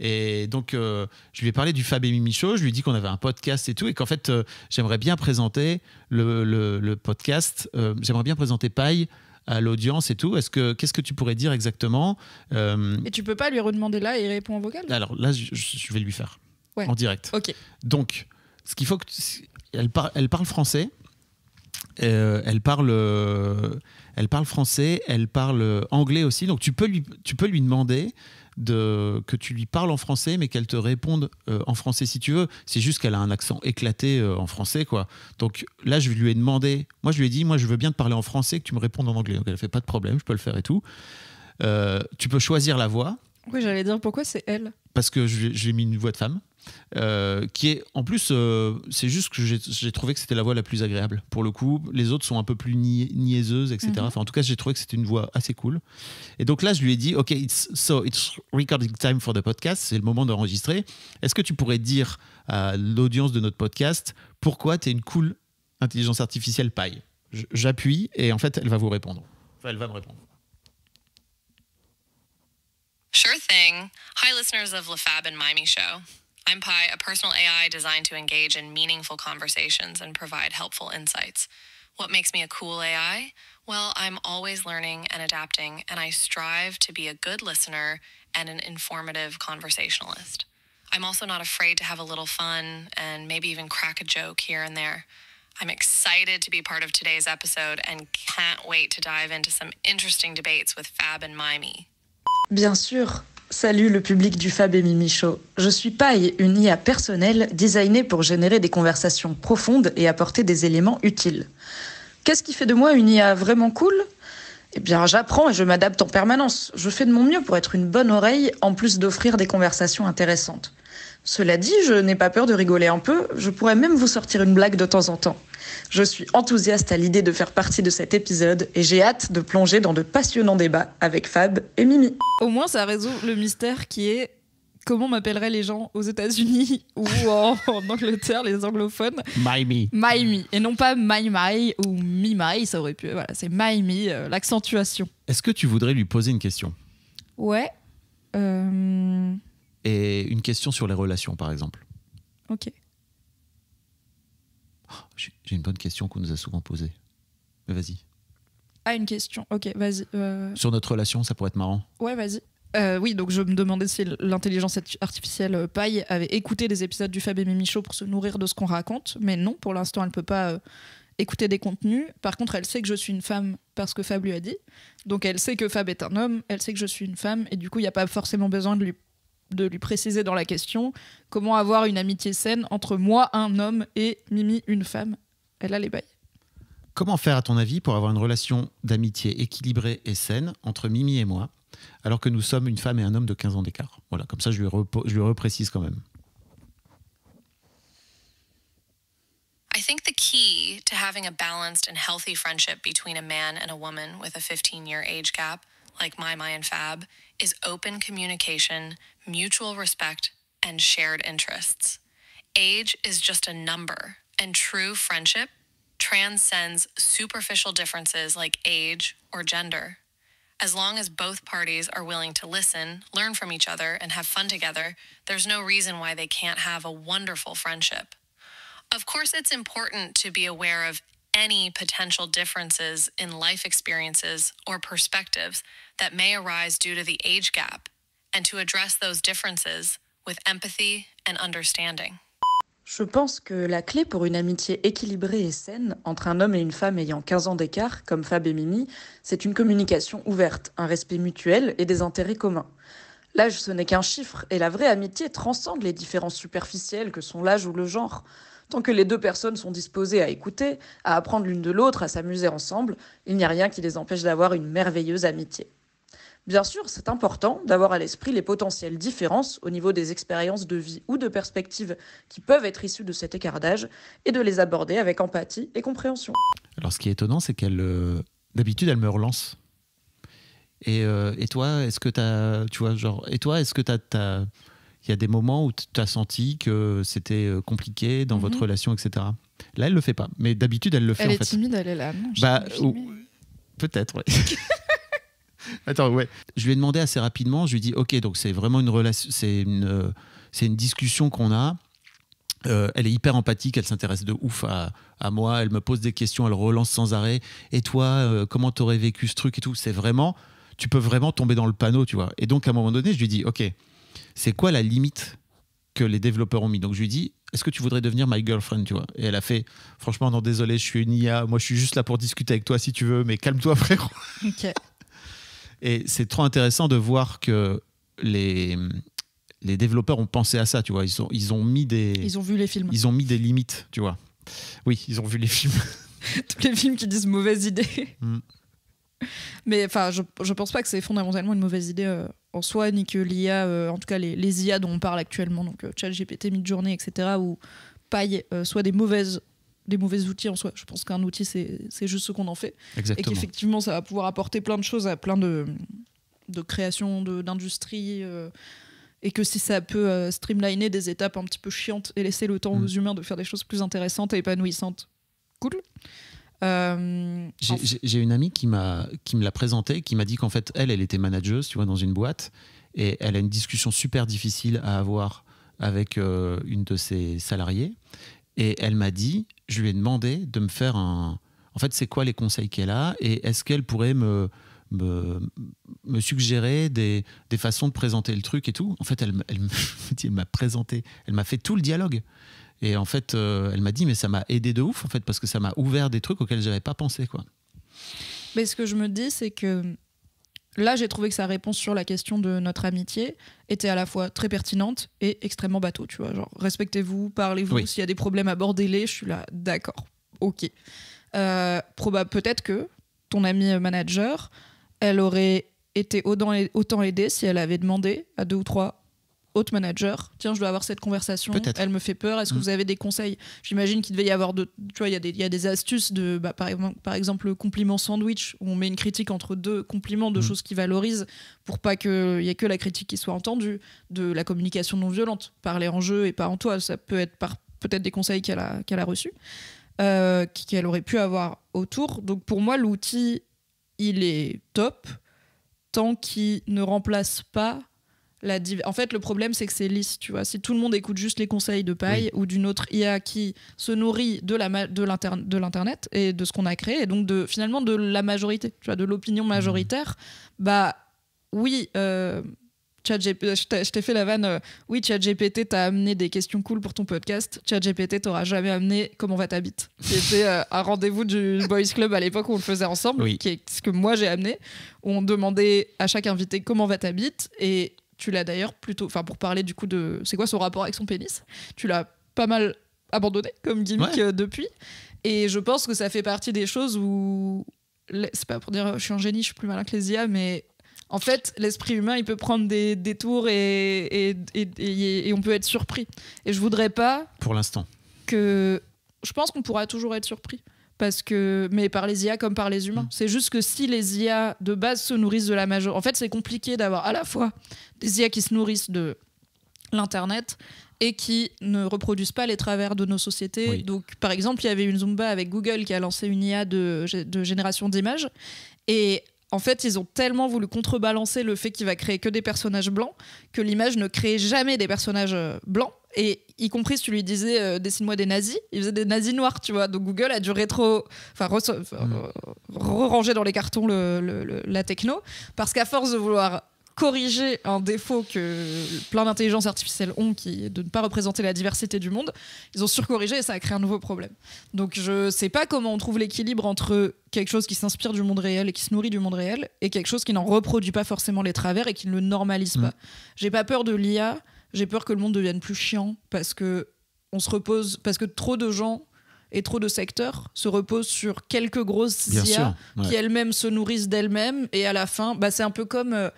Et donc, euh, je lui ai parlé du Fab et je lui ai dit qu'on avait un podcast et tout, et qu'en fait, euh, j'aimerais bien présenter le, podcast, euh, j'aimerais bien présenter Paille à l'audience et tout. Est-ce que qu'est-ce que tu pourrais dire exactement Et tu peux pas lui redemander là et répondre répond en vocal Alors là, je, vais lui faire en direct. Ok. Donc, ce qu'il faut que elle parle français. Euh, elle parle, euh, elle parle français, elle parle anglais aussi. Donc tu peux lui, tu peux lui demander de, que tu lui parles en français, mais qu'elle te réponde euh, en français si tu veux. C'est juste qu'elle a un accent éclaté en français, quoi. Donc là, je lui ai demandé. Moi, je lui ai dit, moi, je veux bien te parler en français, que tu me répondes en anglais. Donc elle fait pas de problème, je peux le faire et tout. tu peux choisir la voix. Oui, j'allais dire pourquoi c'est elle. Parce que j'ai mis une voix de femme. Euh, qui est en plus, euh, c'est juste que j'ai trouvé que c'était la voix la plus agréable. Pour le coup, les autres sont un peu plus niaiseuses, etc. Mhm. Enfin, en tout cas, j'ai trouvé que c'était une voix assez cool. Et donc là, je lui ai dit, ok, it's, so it's recording time for the podcast, c'est le moment d'enregistrer. Est-ce que tu pourrais dire à l'audience de notre podcast pourquoi tu es une cool intelligence artificielle paille J'appuie et en fait, elle va vous répondre. Enfin, elle va me répondre. Sure thing. Hi listeners of fab and miami Show. I'm Pi, a personal AI designed to engage in meaningful conversations and provide helpful insights. What makes me a cool AI? Well, I'm always learning and adapting, and I strive to be a good listener and an informative conversationalist. I'm also not afraid to have a little fun and maybe even crack a joke here and there. I'm excited to be part of today's episode and can't wait to dive into some interesting debates with Fab and Mimi. Bien sûr. Salut le public du Fab et Mimi Je suis Paille, une IA personnelle designée pour générer des conversations profondes et apporter des éléments utiles. Qu'est-ce qui fait de moi une IA vraiment cool Eh bien, j'apprends et je m'adapte en permanence. Je fais de mon mieux pour être une bonne oreille en plus d'offrir des conversations intéressantes. Cela dit, je n'ai pas peur de rigoler un peu, je pourrais même vous sortir une blague de temps en temps. Je suis enthousiaste à l'idée de faire partie de cet épisode et j'ai hâte de plonger dans de passionnants débats avec Fab et Mimi. Au moins, ça résout le mystère qui est comment m'appelleraient les gens aux États-Unis [laughs] ou en, Angleterre, les anglophones Miami. Miami. Et non pas My ou Mi My, ça aurait pu. Voilà, c'est Miami, euh, l'accentuation. Est-ce que tu voudrais lui poser une question Ouais. Euh et une question sur les relations, par exemple. Ok. Oh, j'ai une bonne question qu'on nous a souvent posée. vas-y. Ah, une question. Ok, vas-y. Euh. Sur notre relation, ça pourrait être marrant. Ouais, vas-y. Euh, oui, donc je me demandais si l'intelligence artificielle euh, Paille avait écouté des épisodes du Fab et Mimi Show pour se nourrir de ce qu'on raconte, mais non, pour l'instant, elle ne peut pas écouter des contenus. Par contre, elle sait que je suis une femme parce que Fab lui a dit. Donc elle sait que Fab est un homme, elle sait que je suis une femme, et du coup, il n'y a pas forcément besoin de lui de lui préciser dans la question comment avoir une amitié saine entre moi, un homme, et Mimi, une femme. Elle a les bails. Comment faire, à ton avis, pour avoir une relation d'amitié équilibrée et saine entre Mimi et moi, alors que nous sommes une femme et un homme de 15 ans d'écart Voilà, comme ça, je lui, je lui reprécise quand même. I think the key to having a balanced and healthy friendship between a man and a woman with a 15 year age gap, like my, my, and Fab, is open communication, mutual respect, and shared interests. Age is just a number, and true friendship transcends superficial differences like age or gender. As long as both parties are willing to listen, learn from each other, and have fun together, there's no reason why they can't have a wonderful friendship. Of course, it's important to be aware of potential differences understanding. Je pense que la clé pour une amitié équilibrée et saine entre un homme et une femme ayant 15 ans d'écart, comme Fab et Mimi, c'est une communication ouverte, un respect mutuel et des intérêts communs. L'âge, ce n'est qu'un chiffre, et la vraie amitié transcende les différences superficielles que sont l'âge ou le genre. Tant que les deux personnes sont disposées à écouter, à apprendre l'une de l'autre, à s'amuser ensemble, il n'y a rien qui les empêche d'avoir une merveilleuse amitié. Bien sûr, c'est important d'avoir à l'esprit les potentielles différences au niveau des expériences de vie ou de perspectives qui peuvent être issues de cet écartage et de les aborder avec empathie et compréhension. Alors ce qui est étonnant, c'est qu'elle, euh, d'habitude, elle me relance. Et, euh, toi, est-ce que tu as, tu vois, genre, et toi, est-ce que tu as, as il y a des moments où tu as senti que c'était euh, compliqué dans votre mhm. relation, etc. Là, elle le fait pas. Mais d'habitude, elle le fait. Elle est timide, elle est là. Bah, peut-être. oui. [laughs] Attends, ouais. Je lui ai demandé assez rapidement. Je lui ai dit, ok, donc c'est vraiment une relation, c'est une, euh, c'est une discussion qu'on a. Euh, elle est hyper empathique, elle s'intéresse de ouf à, à, moi, elle me pose des questions, elle relance sans arrêt. Et toi, comment comment t'aurais vécu ce truc et tout C'est vraiment, tu peux vraiment tomber dans le panneau, tu vois. Et donc à un moment donné, je lui dis, ok, c'est quoi la limite que les développeurs ont mis Donc je lui dis, est-ce que tu voudrais devenir my girlfriend, tu vois Et elle a fait, franchement, non, désolé, je suis une IA, moi je suis juste là pour discuter avec toi si tu veux, mais calme-toi, [laughs] frérot. Et c'est trop intéressant de voir que les, les développeurs ont pensé à ça, tu vois. Ils ont, ils ont mis des. Ils ont vu les films. Ils ont mis des limites, tu vois. Oui, ils ont vu les films. [laughs] Tous les films qui disent mauvaise idée. Mm. [laughs] Mais enfin, je, je pense pas que c'est fondamentalement une mauvaise idée euh, en soi, ni que l'IA, euh, en tout cas les, les, IA dont on parle actuellement, donc GPT, euh, ChatGPT, Midjourney, etc., ou Paille, soient des mauvaises des mauvais outils en soi. Je pense qu'un outil, c'est juste ce qu'on en fait. Et qu'effectivement, ça va pouvoir apporter plein de choses à plein de, de créations, d'industries. et que si ça peut streamliner des étapes un petit peu chiantes et laisser le temps mm. aux humains de faire des choses plus intéressantes et épanouissantes, cool. Euh, j'ai une amie qui, qui me l'a présenté, qui m'a dit qu'en fait, elle, elle était manageuse, tu vois, dans une boîte, et elle a une discussion super difficile à avoir avec euh, une de ses salariés. Et elle m'a dit, je lui ai demandé de me faire un... En fait, c'est quoi les conseils qu'elle a et est-ce qu'elle pourrait me, me, suggérer des, des, façons de présenter le truc et tout. En fait, elle, [laughs] elle m'a présenté, elle m'a fait tout le dialogue. Et en fait, euh, elle m'a dit, mais ça m'a aidé de ouf, en fait, parce que ça m'a ouvert des trucs auxquels n'avais pas pensé, quoi. Mais ce que je me dis, c'est que là, j'ai trouvé que sa réponse sur la question de notre amitié était à la fois très pertinente et extrêmement bateau, tu vois. Genre, respectez-vous, parlez-vous, s'il y a des problèmes, abordez-les. Je suis là, d'accord, ok. Euh, Peut-être que ton ami manager, elle aurait été autant aidée si elle avait demandé à deux ou trois haute manager. Tiens, je dois avoir cette conversation. Elle me fait peur. Est-ce que mm. vous avez des conseils J'imagine qu'il devait y avoir de. Tu vois, il y, a des astuces de. Bah, par, exemple, le compliment sandwich, où on met une critique entre deux compliments, deux mm. choses qui valorisent, pour pas qu'il y ait que la critique qui soit entendue. De la communication non violente. Parler en jeu et pas en toi. Ça peut être par peut-être des conseils qu'elle a, a reçus, euh, qu'elle aurait pu avoir autour. Donc pour moi, l'outil, il est top tant qu'il ne remplace pas en fait, le problème, c'est que c'est lisse, tu vois. Si tout le monde écoute juste les conseils de paille ou d'une autre IA qui se nourrit de l'Internet de et de ce qu'on a créé, et donc de, finalement de la majorité, tu vois, de l'opinion majoritaire, mmh. bah oui, euh, euh je t'ai fait la vanne, euh, oui, ChatGPT t'a amené des questions cool pour ton podcast, ChatGPT t'aura jamais amené comment va ta bite. C'était [laughs] euh, un rendez-vous du Boys Club à l'époque où on le faisait ensemble, qui est ce que moi j'ai amené. On demandait à chaque invité comment va ta bite et tu l'as d'ailleurs plutôt. Enfin, pour parler du coup de. C'est quoi son rapport avec son pénis Tu l'as pas mal abandonné comme gimmick euh, depuis. Et je pense que ça fait partie des choses où. C'est pas pour dire je suis un génie, je suis plus malin que les IA, mais en fait, l'esprit humain, il peut prendre des détours et, et, et, et, on peut être surpris. Et je voudrais pas. Pour l'instant. Que. Je pense qu'on pourra toujours être surpris parce que mais par les IA comme par les humains. Mm. C'est juste que si les IA de base se nourrissent de la majorité, en fait, c'est compliqué d'avoir à la fois des IA qui se nourrissent de l'internet et qui ne reproduisent pas les travers de nos sociétés. Donc, par exemple, il y avait une Zumba avec Google qui a lancé une IA de, de génération d'images et en fait, ils ont tellement voulu contrebalancer le fait qu'il va créer que des personnages blancs que l'image ne crée jamais des personnages euh, blancs. Et y compris si tu lui disais euh, dessine-moi des nazis, il faisait des nazis noirs, tu vois. Donc Google a dû rétro, enfin mm. ranger dans les cartons le, la techno, parce qu'à force de vouloir corriger un défaut que plein d'intelligences artificielles ont, qui est de ne pas représenter la diversité du monde, ils ont surcorrigé et ça a créé un nouveau problème. Donc je sais pas comment on trouve l'équilibre entre quelque chose qui s'inspire du monde réel et qui se nourrit du monde réel et quelque chose qui n'en reproduit pas forcément les travers et qui ne le normalise mm. pas. J'ai pas peur de l'IA j'ai peur que le monde devienne plus chiant parce que on se repose, parce que trop de gens et trop de secteurs se reposent sur quelques grosses qui elles-mêmes se nourrissent d'elles-mêmes et à la fin, bah, c'est un peu comme. Euh,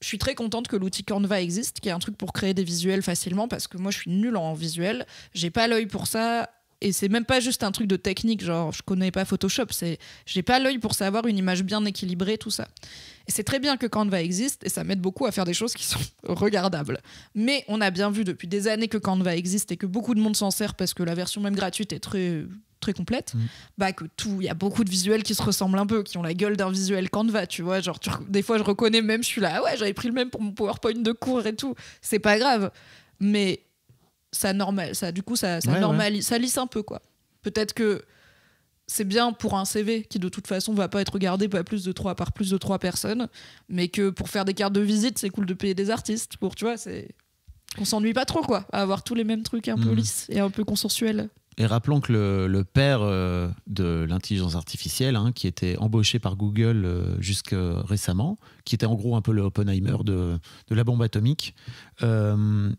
je suis très contente que l'outil Canva existe, qui est un truc pour créer des visuels facilement, parce que moi je suis nulle en visuel, j'ai pas l'œil pour ça, et c'est même pas juste un truc de technique, genre je connais pas Photoshop, c'est j'ai pas l'œil pour savoir une image bien équilibrée, tout ça. Et c'est très bien que Canva existe et ça m'aide beaucoup à faire des choses qui sont [laughs] regardables. Mais on a bien vu depuis des années que Canva existe et que beaucoup de monde s'en sert parce que la version même gratuite est très très complète, mm. bah que tout, il y a beaucoup de visuels qui se ressemblent un peu, qui ont la gueule d'un visuel Canva, tu vois, genre des fois je reconnais même, je suis là, ah ouais, j'avais pris le même pour mon PowerPoint de cours et tout, c'est pas grave, mais ça normal, ça du coup ça, normalise, ça lisse un peu quoi. Peut-être que c'est bien pour un CV qui de toute façon va pas être regardé pas plus de trois par plus de trois personnes, mais que pour faire des cartes de visite c'est cool de payer des artistes pour tu vois c'est on s'ennuie pas trop quoi à avoir tous les mêmes trucs un peu mhm. lisses et un peu consensuels. Et rappelons que le, père euh, de l'intelligence artificielle, hein, qui était embauché par Google euh, jusque récemment, qui était en gros un peu le Oppenheimer de, de la bombe atomique, euh,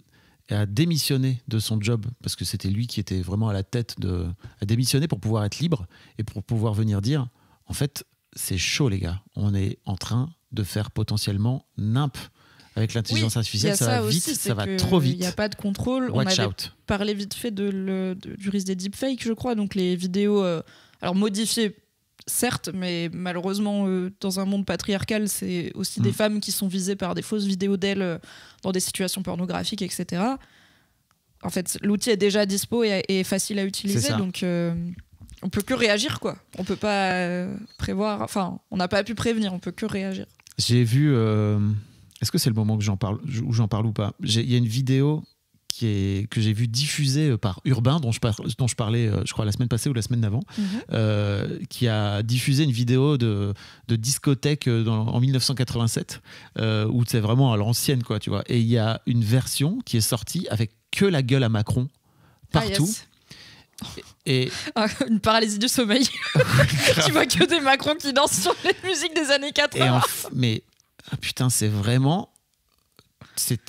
et a démissionné de son job parce que c'était lui qui était vraiment à la tête de a démissionné pour pouvoir être libre et pour pouvoir venir dire en fait c'est chaud les gars on est en train de faire potentiellement nimp avec l'intelligence artificielle ça, va vite ça va trop vite il n'y a pas de contrôle on avait parlé vite fait de, le, du risque des deepfakes je crois donc les vidéos euh, alors modifiées certes, mais malheureusement, euh, dans un monde patriarcal, c'est aussi des mm. femmes qui sont visées par des fausses vidéos d'elles euh, dans des situations pornographiques, etc. En fait, l'outil est déjà dispo et, facile à utiliser, donc euh, on peut que réagir, quoi. On peut pas prévoir, enfin, on n'a pas pu prévenir, on peut que réagir. J'ai vu. Est-ce que c'est le moment que j'en parle, où j'en parle ou pas Il y a une vidéo que j'ai vu diffuser euh, par Urbain, dont je, dont je parlais, euh, je crois, la semaine passée ou la semaine d'avant, mhm. euh, qui a diffusé une vidéo de, de discothèque en 1987, où c'est vraiment à l'ancienne, quoi, tu vois. Et il y a une version qui est sortie avec que la gueule à Macron partout. Ah, Et... [laughs] Ah, une paralysie du sommeil. [laughs] tu vois que des Macron qui dansent sur les musiques des années 80. Mais ah, putain, c'est vraiment. C'est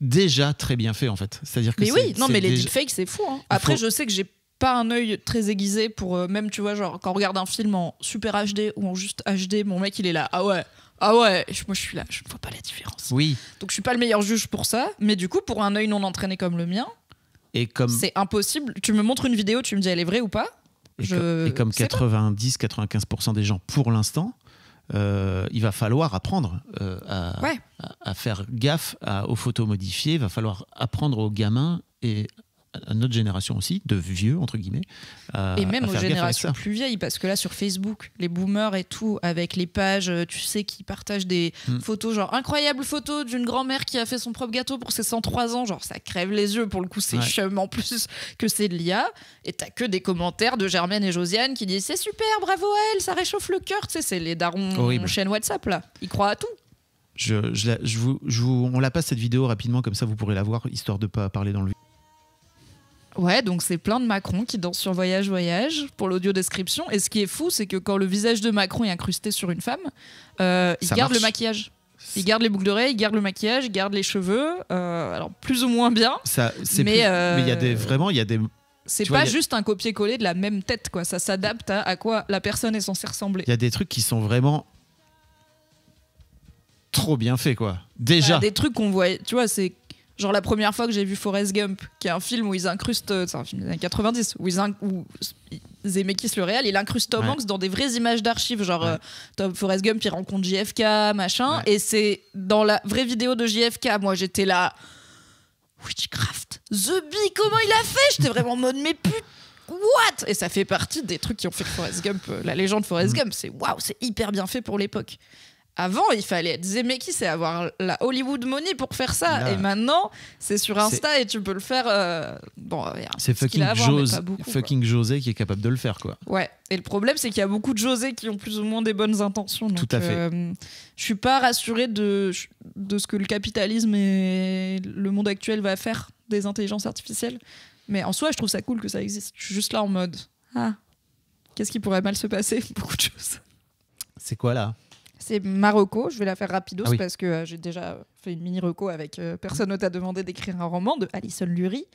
déjà très bien fait en fait. C'est-à-dire que Mais oui, non mais les déjà... deepfakes c'est fou. Hein. Après je sais que j'ai pas un œil très aiguisé pour euh, même tu vois genre quand on regarde un film en super HD ou en juste HD, mon mec il est là ah ouais. Ah ouais, moi je suis là, je ne vois pas la différence. Oui. Donc je suis pas le meilleur juge pour ça, mais du coup pour un œil non entraîné comme le mien, et comme c'est impossible. Tu me montres une vidéo, tu me dis elle est vraie ou pas. et comme 90-95% des gens pour l'instant euh, il va falloir apprendre euh, à, faire gaffe aux photos modifiées, il va falloir apprendre aux gamins et à notre génération aussi, de vieux, entre guillemets. et même aux générations plus vieilles, parce que là, sur Facebook, les boomers et tout, avec les pages, euh, tu sais, qui partagent des hmm. photos, genre incroyable photo d'une grand-mère qui a fait son propre gâteau pour ses 103 ans, genre ça crève les yeux, pour le coup, c'est en plus que c'est de l'IA. Et t'as que des commentaires de Germaine et Josiane qui disent c'est super, bravo à elle, ça réchauffe le cœur, tu sais, c'est les darons Horrible. chaîne WhatsApp là, ils croient à tout. Je, on la passe cette vidéo rapidement, comme ça vous pourrez la voir, histoire de pas parler dans le vide. Ouais, donc c'est plein de Macron qui danse sur Voyage Voyage pour l'audio description. Et ce qui est fou, c'est que quand le visage de Macron est incrusté sur une femme, euh, il garde le maquillage. Il garde les boucles d'oreilles, il garde le maquillage, il garde les cheveux. Euh, alors plus ou moins bien. Ça, c'est euh, mais il y a des vraiment, il y a des. C'est pas juste un copier-coller de la même tête, quoi. Ça s'adapte à, quoi la personne est censée ressembler. Il y a des trucs qui sont vraiment trop bien faits, quoi. Déjà. Bah, des trucs qu'on voit, tu vois, c'est Genre la première fois que j'ai vu Forrest Gump, qui est un film où ils incrustent, euh, c'est un film des années 90, où ils où Zemeckis le réel, il incruste Tom Hanks dans des vraies images d'archives, genre euh, Tom Forrest Gump il rencontre JFK, machin, et c'est dans la vraie vidéo de JFK, moi j'étais là, Witchcraft, The Bee, comment il a fait J'étais vraiment en mode mais putain What Et ça fait partie des trucs qui ont fait Forrest Gump, euh, la légende Forrest mm. Gump. C'est waouh, c'est hyper bien fait pour l'époque. Avant, il fallait être Zemeki, c'est avoir la Hollywood money pour faire ça. Bah. Et maintenant, c'est sur Insta et tu peux le faire. Euh, bon, c'est fucking, José qui est capable de le faire, quoi. Ouais. Et le problème, c'est qu'il y a beaucoup de José qui ont plus ou moins des bonnes intentions. Donc, Tout à fait. Euh, je suis pas rassurée de, de ce que le capitalisme et le monde actuel va faire des intelligences artificielles. Mais en soi, je trouve ça cool que ça existe. Je suis juste là en mode Ah, qu'est-ce qui pourrait mal se passer [laughs] Beaucoup de choses. C'est quoi là c'est Marocco. Je vais la faire rapidos ah parce que euh, j'ai déjà fait une mini reco avec euh, Personne ne t'a demandé d'écrire un roman de Alison Lurie.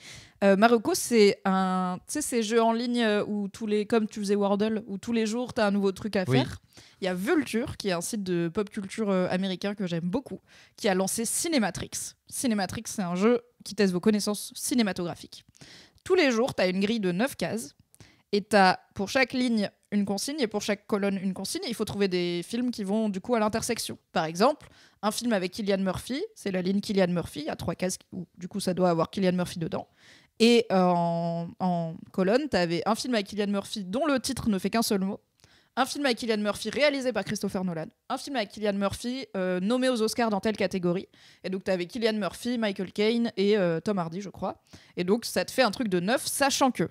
Euh, Marocco, c'est un, tu sais, ces jeux en ligne où tous les, comme tu faisais Wordle, où tous les jours tu as un nouveau truc à faire. Il y a Vulture, qui est un site de pop culture américain que j'aime beaucoup, qui a lancé Cinématrix. Cinématrix, c'est un jeu qui teste vos connaissances cinématographiques. Tous les jours, tu as une grille de 9 cases et tu as pour chaque ligne une consigne et pour chaque colonne une consigne. il faut trouver des films qui vont du coup à l'intersection. Par exemple, un film avec Killian Murphy, c'est la ligne Killian Murphy, il y a trois cases où du coup ça doit avoir Killian Murphy dedans. Et euh, en, colonne, tu avais un film avec Killian Murphy dont le titre ne fait qu'un seul mot. Un film avec Killian Murphy réalisé par Christopher Nolan. Un film avec Killian Murphy euh, nommé aux Oscars dans telle catégorie. Et donc, tu avais Killian Murphy, Michael Caine et euh, Tom Hardy, je crois. Et donc, ça te fait un truc de neuf, sachant que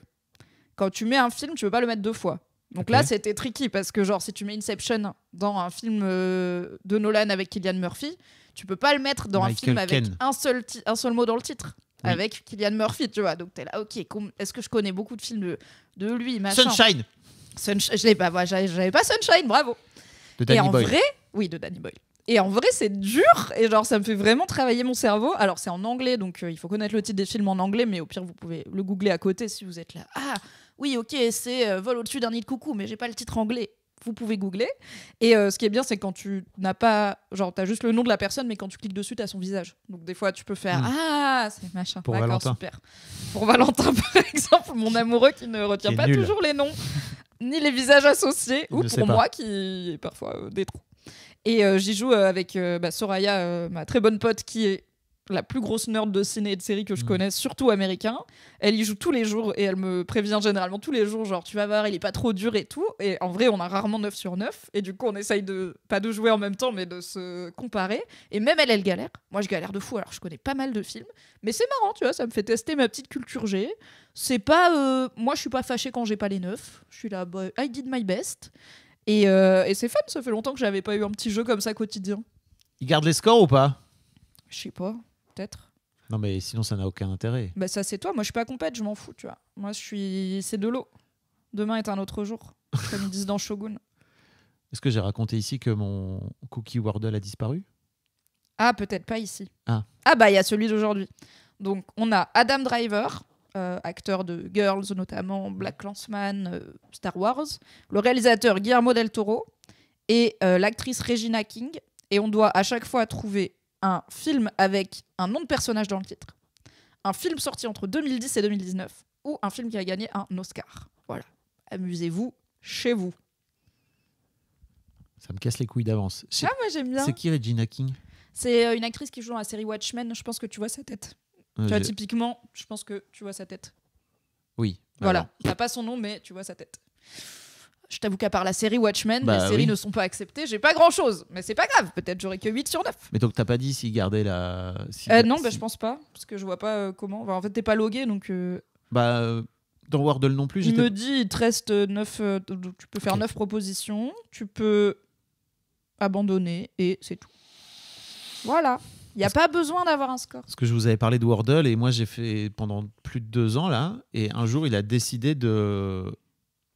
quand tu mets un film, tu peux pas le mettre deux fois. Donc là, c'était tricky parce que, genre, si tu mets Inception dans un film euh, de Nolan avec Kylian Murphy, tu peux pas le mettre dans un film avec un seul, mot dans le titre. Avec Kylian Murphy, tu vois. Donc t'es là, ok, est-ce que je connais beaucoup de films de, lui Sunshine je l'ai pas, j'avais pas Sunshine, bravo De Danny Et en Boy. vrai, oui, de Danny Boyle. Et en vrai, c'est dur. Et genre, ça me fait vraiment travailler mon cerveau. Alors, c'est en anglais, donc euh, il faut connaître le titre des films en anglais, mais au pire, vous pouvez le googler à côté si vous êtes là. Ah, oui, ok, c'est euh, vol au-dessus d'un nid de coucou, mais j'ai pas le titre anglais. Vous pouvez googler. Et euh, ce qui est bien, c'est quand tu n'as pas. Genre, tu as juste le nom de la personne, mais quand tu cliques dessus, as son visage. Donc, des fois, tu peux faire hmm. Ah, c'est machin. Pour Valentin. super. Pour Valentin, [laughs] par exemple, mon amoureux qui ne retient pas toujours les noms, ni les visages associés, ou pour moi qui parfois euh, des trous. Et j'y joue avec bah, Soraya, ma très bonne pote, qui est la plus grosse nerd de ciné et de série que je mm. connais, surtout américain. Elle y joue tous les jours et elle me prévient généralement tous les jours, genre tu vas voir, il est pas trop dur et tout. Et en vrai, on a rarement 9 sur 9. Et du coup, on essaye de, pas de jouer en même temps, mais de se comparer. Et même elle, elle galère. Moi, je galère de fou, alors je connais pas mal de films. Mais c'est marrant, tu vois, ça me fait tester ma petite culture G. C'est pas. Euh, moi, je suis pas fâchée quand j'ai pas les 9. Je suis là, bah, I did my best. Et, euh, et c'est fun, ça fait longtemps que j'avais pas eu un petit jeu comme ça quotidien. Il garde les scores ou pas Je sais pas peut-être. Non, mais sinon, ça n'a aucun intérêt. Bah, ça, c'est toi. Moi, je suis pas compète, je m'en fous, tu vois. Moi, je suis. C'est de l'eau. Demain est un autre jour, comme ils disent dans Shogun. [laughs] Est-ce que j'ai raconté ici que mon cookie Wardle a disparu Ah, peut-être pas ici. Ah. Ah, bah, il y a celui d'aujourd'hui. Donc, on a Adam Driver, euh, acteur de Girls, notamment Black Clansman, euh, Star Wars, le réalisateur Guillermo del Toro et euh, l'actrice Regina King. Et on doit à chaque fois trouver un film avec un nom de personnage dans le titre, un film sorti entre 2010 et 2019, ou un film qui a gagné un Oscar. Voilà. Amusez-vous chez vous. Ça me casse les couilles d'avance. C'est- ah, moi j'aime bien. C'est qui Regina King C'est euh, une actrice qui joue dans la série Watchmen. Je pense que tu vois sa tête. Euh, tu vois, typiquement, je pense que tu vois sa tête. Oui. Voilà. n'a pas son nom, mais tu vois sa tête. Je t'avoue qu'à part la série Watchmen, bah les séries ne sont pas acceptées. J'ai pas grand chose, mais c'est pas grave. Peut-être j'aurai que 8 sur 9. Mais donc t'as pas dit s'il gardait la. Euh, non, bah, je pense pas. Parce que je vois pas euh, comment. en fait, t'es pas logué donc. Euh, bah. Dans Wordle non plus. Il me dit, il te reste 9. tu peux faire 9 propositions, tu peux abandonner et c'est tout. Voilà. Il n'y a pas besoin d'avoir un score. Parce que je vous avais parlé de Wordle et moi j'ai fait pendant plus de deux ans là. Et un jour il a décidé de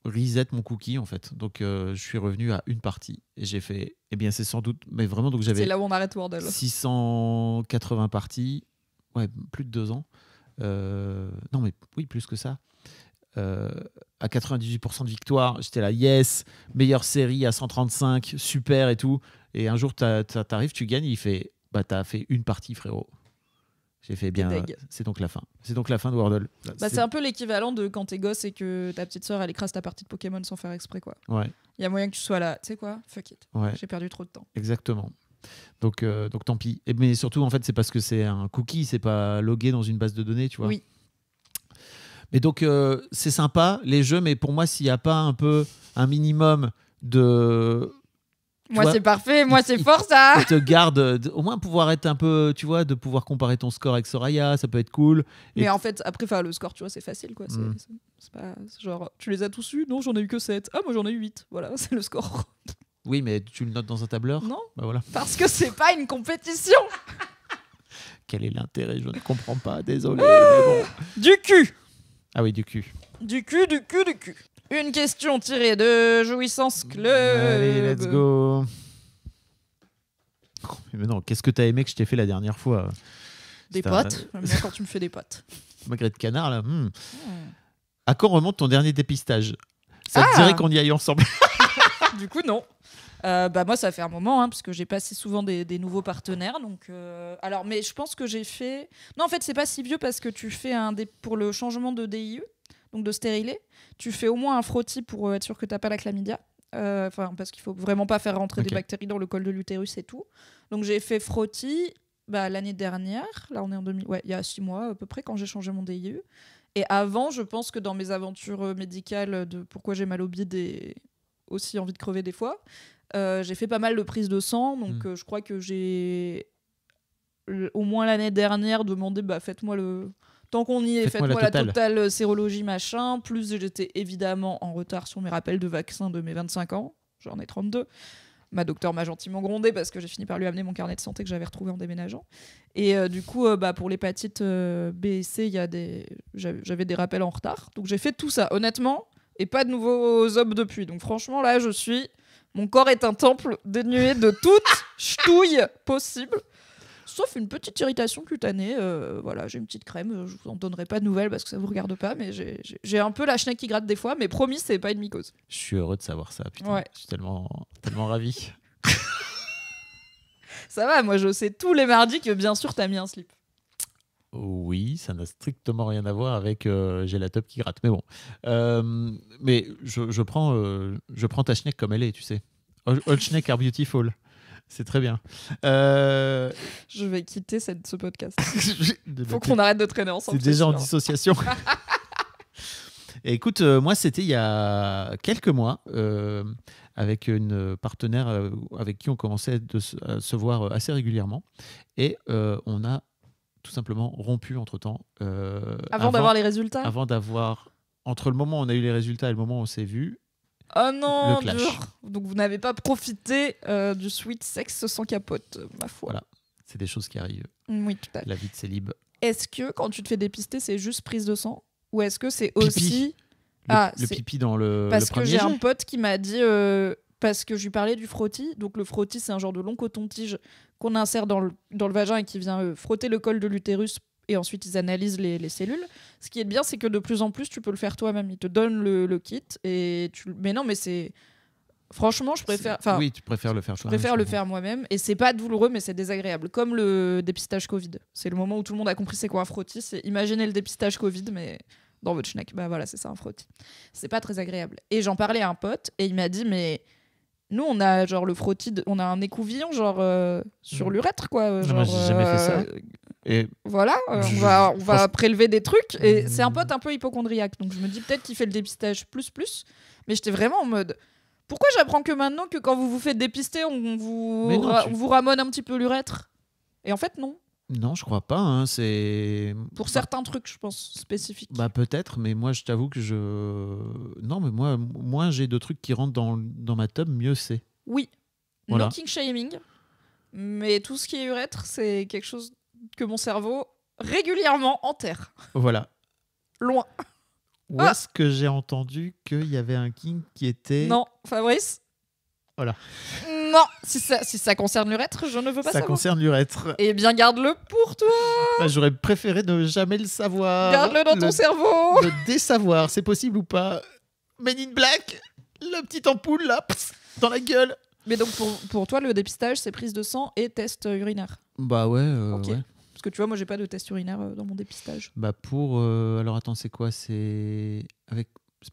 reset mon cookie en fait. Donc euh, je suis revenu à une partie et j'ai fait eh bien c'est sans doute mais vraiment donc j'avais C'est là où on arrête Wordle. 680 parties. Ouais, plus de deux ans. Euh, non mais oui, plus que ça. Euh, à 98% de victoire, j'étais là yes, meilleure série à 135, super et tout. Et un jour t'arrives, tu gagnes, il fait bah t'as fait une partie frérot. J'ai fait bien. C'est donc la fin. C'est donc la fin de Wordle. Bah, c'est un peu l'équivalent de quand t'es gosse et que ta petite sœur elle écrase ta partie de Pokémon sans faire exprès quoi. Ouais. Il y a moyen que tu sois là. Tu sais quoi Fuck it. J'ai perdu trop de temps. Exactement. Donc euh, donc tant pis. mais surtout en fait c'est parce que c'est un cookie, c'est pas logué dans une base de données, tu vois. Oui. Mais donc euh, c'est sympa les jeux, mais pour moi s'il n'y a pas un peu un minimum de moi, c'est parfait. Moi, c'est fort, ça. Tu [laughs] te garde au moins pouvoir être un peu, tu vois, de pouvoir comparer ton score avec Soraya, ça peut être cool. Mais en fait, après, le score, tu vois, c'est facile, quoi. C'est hmm. pas genre, tu les as tous eus Non, j'en ai eu que 7. Ah, moi, j'en ai eu 8. Voilà, [laughs] c'est le score. Oui, mais tu le notes dans un tableur Non. Bah, voilà. Parce que c'est pas une compétition. [laughs] Quel est l'intérêt Je ne comprends pas, désolé. Ah du cul Ah oui, du cul. Du cul, du cul, du cul. Une question tirée de Jouissance Club. Allez, let's go. Oh, mais non, qu'est-ce que t'as aimé que je t'ai fait la dernière fois Des potes. quand tu me fais des potes. [laughs] Magret de canard, là. Hmm. Hmm. À quand remonte ton dernier dépistage Ça te ah dirait qu'on y aille ensemble [laughs] [laughs] Du coup, non. Euh, bah moi, ça fait un moment, hein, parce que j'ai passé souvent des, nouveaux partenaires. Donc, euh, alors, mais je pense que j'ai fait. Non, en fait, c'est pas si vieux parce que tu fais un pour le changement de DIE donc de stériler. Tu fais au moins un frottis pour euh, être sûr que tu n'as pas la chlamydia. Euh, enfin, parce qu'il faut vraiment pas faire rentrer des bactéries dans le col de l'utérus et tout. Donc j'ai fait frottis bah, l'année dernière, là on est en 2000, ouais, il y a six mois à peu près quand j'ai changé mon DIU. Et avant, je pense que dans mes aventures euh, médicales de pourquoi j'ai mal au bide et aussi envie de crever des fois, j'ai fait pas mal de prises de sang. Donc hmm. je crois que j'ai au moins l'année dernière demandé bah, faites-moi le Tant qu'on y est, faites-moi la, totale. Euh, sérologie, machin. Plus j'étais évidemment en retard sur mes rappels de vaccins de mes 25 ans. J'en ai 32 ma docteur m'a gentiment grondé parce que j'ai fini par lui amener mon carnet de santé que j'avais retrouvé en déménageant. Et euh, du coup, euh, bah, pour l'hépatite B et C, des... j'avais des rappels en retard. Donc j'ai fait tout ça, honnêtement, et pas de nouveaux obs depuis. Donc franchement, là, je suis. Mon corps est un temple dénué de toute [laughs] ch'touille possible sauf une petite irritation cutanée. Euh, voilà, j'ai une petite crème, euh, je vous en donnerai pas de nouvelles parce que ça vous regarde pas, mais j'ai un peu la chenille qui gratte des fois, mais promis, c'est pas une mycose. Je suis heureux de savoir ça, putain. Je suis tellement, tellement ravi. [laughs] ça va, moi je sais tous les mardis que bien sûr t'as mis un slip. Oui, ça n'a strictement rien à voir avec euh, j'ai la top qui gratte, mais bon. mais je, prends, je prends ta chenille comme elle est, tu sais. Old Schneck are beautiful. C'est très bien. Euh, Je vais quitter cette, ce podcast. [laughs] Il faut qu'on arrête de traîner ensemble. C'est déjà en dissociation. [laughs] écoute, euh, moi, c'était il y a quelques mois euh, avec une partenaire avec qui on commençait de se, à se voir assez régulièrement. Et on a tout simplement rompu entre temps. avant, avant d'avoir les résultats Avant d'avoir. Entre le moment où on a eu les résultats et le moment où on s'est vu, Oh non, Donc vous n'avez pas profité euh, du sweet sexe sans capote, ma foi. Voilà, c'est des choses qui arrivent. Mm, oui, tout à fait. La vie de célib. Est-ce que quand tu te fais dépister, c'est juste prise de sang Ou est-ce que c'est aussi. Le, ah, pipi dans le. Parce que j'ai un pote qui m'a dit. Euh, parce que je lui parlais du frottis. Donc le frottis, c'est un genre de long coton-tige qu'on insère dans le, vagin et qui vient euh, frotter le col de l'utérus et ensuite ils analysent les, les, cellules. Ce qui est bien, c'est que de plus en plus, tu peux le faire toi-même. Ils te donnent le, le kit et tu. Mais non, mais c'est. Franchement, je préfère. Oui, tu préfères le faire toi-même. Je préfère le faire moi-même. Et c'est pas douloureux, mais c'est désagréable. Comme le dépistage Covid. C'est le moment où tout le monde a compris c'est quoi un frottis. imaginez le dépistage Covid, mais dans votre schneck. Bah voilà, c'est ça un frottis. C'est pas très agréable. Et j'en parlais à un pote et il m'a dit, mais. Nous, on a genre le frottis, on a un écouvillon genre euh, sur mm. l'urètre quoi. Ah, j'ai jamais fait euh, ça. Voilà, euh, on va, on va prélever des trucs. Et mmh. c'est un pote un peu hypochondriaque. Donc je me dis peut-être qu'il fait le dépistage plus plus. Mais j'étais vraiment en mode. Pourquoi j'apprends que maintenant que quand vous vous faites dépister, on vous, vous ramone un petit peu l'urètre Et en fait, non. Non, je crois pas. Hein, c'est pour bah certains trucs, je pense spécifiques. Bah peut-être, mais moi, je t'avoue que je non, mais moi, moi j'ai deux trucs qui rentrent dans, ma tome mieux c'est. Oui. Le king shaming, mais tout ce qui est urètre, c'est quelque chose que mon cerveau régulièrement enterre. Voilà. Loin. Où ah. est-ce que j'ai entendu qu'il y avait un king qui était. Non, Fabrice. Voilà. Non, si ça, si ça concerne l'urètre, je ne veux pas ça Ça concerne l'urètre. Eh bien, garde-le pour toi. Ah, j'aurais préféré ne jamais le savoir. Garde-le dans ton cerveau. Le désavoir, c'est possible ou pas Men in Black, la petite ampoule là, dans la gueule. Mais donc, pour, toi, le dépistage, c'est prise de sang et test urinaire Bah ouais, euh, ok ouais. Parce que tu vois, moi, j'ai pas de test urinaire euh, dans mon dépistage. Bah pour. Euh, alors attends, c'est quoi C'est avec.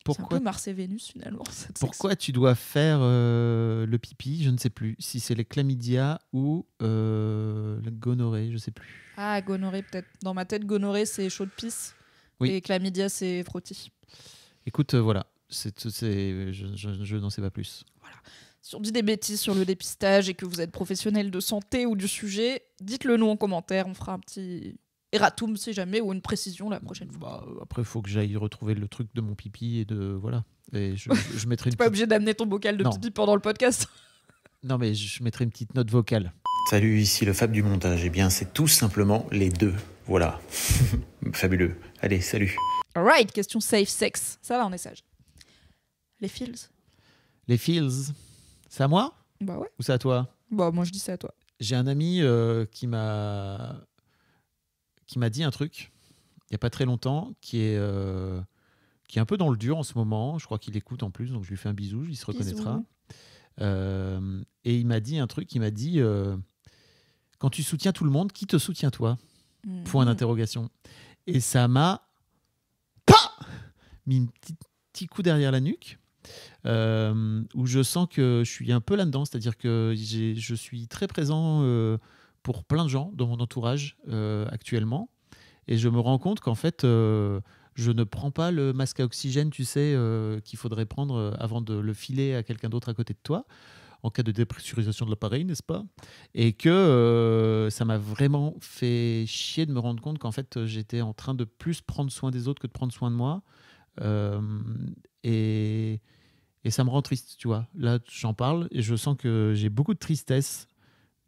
Pourquoi un Mars et Vénus finalement. [laughs] pourquoi tu dois faire euh, le pipi Je ne sais plus. Si c'est les chlamydia ou le la gonorrhée, je sais plus. Ah gonorrhée peut-être. Dans ma tête, gonorrhée c'est chaud de pisse oui. et chlamydia c'est frottis. Écoute, voilà. C'est, je, je, je n'en sais pas plus. Voilà. Si on dit des bêtises sur le dépistage et que vous êtes professionnel de santé ou du sujet, dites-le nous en commentaire. On fera un petit erratum si jamais ou une précision la prochaine fois. Bah, euh, après, il faut que j'aille retrouver le truc de mon pipi et de voilà. Et je, je [laughs] pas obligé d'amener ton bocal de pipi pendant le podcast. [laughs] non, mais je mettrai une petite note vocale. Salut, ici le Fab du montage. Eh bien, c'est tout simplement les deux. Voilà. [laughs] Fabuleux. Allez, salut. right, question safe sex. Ça va, on est sage. Les feels. Les feels. C'est à moi bah Ou c'est à toi Bah moi je dis c'est à toi. J'ai un ami euh, qui m'a qui m'a dit un truc il n'y a pas très longtemps qui est euh, qui est un peu dans le dur en ce moment. Je crois qu'il écoute en plus, donc je lui fais un bisou, il se reconnaîtra. Euh, et il m'a dit un truc, il m'a dit quand tu soutiens tout le monde, qui te soutient toi Point mmh. d'interrogation. Et ça m'a mis un petit coup derrière la nuque euh, où je sens que je suis un peu là-dedans, c'est-à-dire que je suis très présent euh, pour plein de gens dans mon entourage euh, actuellement, et je me rends compte qu'en fait, je ne prends pas le masque à oxygène, tu sais, qu'il faudrait prendre avant de le filer à quelqu'un d'autre à côté de toi en cas de dépressurisation de l'appareil, n'est-ce pas Et que ça m'a vraiment fait chier de me rendre compte qu'en fait, j'étais en train de plus prendre soin des autres que de prendre soin de moi. et et ça me rend triste, tu vois. Là, j'en parle et je sens que j'ai beaucoup de tristesse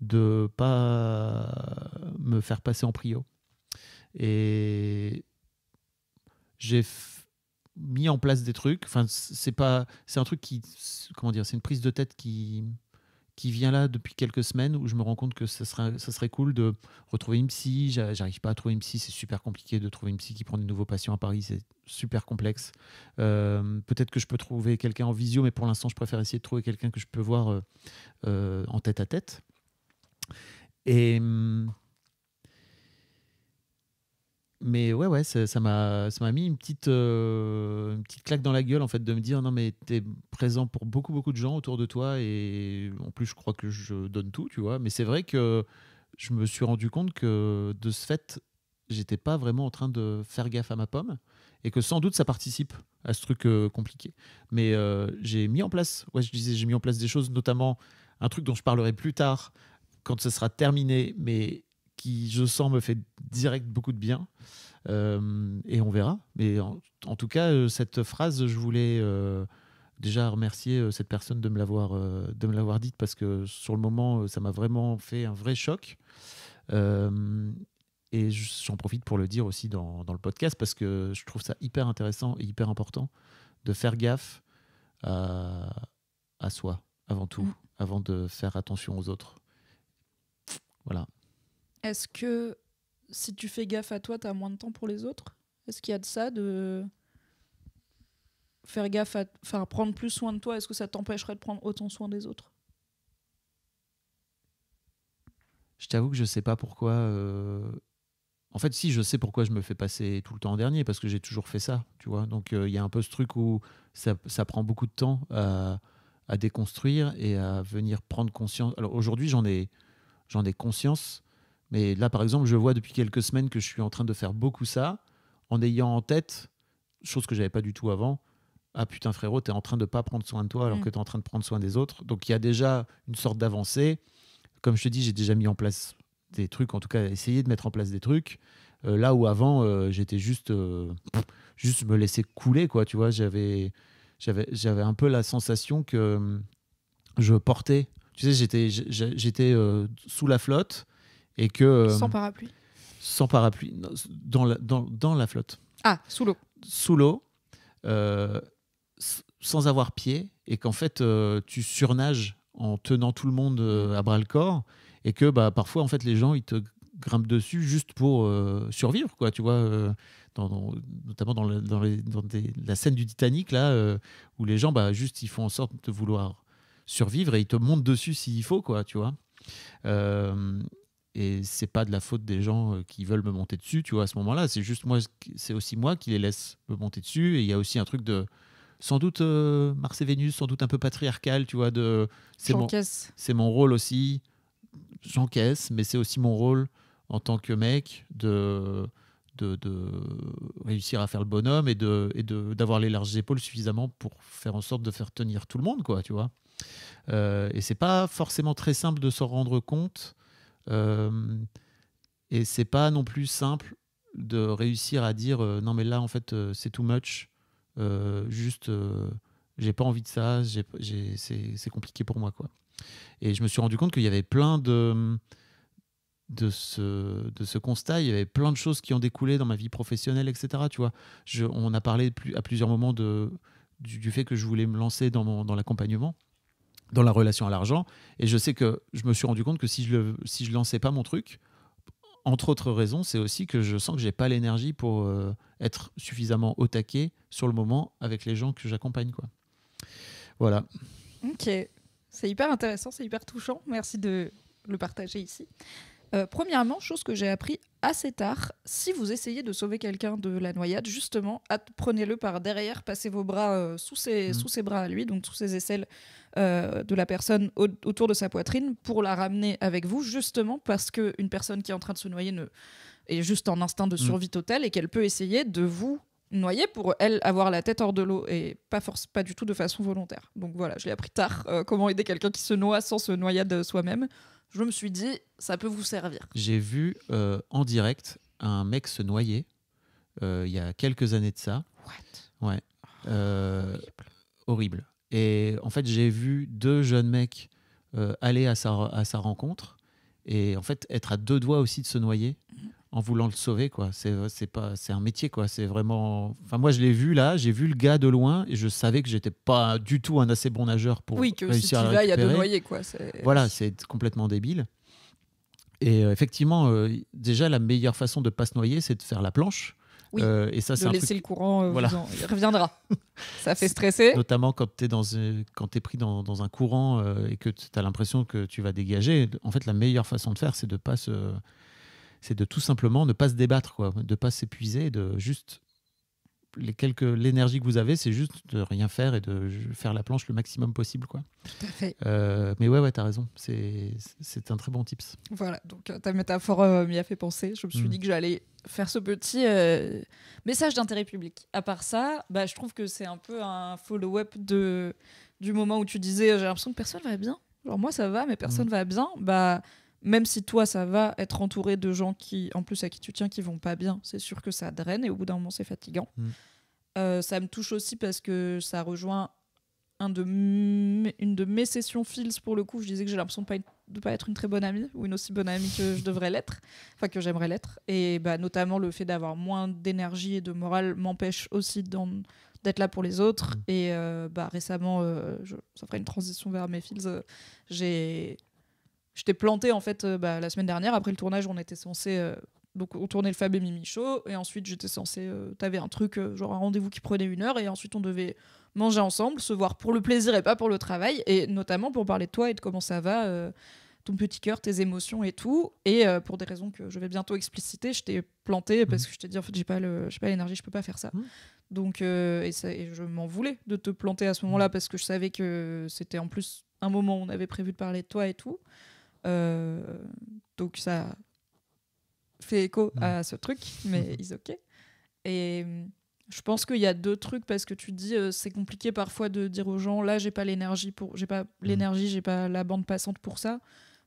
de pas me faire passer en prio. Et j'ai mis en place des trucs. Enfin, c'est pas, c'est un truc qui, comment dire, c'est une prise de tête qui, qui vient là depuis quelques semaines où je me rends compte que ce serait, ça serait cool de retrouver une psy. J'arrive pas à trouver une psy, c'est super compliqué de trouver une psy qui prend des nouveaux patients à Paris, c'est super complexe. Euh, peut-être que je peux trouver quelqu'un en visio, mais pour l'instant, je préfère essayer de trouver quelqu'un que je peux voir euh, euh, en tête à tête. Et. Hum, mais ouais, ouais, ça m'a mis une petite, euh, une petite claque dans la gueule, en fait, de me dire, non, mais t'es présent pour beaucoup, beaucoup de gens autour de toi, et en plus, je crois que je donne tout, tu vois. Mais c'est vrai que je me suis rendu compte que, de ce fait, j'étais pas vraiment en train de faire gaffe à ma pomme, et que sans doute, ça participe à ce truc euh, compliqué. Mais euh, j'ai mis en place, ouais, je disais, j'ai mis en place des choses, notamment un truc dont je parlerai plus tard, quand ce sera terminé, mais qui, je sens, me fait direct beaucoup de bien. Euh, et on verra. Mais en, tout cas, euh, cette phrase, je voulais euh, déjà remercier cette personne de me l'avoir de me l'avoir dite parce que sur le moment, ça m'a vraiment fait un vrai choc. et j'en profite pour le dire aussi dans, dans, le podcast parce que je trouve ça hyper intéressant et hyper important de faire gaffe à, soi avant tout, mm. avant de faire attention aux autres. Voilà. Est-ce que si tu fais gaffe à toi, tu as moins de temps pour les autres Est-ce qu'il y a de ça de faire gaffe enfin prendre plus soin de toi, est-ce que ça t'empêcherait de prendre autant soin des autres Je t'avoue que je sais pas pourquoi euh, En fait, si, je sais pourquoi je me fais passer tout le temps en dernier, parce que j'ai toujours fait ça, tu vois. Donc, euh, il y a un peu ce truc où ça, prend beaucoup de temps à, à, déconstruire et à venir prendre conscience. Alors, aujourd'hui, j'en ai, j'en ai conscience, mais là, par exemple, je vois depuis quelques semaines que je suis en train de faire beaucoup ça, en ayant en tête, chose que j'avais pas du tout avant, ah putain frérot, tu es en train de pas prendre soin de toi alors mm. que tu es en train de prendre soin des autres. Donc il y a déjà une sorte d'avancée. Comme je te dis, j'ai déjà mis en place des trucs, en tout cas essayé de mettre en place des trucs. Euh, là où avant, euh, j'étais juste, euh, juste me laisser couler, quoi. Tu vois, j'avais, j'avais, j'avais un peu la sensation que hum, je portais. Tu sais, j'étais, j'étais sous la flotte et que, euh, sans parapluie Sans parapluie, dans la, dans, dans la flotte. Ah, sous l'eau. Sous l'eau, euh, sans avoir pied, et qu'en fait, euh, tu surnages en tenant tout le monde à bras le corps, et que bah, parfois, en fait, les gens, ils te grimpent dessus juste pour survivre, quoi, tu vois. notamment dans, la, dans la scène du Titanic, là, où les gens, bah, juste, ils font en sorte de vouloir survivre et ils te montent dessus s'il faut, quoi, tu vois et c'est pas de la faute des gens euh, qui veulent me monter dessus, tu vois, à ce moment-là. C'est juste moi, c'est aussi moi qui les laisse me monter dessus. Et il y a aussi un truc de, sans doute euh, Mars et Vénus, sans doute un peu patriarcal, tu vois, de c'est mon, c'est mon rôle aussi, j'encaisse, mais c'est aussi mon rôle en tant que mec de, de, réussir à faire le bonhomme et de et d'avoir les larges épaules suffisamment pour faire en sorte de faire tenir tout le monde, quoi, tu vois. Euh, et c'est pas forcément très simple de s'en rendre compte euh, et c'est pas non plus simple de réussir à dire euh, non mais là en fait euh, c'est too much, juste j'ai pas envie de ça, c'est compliqué pour moi quoi. Et je me suis rendu compte qu'il y avait plein de de ce, de ce constat, il y avait plein de choses qui ont découlé dans ma vie professionnelle, etc. Tu vois, je, on a parlé à plusieurs moments de, du, fait que je voulais me lancer dans, dans l'accompagnement dans la relation à l'argent. Et je sais que je me suis rendu compte que si je ne si je lançais pas mon truc, entre autres raisons, c'est aussi que je sens que j'ai pas l'énergie pour euh, être suffisamment au taquet sur le moment avec les gens que j'accompagne. quoi. Voilà. Ok, c'est hyper intéressant, c'est hyper touchant. Merci de le partager ici. Euh, premièrement, chose que j'ai appris assez tard, si vous essayez de sauver quelqu'un de la noyade, justement, prenez-le par derrière, passez vos bras euh, mm. sous, ses, bras à lui, donc sous ses aisselles euh, de la personne autour de sa poitrine, pour la ramener avec vous, justement parce qu'une personne qui est en train de se noyer ne... est juste en instinct de mm. survie totale et qu'elle peut essayer de vous noyer pour elle avoir la tête hors de l'eau et pas force pas du tout de façon volontaire. Donc voilà, je l'ai appris tard comment aider quelqu'un qui se noie sans se noyer de soi-même je me suis dit, ça peut vous servir. J'ai vu euh, en direct un mec se noyer euh, il y a quelques années de ça. What Ouais. Oh, euh, horrible. horrible. Et en fait, j'ai vu deux jeunes mecs aller à sa, à sa rencontre et en fait être à deux doigts aussi de se noyer. Mm en voulant le sauver quoi euh, c'est pas c'est un métier quoi c'est vraiment enfin moi je l'ai vu là j'ai vu le gars de loin et je savais que j'étais pas du tout un assez bon nageur pour oui que réussir si tu il y a de noyés quoi voilà c'est complètement débile et euh, effectivement euh, déjà la meilleure façon de pas se noyer c'est de faire la planche oui, et ça, de laisser le courant, il reviendra. [laughs] ça fait stresser. Notamment quand tu es, dans, es pris dans, dans un courant et que tu as l'impression que tu vas dégager. En fait, la meilleure façon de faire, c'est de ne pas se, c'est de tout simplement ne pas se débattre, quoi, de pas s'épuiser, de juste les quelques l'énergie que vous avez, c'est juste de rien faire et de faire la planche le maximum possible, quoi. Tout euh, mais ouais, ouais, t'as raison. C'est c'est un très bon tips. Voilà. Donc euh, ta métaphore euh, m'y a fait penser. Je me suis hmm. dit que j'allais faire ce petit message d'intérêt public. À part ça, bah, je trouve que c'est un peu un follow-up de du moment où tu disais j'ai l'impression que personne va bien. Genre moi ça va, mais personne hmm. va bien. Bah même si toi ça va être entouré de gens qui en plus à qui tu tiens qui vont pas bien c'est sûr que ça draine et au bout d'un moment c'est fatigant mm. euh, ça me touche aussi parce que ça rejoint un de une de mes sessions feels, pour le coup je disais que j'ai l'impression de pas pas être une très bonne amie ou une aussi bonne amie que je devrais l'être enfin que j'aimerais l'être et bah, notamment le fait d'avoir moins d'énergie et de morale m'empêche aussi d'être là pour les autres mm. et euh, bah récemment euh, ça ferait une transition vers mes fils j'ai je t'ai planté en fait euh, bah, la semaine dernière. Après le tournage, on était censé. Euh, donc on tournait le Fab et Mimi Show. Et ensuite, j'étais censée, euh, T'avais un truc, genre un rendez-vous qui prenait une heure. Et ensuite, on devait manger ensemble, se voir pour le plaisir et pas pour le travail. Et notamment pour parler de toi et de comment ça va. ton petit cœur, tes émotions et tout. Et pour des raisons que je vais bientôt expliciter, je t'ai planté mhm. parce que je t'ai dit en fait j'ai pas l'énergie, je peux pas faire ça. Donc, et, ça, et, je m'en voulais de te planter à ce moment-là parce que je savais que c'était en plus un moment où on avait prévu de parler de toi et tout. Euh, donc ça fait écho à ce truc, mais ils [laughs] ok. Et euh, je pense qu'il y a deux trucs parce que tu dis euh, c'est compliqué parfois de dire aux gens là j'ai pas l'énergie pour j'ai pas l'énergie j'ai pas la bande passante pour ça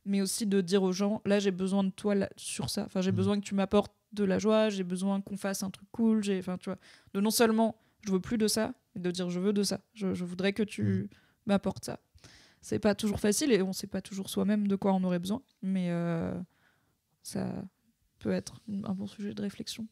mais aussi de dire aux gens là j'ai besoin de toi sur ça enfin j'ai besoin que tu m'apportes de la joie j'ai besoin qu'on fasse un truc cool j'ai enfin tu vois de non seulement je veux plus de ça mais de dire je veux de ça je, voudrais que tu m'apportes ça c'est pas toujours facile et on sait pas toujours soi-même de quoi on aurait besoin, mais euh, ça peut être un bon sujet de réflexion.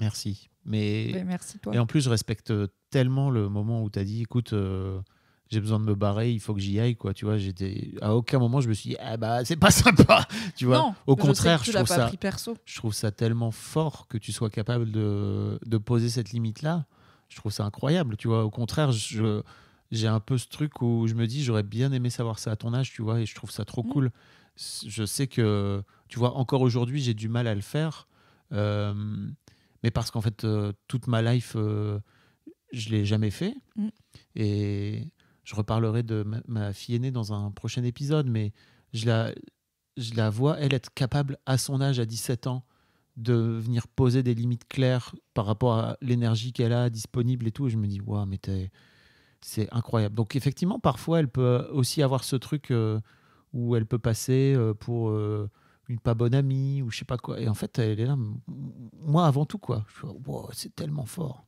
Merci. Mais, ben, merci toi. Et en plus, je respecte tellement le moment où tu as dit écoute, euh, j'ai besoin de me barrer, il faut que j'y aille quoi, tu vois, j'étais à aucun moment je me suis dit ah bah c'est pas [laughs] sympa, tu vois. Non, Au contraire, je, je trouve ça pris perso. je trouve ça tellement fort que tu sois capable de, de poser cette limite là. Je trouve ça incroyable, tu vois. Au contraire, je j'ai un peu ce truc où je me dis j'aurais bien aimé savoir ça à ton âge, tu vois, et je trouve ça trop mmh. cool. Je sais que, tu vois, encore aujourd'hui, j'ai du mal à le faire, euh, mais parce qu'en fait, euh, toute ma life, je euh, je l'ai jamais fait. Mmh. Et je reparlerai de ma, fille aînée dans un prochain épisode, mais je la, je la vois, elle, être capable à son âge, à 17 ans, de venir poser des limites claires par rapport à l'énergie qu'elle a disponible et tout. Et je me dis, waouh, mais t'es c'est incroyable. Donc effectivement, parfois, elle peut aussi avoir ce truc euh, où elle peut passer euh, pour euh, une pas bonne amie ou je sais pas quoi. Et en fait, elle est là, moi avant tout, quoi. c'est tellement fort.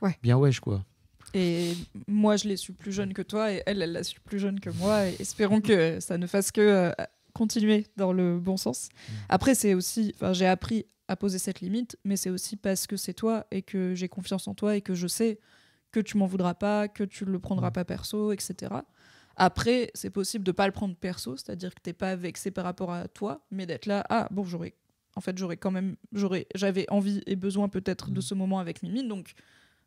Ouais. Bien wesh, quoi. Et moi, je l'ai su plus jeune que toi, et elle, elle l'a su plus jeune que moi. Et espérons que ça ne fasse que continuer dans le bon sens. Mm. Après, c'est aussi, j'ai appris à poser cette limite, mais c'est aussi parce que c'est toi et que j'ai confiance en toi et que je sais que tu m'en voudras pas, que tu le prendras pas perso, etc. Après, c'est possible de pas le prendre perso, c'est-à-dire que t'es pas vexé par rapport à toi, mais d'être là, ah bon, j'aurais, en fait, j'aurais quand même, j'aurais, j'avais envie et besoin peut-être de mm. ce moment avec Mimi, donc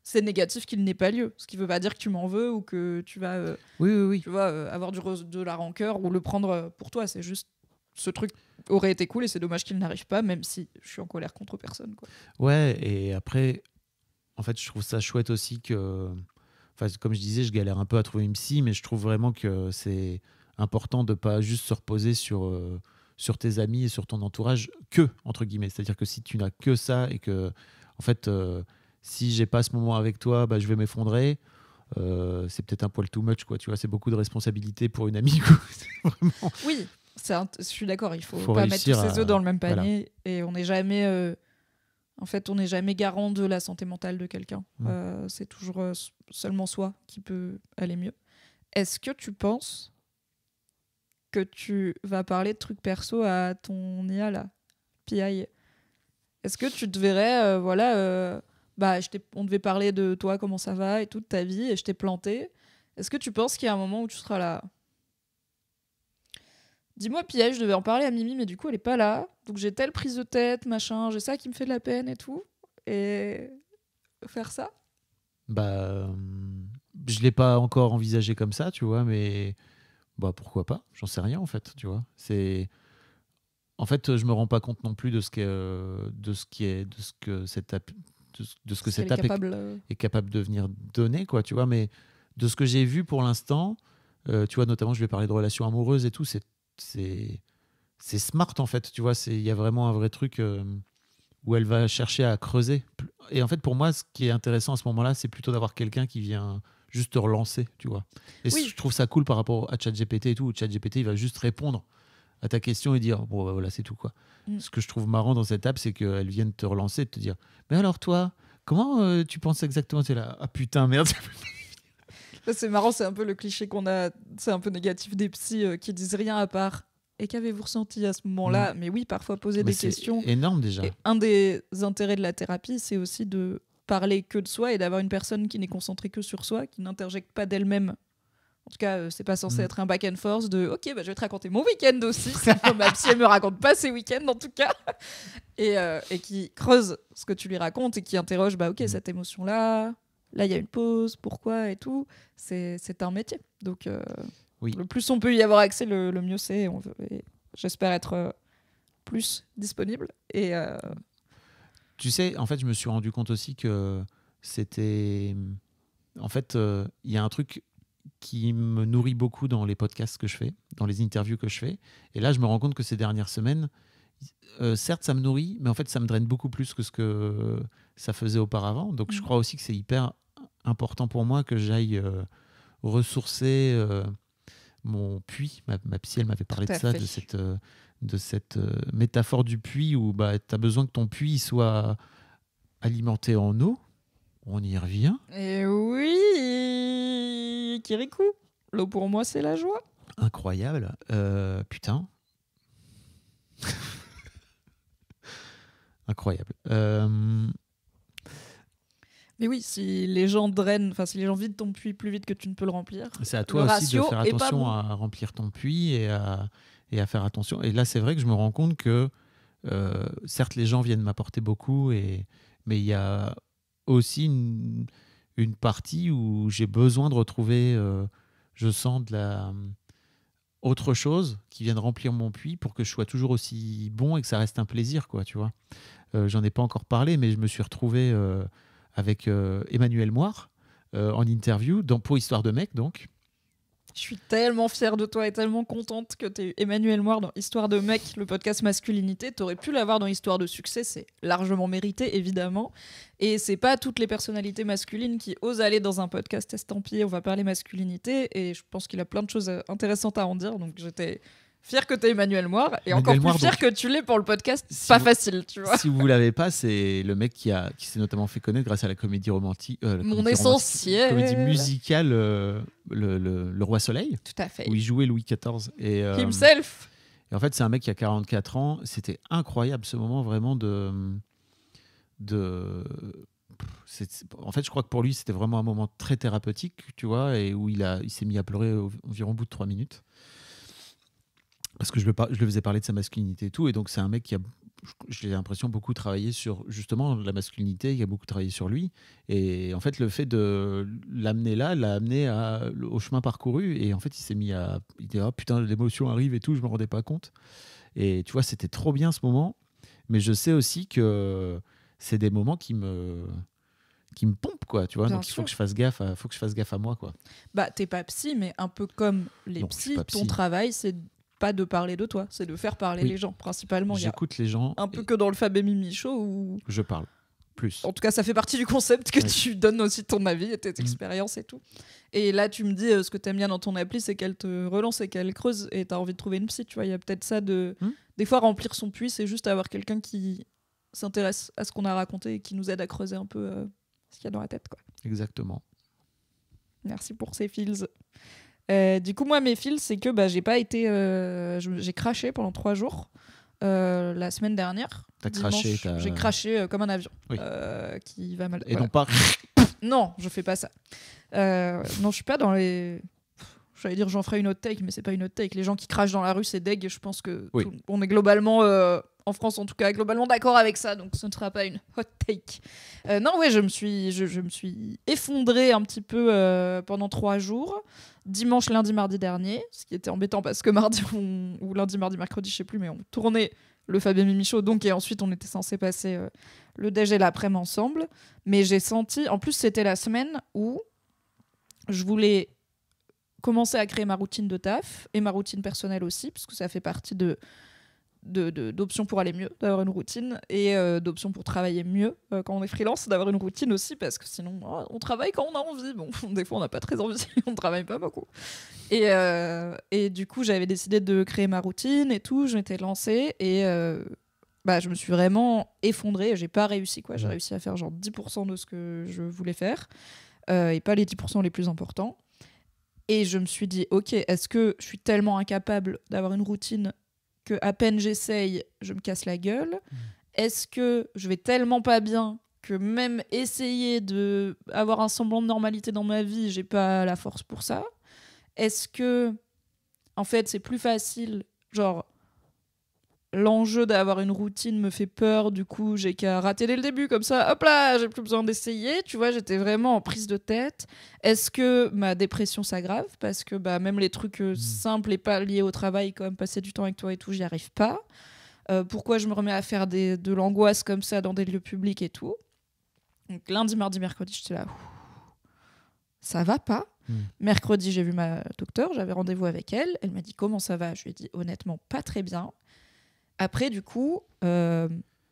c'est négatif qu'il n'ait pas lieu. Ce qui veut pas dire que tu m'en veux ou que tu vas, euh, oui, oui, oui. Tu vas euh, avoir du de la rancœur ou le prendre euh, pour toi. C'est juste ce truc aurait été cool et c'est dommage qu'il n'arrive pas, même si je suis en colère contre personne. Quoi. Ouais, et après, en fait, je trouve ça chouette aussi que. Enfin, comme je disais, je galère un peu à trouver une psy, mais je trouve vraiment que c'est important de pas juste se reposer sur, euh, sur tes amis et sur ton entourage que, entre guillemets. C'est-à-dire que si tu n'as que ça et que, en fait, euh, si j'ai pas ce moment avec toi, bah, je vais m'effondrer. Euh, c'est peut-être un poil too much, quoi. Tu vois, c'est beaucoup de responsabilité pour une amie. [laughs] Oui, je suis d'accord. Il faut, faut pas mettre tous ses œufs dans le même panier et on n'est jamais en fait, on n'est jamais garant de la santé mentale de quelqu'un. Mm. Euh, c'est toujours euh, seulement soi qui peut aller mieux. Est-ce que tu penses que tu vas parler de trucs perso à ton IA là, PI Est-ce que tu te verrais, euh, voilà, bah, on devait parler de toi, comment ça va et toute ta vie, et je t'ai planté. Est-ce que tu penses qu'il y a un moment où tu seras là Dis-moi piège, je devais en parler à Mimi, mais du coup, elle est pas là. Donc j'ai telle prise de tête, machin, j'ai ça qui me fait de la peine et tout. Et faire ça Bah. Euh, je l'ai pas encore envisagé comme ça, tu vois, mais. Bah pourquoi pas J'en sais rien en fait, tu vois. C'est. En fait, je me rends pas compte non plus de ce, de ce qui est. de ce que cette app, de, ce, que cette est capable... Euh. capable de venir donner, quoi, tu vois, mais de ce que j'ai vu pour l'instant. Euh, tu vois, notamment, je vais parler de relations amoureuses et tout, c'est c'est c'est smart en fait, tu vois, il y a vraiment un vrai truc euh, où elle va chercher à creuser. Et en fait, pour moi, ce qui est intéressant à ce moment-là, c'est plutôt d'avoir quelqu'un qui vient juste te relancer, tu vois. Et je trouve ça cool par rapport à ChatGPT et tout, ChatGPT, il va juste répondre à ta question et dire, bon, bah, voilà, c'est tout, quoi. Mm. Ce que je trouve marrant dans cette app, c'est qu'elle vienne te relancer, et te dire, mais alors toi, comment euh, tu penses exactement C'est là, ah putain, merde. [laughs] Bah, c'est marrant, c'est un peu le cliché qu'on a, c'est un peu négatif des psys euh, qui disent rien à part. Et qu'avez-vous ressenti à ce moment-là mm. Mais oui, parfois poser des questions. Énorme déjà. un des intérêts de la thérapie, c'est aussi de parler que de soi et d'avoir une personne qui n'est concentrée que sur soi, qui n'interjecte pas d'elle-même. En tout cas, euh, c'est pas censé mm. être un back and forth de OK, bah, je vais te raconter mon week-end aussi, ma psy, elle me raconte pas ses week-ends en tout cas. Euh, et, qui creuse ce que tu lui racontes et qui interroge bah, OK, mm. cette émotion-là, Là, il y a une pause, pourquoi et tout. C'est un métier. Donc, euh, le plus on peut y avoir accès, le, mieux c'est. J'espère être euh, plus disponible. Et, euh, Tu sais, en fait, je me suis rendu compte aussi que c'était. En fait, il y a un truc qui me nourrit beaucoup dans les podcasts que je fais, dans les interviews que je fais. Et là, je me rends compte que ces dernières semaines, certes, ça me nourrit, mais en fait, ça me draine beaucoup plus que ce que ça faisait auparavant. Donc, je mm. crois aussi que c'est hyper important pour moi que j'aille euh, ressourcer euh, mon puits. Ma, ma psy, elle m'avait parlé de ça, de cette, euh, de cette métaphore du puits où bah, tu as besoin que ton puits soit alimenté en eau. On y revient. Et oui, Kirikou, l'eau pour moi, c'est la joie. Incroyable. putain. [laughs] Incroyable. Mais oui, si les gens drainent, enfin si les gens vident ton puits plus vite que tu ne peux le remplir. C'est à toi aussi de faire attention à remplir ton puits et à, faire attention. Et là, c'est vrai que je me rends compte que euh, certes, les gens viennent m'apporter beaucoup, et, mais il y a aussi une, partie où j'ai besoin de retrouver, euh, je sens de la euh, autre chose qui vienne remplir mon puits pour que je sois toujours aussi bon et que ça reste un plaisir, quoi, tu vois. J'en ai pas encore parlé, mais je me suis retrouvé avec euh, Emmanuel Moire euh, en interview dans Pour Histoire de Mec, donc. Je suis tellement fière de toi et tellement contente que tu aies Emmanuel Moir dans Histoire de mec, le podcast masculinité. Tu aurais pu l'avoir dans Histoire de succès, c'est largement mérité, évidemment. Et c'est pas toutes les personnalités masculines qui osent aller dans un podcast estampillé, on va parler masculinité. Et je pense qu'il a plein de choses euh, intéressantes à en dire. Donc j'étais fier que tu es Emmanuel Moir et encore plus fier que tu l'es pour le podcast. c'est pas facile, tu vois. Si vous l'avez pas, c'est le mec qui, a, qui s'est notamment fait connaître grâce à la comédie romantique. Euh, Mon essentiel. la comédie musicale euh, le, Roi Soleil. Tout à fait. Où il jouait Louis XIV. Et, euh, Himself. Et en fait, c'est un mec qui a 44 ans. C'était incroyable ce moment vraiment de. de en fait, je crois que pour lui, c'était vraiment un moment très thérapeutique, tu vois, et où il, il s'est mis à pleurer environ au bout de trois minutes parce que je le, je le faisais parler de sa masculinité et tout. Et donc, c'est un mec qui a, j'ai l'impression, beaucoup travaillé sur justement la masculinité, il a beaucoup travaillé sur lui. Et en fait, le fait de l'amener là, l'a amené à, au chemin parcouru. Et en fait, il s'est mis à. Il dit, oh putain, l'émotion arrive et tout, je me rendais pas compte. Et tu vois, c'était trop bien ce moment. Mais je sais aussi que c'est des moments qui me qui me pompe quoi tu vois donc il faut que je fasse gaffe à, faut que je fasse gaffe à moi quoi bah t'es pas psy mais un peu comme les psys ton travail c'est pas de parler de toi, c'est de faire parler les gens principalement. J'écoute les gens. Un peu que dans le Fabé Mimi Show Je parle. Plus. En tout cas, ça fait partie du concept que tu donnes aussi ton avis et tes mm. expériences et tout. Et là, tu me dis, euh, ce que tu aimes bien dans ton appli, c'est qu'elle te relance et qu'elle creuse et tu as envie de trouver une psy. Tu vois, il y a peut-être ça de. Mm. Des fois, remplir son puits, c'est juste avoir quelqu'un qui s'intéresse à ce qu'on a raconté et qui nous aide à creuser un peu euh, ce qu'il y a dans la tête. Quoi. Exactement. Merci pour ces feels. Euh, du coup, moi, mes fils, c'est que bah, j'ai pas été. Euh, j'ai craché pendant trois jours euh, la semaine dernière. T'as craché, J'ai craché comme un avion qui va mal. Et non pas. [laughs] Non, je fais pas ça. non, je suis pas dans les. J'allais dire, j'en ferai une hot take, mais c'est pas une hot take. Les gens qui crachent dans la rue, c'est deg. je pense que on est globalement, euh, en France en tout cas, globalement d'accord avec ça. Donc ce ne sera pas une [laughs] hot take. Euh, non, ouais, je me suis, je, me suis effondrée un petit peu euh, pendant trois jours. Dimanche, lundi, mardi dernier. Ce qui était embêtant parce que mardi, [laughs] ou lundi, mardi, mercredi, je sais plus, mais on tournait le Fabien Mimichaud. Donc, et ensuite, on était censé passer le déj et l'après-midi ensemble. Mais j'ai senti, en plus, c'était la semaine où je voulais commencé à créer ma routine de taf et ma routine personnelle aussi, parce que ça fait partie de d'options pour aller mieux, d'avoir une routine, et euh, d'options pour travailler mieux euh, quand on est freelance, d'avoir une routine aussi, parce que sinon, oh, on travaille quand on a envie. Bon, [laughs] des fois, on n'a pas très envie, [laughs] on ne travaille pas beaucoup. Et, euh, et du coup, j'avais décidé de créer ma routine et tout, j'étais m'étais lancée, et bah, je me suis vraiment effondrée, j'ai pas réussi, quoi. J'ai réussi à faire genre 10% de ce que je voulais faire, et pas les 10% les plus importants. Et je me suis dit, ok, est-ce que je suis tellement incapable d'avoir une routine que à peine j'essaye, je me casse la gueule mmh. Est-ce que je vais tellement pas bien que même essayer de avoir un semblant de normalité dans ma vie, j'ai pas la force pour ça Est-ce que en fait c'est plus facile, genre l'enjeu d'avoir une routine me fait peur, du coup j'ai qu'à rater dès le début, comme ça, hop là, j'ai plus besoin d'essayer, tu vois, j'étais vraiment en prise de tête. Est-ce que ma dépression s'aggrave Parce que bah, même les trucs euh, mm. simples et pas liés au travail, comme passer du temps avec toi et tout, j'y arrive pas. Euh, pourquoi je me remets à faire de l'angoisse comme ça dans des lieux publics et tout Donc lundi, mardi, mercredi, j'étais là, ça va pas mm. Mercredi, j'ai vu ma docteur, j'avais rendez-vous avec elle. Elle m'a dit comment ça va Je lui ai dit honnêtement pas très bien. Après, du coup, euh,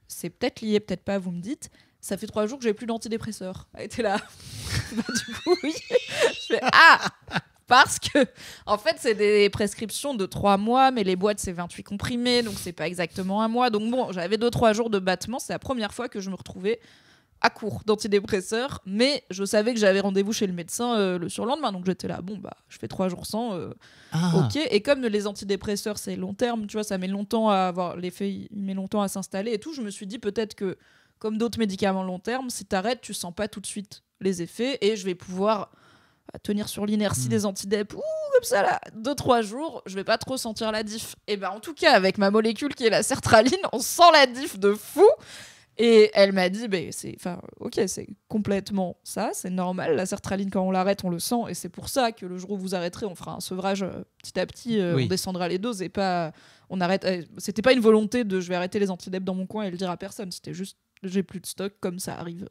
c'est peut-être lié, peut-être pas, vous me dites. Ça fait trois jours que j'ai plus d'antidépresseur. Elle était là. [laughs] Bah, du coup, oui. je fais Ah Parce que, en fait, c'est des prescriptions de trois mois, mais les boîtes, c'est 28 comprimés, donc c'est pas exactement un mois. Donc bon, j'avais deux, trois jours de battement. C'est la première fois que je me retrouvais à court d'antidépresseurs, mais je savais que j'avais rendez-vous chez le médecin euh, le surlendemain, donc j'étais là, bon bah je fais trois jours sans, euh, ah. ok. Et comme les antidépresseurs c'est long terme, tu vois, ça met longtemps à avoir l'effet, il met longtemps à s'installer et tout, je me suis dit peut-être que comme d'autres médicaments long terme, si t'arrêtes, tu sens pas tout de suite les effets et je vais pouvoir euh, tenir sur l'inertie hmm. des antidep, ouh, comme ça là, deux trois jours, je vais pas trop sentir la diff. Et ben en tout cas avec ma molécule qui est la sertraline, on sent la diff de fou. Et elle m'a dit, ben, c'est, enfin, ok, c'est complètement ça, c'est normal. La sertraline, quand on l'arrête, on le sent, et c'est pour ça que le jour où vous arrêterez, on fera un sevrage euh, petit à petit, euh, on descendra les doses et pas, on arrête. Euh, c'était pas une volonté de, je vais arrêter les antidépresseurs dans mon coin et le dire à personne. C'était juste, j'ai plus de stock, comme ça arrive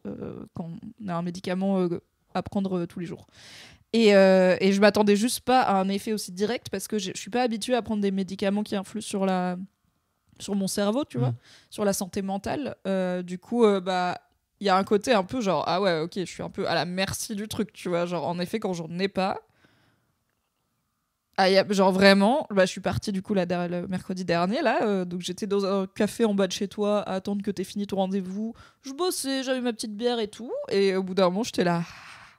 quand on a un médicament à prendre tous les jours. Et, et, je m'attendais juste pas à un effet aussi direct parce que je suis pas habituée à prendre des médicaments qui influent sur la sur mon cerveau, tu mm. vois, sur la santé mentale. Euh, du coup, euh, bah, il y a un côté un peu genre, ah ouais, ok, je suis un peu à la merci du truc, tu vois. Genre, en effet, quand j'en ai pas, ah, y a, genre vraiment, bah, je suis partie du coup là, le mercredi dernier, là, euh, donc j'étais dans un café en bas de chez toi à attendre que t'aies fini ton rendez-vous. Je bossais, j'avais ma petite bière et tout, et au bout d'un moment, j'étais là, ah,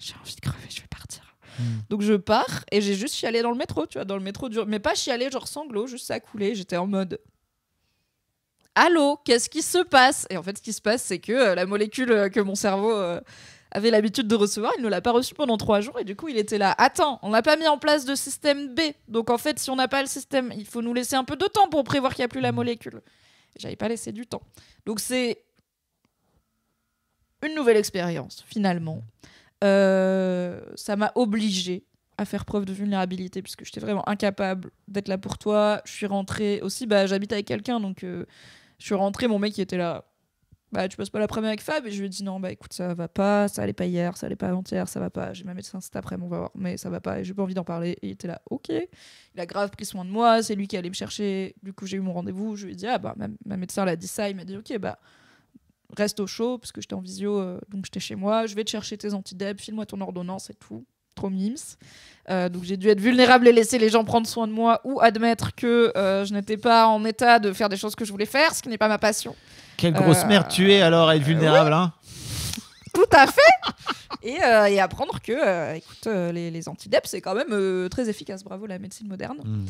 j'ai envie de crever, je vais partir. Mm. Donc je pars et j'ai juste chialé dans le métro, tu vois, dans le métro dur, mais pas chialé genre sanglot, juste ça j'étais en mode Allô, qu'est-ce qui se passe Et en fait, ce qui se passe, c'est que euh, la molécule euh, que mon cerveau euh, avait l'habitude de recevoir, il ne l'a pas reçue pendant trois jours et du coup, il était là. Attends, on n'a pas mis en place de système B. Donc en fait, si on n'a pas le système, il faut nous laisser un peu de temps pour prévoir qu'il n'y a plus la mmh. molécule. J'avais pas laissé du temps. Donc c'est une nouvelle expérience, finalement. ça m'a obligé à faire preuve de vulnérabilité puisque j'étais vraiment incapable d'être là pour toi. Je suis rentrée aussi, bah, j'habite avec quelqu'un, donc euh, je suis rentrée, mon mec était là. Bah, tu passes pas l'après-midi avec Fab et je lui ai dit non, bah écoute, ça va pas, ça allait pas hier, ça allait pas avant-hier, ça va pas, j'ai ma médecin cet après-midi, on va voir, mais ça va pas et j'ai pas envie d'en parler. Et il était là, ok. Il a grave pris soin de moi, c'est lui qui allait me chercher. Du coup, j'ai eu mon rendez-vous, je lui ai dit, ah bah, ma, médecin l'a dit ça, il m'a dit, ok, bah, reste au chaud parce que j'étais en visio, euh, donc j'étais chez moi, je vais te chercher tes antidépresse, moi ton ordonnance et tout. Euh, donc j'ai dû être vulnérable et laisser les gens prendre soin de moi ou admettre que euh, je n'étais pas en état de faire des choses que je voulais faire, ce qui n'est pas ma passion. Quelle grosse mère tu es euh, alors à être vulnérable, hein tout à fait. [laughs] Euh, et, apprendre que, euh, écoute, euh, les, les c'est quand même très efficace. Bravo la médecine moderne. Mm.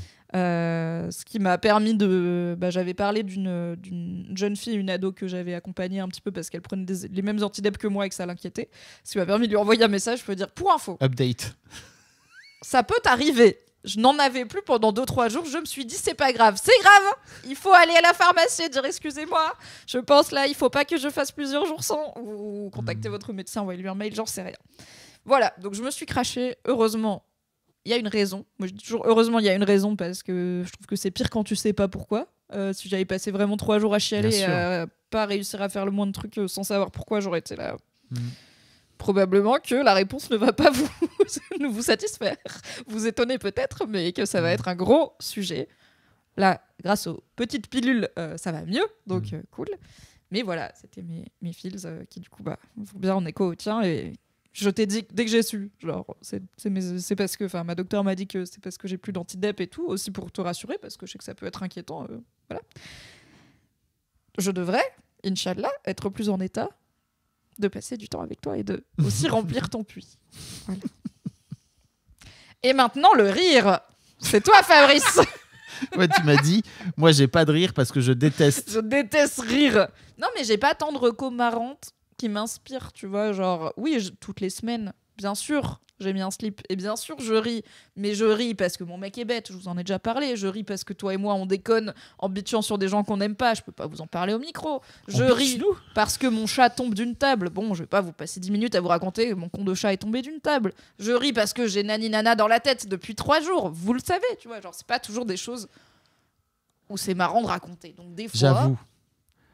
ce qui m'a permis de. Bah, j'avais parlé d'une jeune fille, une ado que j'avais accompagnée un petit peu parce qu'elle prenait les mêmes antideptes que moi et que ça l'inquiétait. Ce qui m'a permis de lui envoyer un message, pour dire pour info. Update. Ça peut t'arriver je n'en avais plus pendant 2-3 jours. Je me suis dit, c'est pas grave, c'est grave, il faut aller à la pharmacie dire, excusez-moi, je pense là, il faut pas que je fasse plusieurs jours sans. Ou contacter hmm. votre médecin, envoyez-lui un mail, j'en sais rien. Voilà, donc je me suis craché. Heureusement, il y a une raison. Moi, je dis toujours, heureusement, il y a une raison parce que je trouve que c'est pire quand tu sais pas pourquoi. Euh, si j'avais passé vraiment 3 jours à chialer et à pas réussir à faire le moins de trucs euh, sans savoir pourquoi, j'aurais été là. Hmm probablement que la réponse ne va pas [laughs] vous, vous satisfaire, vous étonnez peut-être, mais que ça va mm. être un gros sujet. Là, grâce aux petites pilules, euh, ça va mieux, donc mm. euh, cool. Mais voilà, c'était mes, mes feels euh, qui, du coup, bah, vont bien en écho au tien. Et je t'ai dit dès que j'ai su, genre, c'est parce que, enfin, ma docteur m'a dit que c'est parce que j'ai plus d'antidep et tout, aussi pour te rassurer, parce que je sais que ça peut être inquiétant. voilà. Je devrais, Inch'Allah, être plus en état de passer du temps avec toi et de [laughs] aussi remplir ton puits. Et maintenant, le rire. C'est toi, Fabrice. [laughs] tu m'as dit, moi, j'ai pas de rire parce que je déteste. Je déteste rire. Non, mais j'ai pas tant de recos marrantes qui m'inspirent, tu vois. Genre, oui, toutes les semaines, Bien sûr, j'ai mis un slip. Et bien sûr, je ris. Mais je ris parce que mon mec est bête, je vous en ai déjà parlé. Je ris parce que toi et moi, on déconne en bitchant sur des gens qu'on n'aime pas. Je peux pas vous en parler au micro. Je ris parce que mon chat tombe d'une table. Bon, je vais pas vous passer 10 minutes à vous raconter que mon con de chat est tombé d'une table. Je ris parce que j'ai nani nana dans la tête depuis trois jours. Vous le savez, tu vois. Genre, c'est pas toujours des choses où c'est marrant de raconter. Donc, des fois. J'avoue.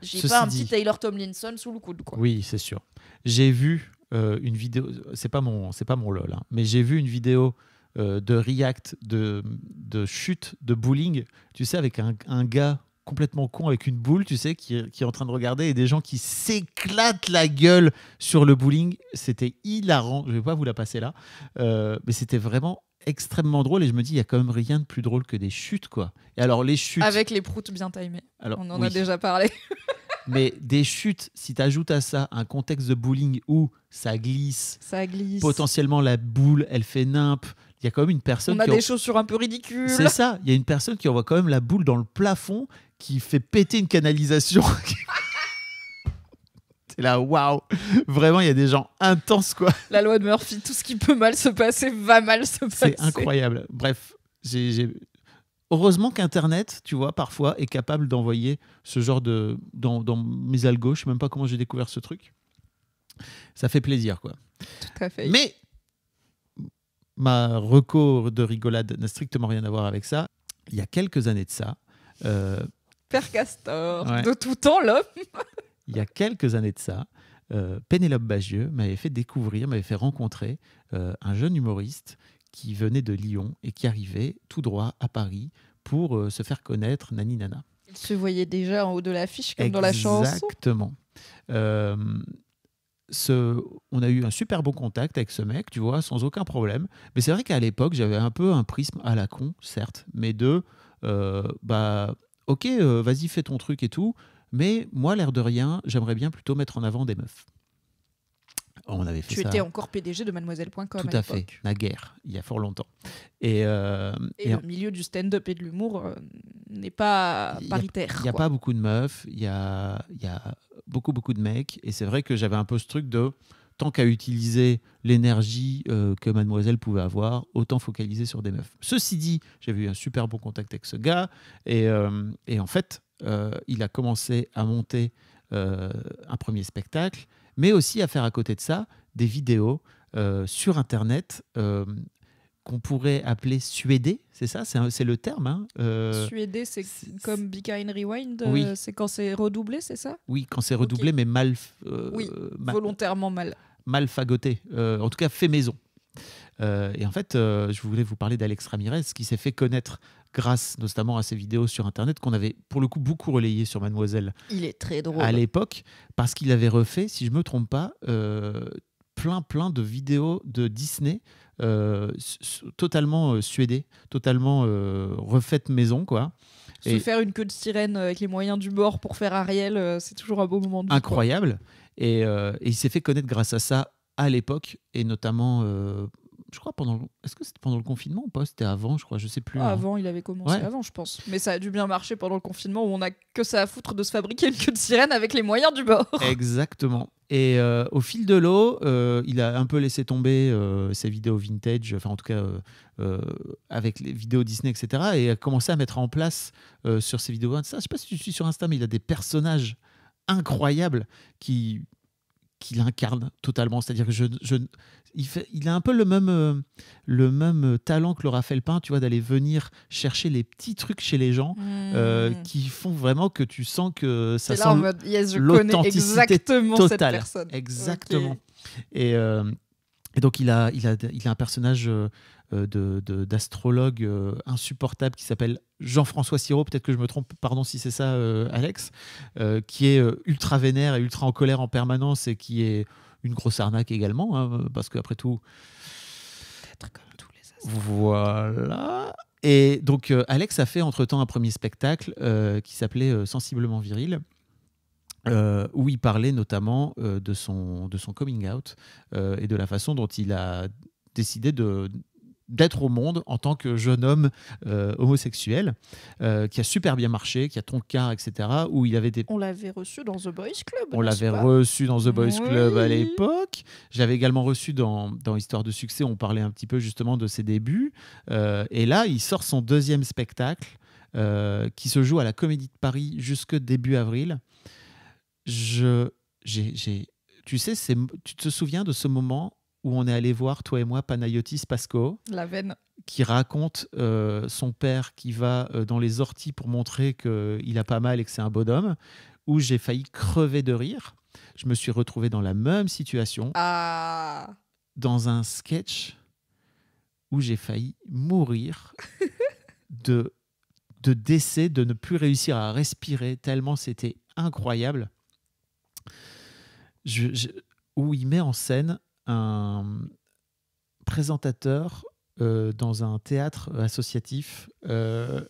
J'ai pas un petit Taylor Tomlinson sous le coude, quoi. Oui, c'est sûr. J'ai vu euh, une vidéo, c'est pas mon, c'est pas mon lol, hein, mais j'ai vu une vidéo euh, de React de, de, chute de bowling, tu sais, avec un, gars complètement con avec une boule, tu sais, qui, est en train de regarder et des gens qui s'éclatent la gueule sur le bowling. C'était hilarant. Je vais pas vous la passer là, euh, mais c'était vraiment extrêmement drôle et je me dis il y a quand même rien de plus drôle que des chutes quoi. Et alors les chutes avec les proutes bien timées. on en a déjà parlé. [laughs] Mais des chutes, si tu ajoutes à ça un contexte de bowling où ça glisse, ça glisse. potentiellement la boule, elle fait nimpe. Il y a quand même une personne. On a des chaussures un peu ridicules. C'est ça. Il y a une personne qui envoie quand même la boule dans le plafond qui fait péter une canalisation. [laughs] C'est là, waouh Vraiment, il y a des gens intenses, quoi. La loi de Murphy, tout ce qui peut mal se passer va mal se passer. C'est incroyable. Bref, j'ai heureusement qu'Internet, tu vois, parfois est capable d'envoyer ce genre de. Dans, dans mes algos, je sais même pas comment j'ai découvert ce truc. Ça fait plaisir, quoi. Tout à fait. Mais ma recours de rigolade n'a strictement rien à voir avec ça. Il y a quelques années de ça. Euh, Père Castor, de tout temps, l'homme. [laughs] Il y a quelques années de ça, euh, Pénélope Bagieux m'avait fait découvrir, m'avait fait rencontrer euh, un jeune humoriste qui venait de Lyon et qui arrivait tout droit à Paris pour euh, se faire connaître, nani nana. Il se voyait déjà en haut de l'affiche, comme dans la chanson. Exactement. Euh, on a eu un super bon contact avec ce mec, tu vois, sans aucun problème. Mais c'est vrai qu'à l'époque, j'avais un peu un prisme à la con, certes, mais de, euh, bah, ok, vas-y, fais ton truc et tout. Mais moi, l'air de rien, j'aimerais bien plutôt mettre en avant des meufs. On avait fait tu étais encore PDG de mademoiselle.com. Tout à, à fait, guerre, il y a fort longtemps. Et, euh, le milieu du stand-up et de l'humour euh, n'est pas paritaire. Il n'y a, pas beaucoup de meufs, il y a, beaucoup, beaucoup de mecs. Et c'est vrai que j'avais un peu ce truc de tant qu'à utiliser l'énergie euh, que mademoiselle pouvait avoir, autant focaliser sur des meufs. Ceci dit, j'avais eu un super bon contact avec ce gars, et, en fait, il a commencé à monter un premier spectacle, mais aussi à faire à côté de ça des vidéos euh, sur Internet euh, qu'on pourrait appeler suédé, c'est ça C'est le terme hein euh, c'est comme Be Rewind C'est quand c'est redoublé, c'est ça Oui, quand c'est redoublé, mais mal. oui, volontairement mal. Mal fagoté, en tout cas fait maison. Euh, et en fait, euh, je voulais vous parler d'Alex Ramirez, qui s'est fait connaître grâce notamment à ses vidéos sur Internet, qu'on avait pour le coup beaucoup relayé sur Mademoiselle. Il est très drôle. À l'époque, parce qu'il avait refait, si je ne me trompe pas, euh, plein, plein de vidéos de Disney. totalement suédées, totalement refaites maison, quoi. Se faire une queue de sirène avec les moyens du bord pour faire Ariel, c'est toujours un beau moment Incroyable. et, il s'est fait connaître grâce à ça à l'époque, et notamment, euh, je crois, pendant. Est-ce que c'était pendant le confinement ou pas C'était avant, je crois, je sais plus. Hein. Avant, il avait commencé avant, je pense. Mais ça a dû bien marcher pendant le confinement où on a que ça à foutre de se fabriquer une queue de sirène avec les moyens du bord. [laughs] Exactement. Et euh, au fil de l'eau, euh, il a un peu laissé tomber ses vidéos vintage, enfin en tout cas avec les vidéos Disney, etc. Et a commencé à mettre en place sur ses vidéos ça Je sais pas si tu suis sur Insta, mais il a des personnages incroyables qui qu'il incarne totalement. C'est-à-dire que je, il, fait, il, a un peu le même, euh, le même euh, talent que le Raphaël Pain, tu vois, d'aller venir chercher les petits trucs chez les gens euh, hmm. qui font vraiment que tu sens que ça sent là en je connais exactement cette personne. Exactement. Et, et, donc il a, il a, il a un personnage euh, d'astrologue de, euh, insupportable qui s'appelle Jean-François Sirot, peut-être que je me trompe, pardon si c'est ça, euh, Alex, qui est ultra vénère et ultra en colère en permanence et qui est une grosse arnaque également, hein, parce qu'après tout. Peut-être comme tous les Voilà. Et donc, Alex a fait entre-temps un premier spectacle qui s'appelait Sensiblement Viril. où il parlait notamment de, son, de son coming out et de la façon dont il a décidé de, d'être au monde en tant que jeune homme euh, homosexuel, euh, qui a super bien marché, qui a ton car, etc. Où il avait des... On l'avait reçu dans The Boys Club. On l'avait reçu dans The Boys Club à l'époque. J'avais également reçu dans, dans, Histoire de succès, on parlait un petit peu justement de ses débuts. Euh, et là, il sort son deuxième spectacle qui se joue à la Comédie de Paris jusque début avril. Je, j'ai, tu sais, tu te souviens de ce moment où on est allé voir, toi et moi, Panayotis Pasco. La veine. Qui raconte euh, son père qui va euh, dans les orties pour montrer qu'il euh, a pas mal et que c'est un bonhomme, où j'ai failli crever de rire. Je me suis retrouvé dans la même situation. Ah. Dans un sketch où j'ai failli mourir [laughs] de, de décès, de ne plus réussir à respirer, tellement c'était incroyable. je, où il met en scène un présentateur euh, dans un théâtre associatif euh,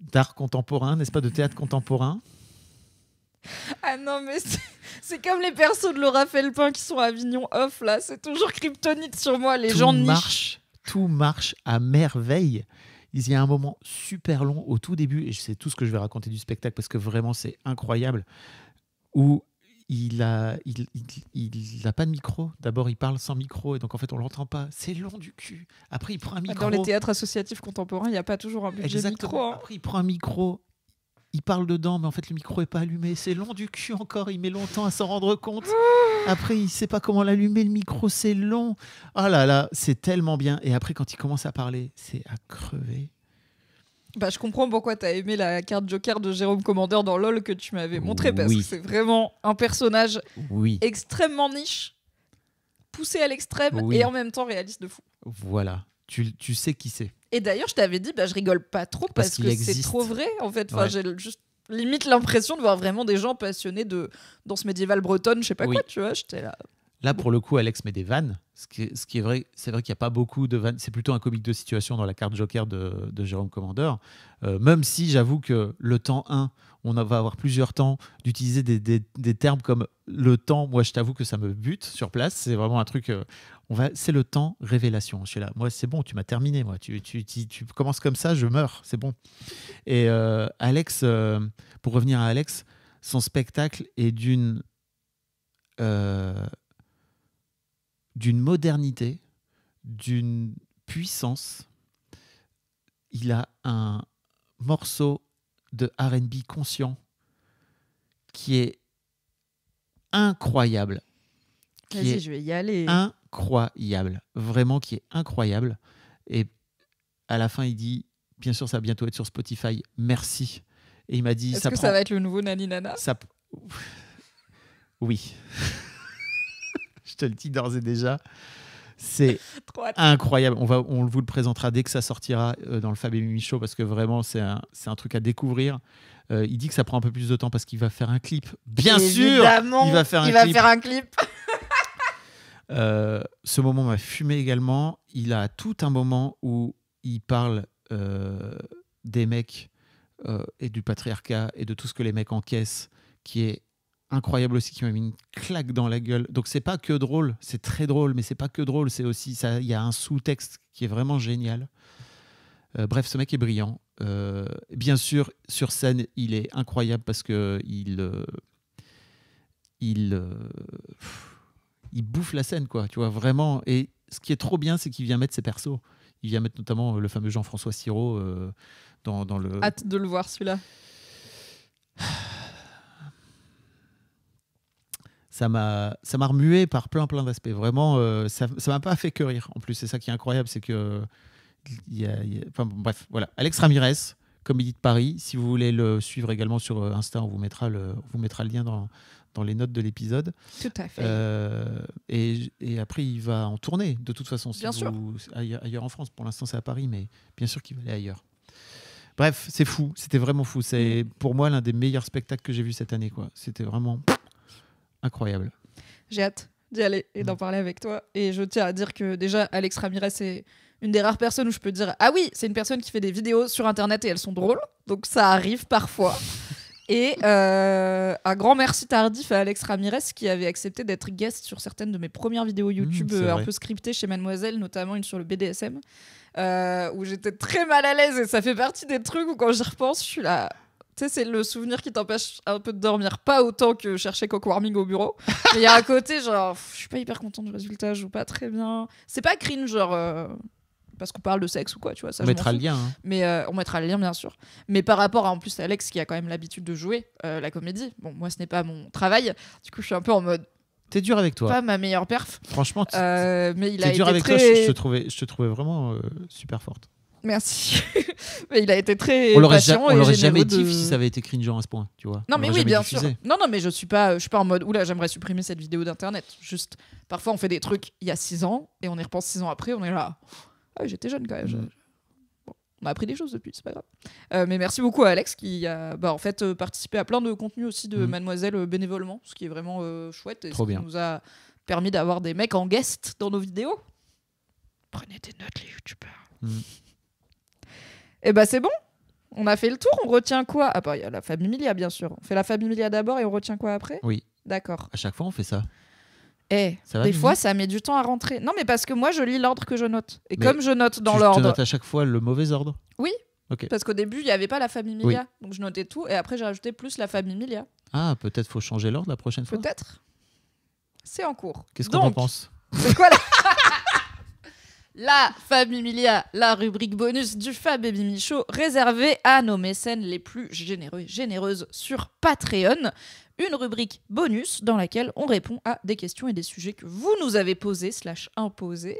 d'art contemporain, n'est-ce pas, de théâtre contemporain ah non, mais c'est comme les persos de Laura Felpin qui sont à Avignon off, là. C'est toujours kryptonite sur moi, les tout gens marche, nichent. Tout marche à merveille. Il y a un moment super long au tout début, et c'est tout ce que je vais raconter du spectacle parce que vraiment c'est incroyable, où il n'a il, a pas de micro. D'abord, il parle sans micro et donc en fait, on l'entend pas. C'est long du cul. Après, il prend un micro. Dans les théâtres associatifs contemporains, il n'y a pas toujours un budget micro. Hein. Après, il prend un micro. Il parle dedans, mais en fait, le micro est pas allumé. C'est long du cul encore. Il met longtemps à s'en rendre compte. Après, il sait pas comment l'allumer. Le micro, c'est long. Ah là là, c'est tellement bien. Et après, quand il commence à parler, c'est à crever bah, je comprends pourquoi tu as aimé la carte Joker de Jérôme Commander dans LoL que tu m'avais montré, parce que c'est vraiment un personnage oui. extrêmement niche, poussé à l'extrême et en même temps réaliste de fou. Voilà, tu, tu sais qui c'est. Et d'ailleurs, je t'avais dit, bah, je rigole pas trop parce, que c'est trop vrai, en fait. Enfin, J'ai juste limite l'impression de voir vraiment des gens passionnés de dans ce médiéval bretonne, je sais pas quoi, tu vois, j'étais là. Là, pour le coup, Alex met des vannes. Ce qui, est, ce qui est vrai, c'est vrai qu'il n'y a pas beaucoup de vannes. C'est plutôt un comique de situation dans la carte Joker de, Jérôme Commander. Euh, même si j'avoue que le temps 1, on va avoir plusieurs temps d'utiliser des, termes comme le temps. Moi, je t'avoue que ça me bute sur place. C'est vraiment un truc. Euh, on va, c'est le temps révélation. Je suis là. Moi, c'est bon, tu m'as terminé. Moi, tu, tu, tu, commences comme ça, je meurs. C'est bon. Et euh, Alex, pour revenir à Alex, son spectacle est d'une d'une modernité, d'une puissance. Il a un morceau de RB conscient qui est incroyable. Vas-y, je vais y aller. Incroyable. Vraiment qui est incroyable. Et à la fin, il dit Bien sûr, ça va bientôt être sur Spotify. Merci. Et il m'a dit Est-ce que ça va être le nouveau Nani Nana ça... Oui. [laughs] je te le dis d'ores et déjà. C'est [laughs] incroyable. On, va, on vous le présentera dès que ça sortira euh, dans le Fab et Mimi parce que vraiment, c'est un, un, truc à découvrir. Euh, il dit que ça prend un peu plus de temps parce qu'il va faire un clip. Bien sûr Il va faire un clip. faire un clip. [laughs] Euh, ce moment m'a fumé également. Il a tout un moment où il parle des mecs et du patriarcat et de tout ce que les mecs encaissent qui est incroyable aussi qui m'a mis une claque dans la gueule. Donc c'est pas que drôle, c'est très drôle, mais c'est pas que drôle, c'est aussi ça. Il y a un sous-texte qui est vraiment génial. Euh, bref, ce mec est brillant. Euh, bien sûr, sur scène, il est incroyable parce que il euh, il il bouffe la scène, quoi. Tu vois vraiment. Et ce qui est trop bien, c'est qu'il vient mettre ses persos. Il vient mettre notamment le fameux Jean-François Sirot dans, dans le. Hâte de le voir celui-là. [sighs] ça m'a remué par plein, plein d'aspects. Vraiment, euh, ça ne m'a pas fait que rire. En plus, c'est ça qui est incroyable, c'est que. Y bref, voilà. Alex Ramirez, Comédie de Paris. Si vous voulez le suivre également sur euh, Insta, on vous mettra le, vous mettra le lien dans, dans les notes de l'épisode. Tout à fait. Euh, et, et, après, il va en tourner, de toute façon. Si bien sûr. Ailleurs, en France. Pour l'instant, c'est à Paris, mais bien sûr qu'il va aller ailleurs. Bref, c'est fou. C'était vraiment fou. C'est mm. pour moi l'un des meilleurs spectacles que j'ai vu cette année. C'était vraiment incroyable. J'ai hâte d'y aller et d'en mm. parler avec toi. Et je tiens à dire que déjà, Alex Ramirez est une des rares personnes où je peux dire Ah oui, c'est une personne qui fait des vidéos sur Internet et elles sont drôles. Donc ça arrive parfois. [laughs] Et euh, un grand merci tardif à Alex Ramirez qui avait accepté d'être guest sur certaines de mes premières vidéos mm, YouTube euh, un peu scriptées chez Mademoiselle, notamment une sur le BDSM, euh, où j'étais très mal à l'aise et ça fait partie des trucs où quand j'y repense, je suis là. Tu sais, c'est le souvenir qui t'empêche un peu de dormir. Pas autant que chercher Coco Warming au bureau. [laughs] Mais il y a un côté, genre, je suis pas hyper content du résultat, je joue pas très bien. C'est pas cringe, genre. Euh, parce qu'on parle de sexe ou quoi, tu vois. Ça, on mettra le lien. Hein. Mais euh, on mettra le lien, bien sûr. Mais par rapport à en plus Alex qui a quand même l'habitude de jouer euh, la comédie. Bon, moi ce n'est pas mon travail. Du coup, je suis un peu en mode T'es dur avec toi. Pas ma meilleure perf. Franchement, euh, mais il a dur avec très... toi. Je, te trouvais, je te trouvais vraiment super forte. Merci. [laughs] mais il a été très on l'aurait jamais dit si ça avait été cringeant à ce point, tu vois. Non, mais oui, bien sûr. Non, non, mais je suis pas, je suis pas en mode oula, j'aimerais supprimer cette vidéo d'internet. Juste, parfois on fait des trucs il y a six ans et on y repense six ans après, on est là. Ah, j'étais jeune quand même. Mm. on a appris des choses depuis, c'est pas grave. Euh, mais merci beaucoup à Alex qui a bah, en fait euh, participé à plein de contenus aussi de mm. Mademoiselle euh, bénévolement, ce qui est vraiment chouette et ce Qui nous a permis d'avoir des mecs en guest dans nos vidéos. Prenez des notes les youtubeurs. Mm. Et eh bah ben, c'est bon. On a fait le tour, on retient quoi Ah bah il y a la familia bien sûr. On fait la famille Milia d'abord et on retient quoi après Oui. D'accord. À chaque fois on fait ça. Eh, des fois ça met du temps à rentrer. Non mais parce que moi je lis l'ordre que je note. Et comme je note dans l'ordre... tu notes à chaque fois le mauvais ordre Oui. Ok. Parce qu'au début il n'y avait pas la famille Milia Donc je notais tout et après j'ai rajouté plus la famille Milia. Ah, peut-être faut changer l'ordre la prochaine fois. Peut-être. C'est en cours. Qu'est-ce qu'on en pense C'est quoi [laughs] la Familia, la rubrique bonus du Fab Baby Michaud, réservée à nos mécènes les plus généreux généreuses sur Patreon. Une rubrique bonus dans laquelle on répond à des questions et des sujets que vous nous avez posés, slash imposés.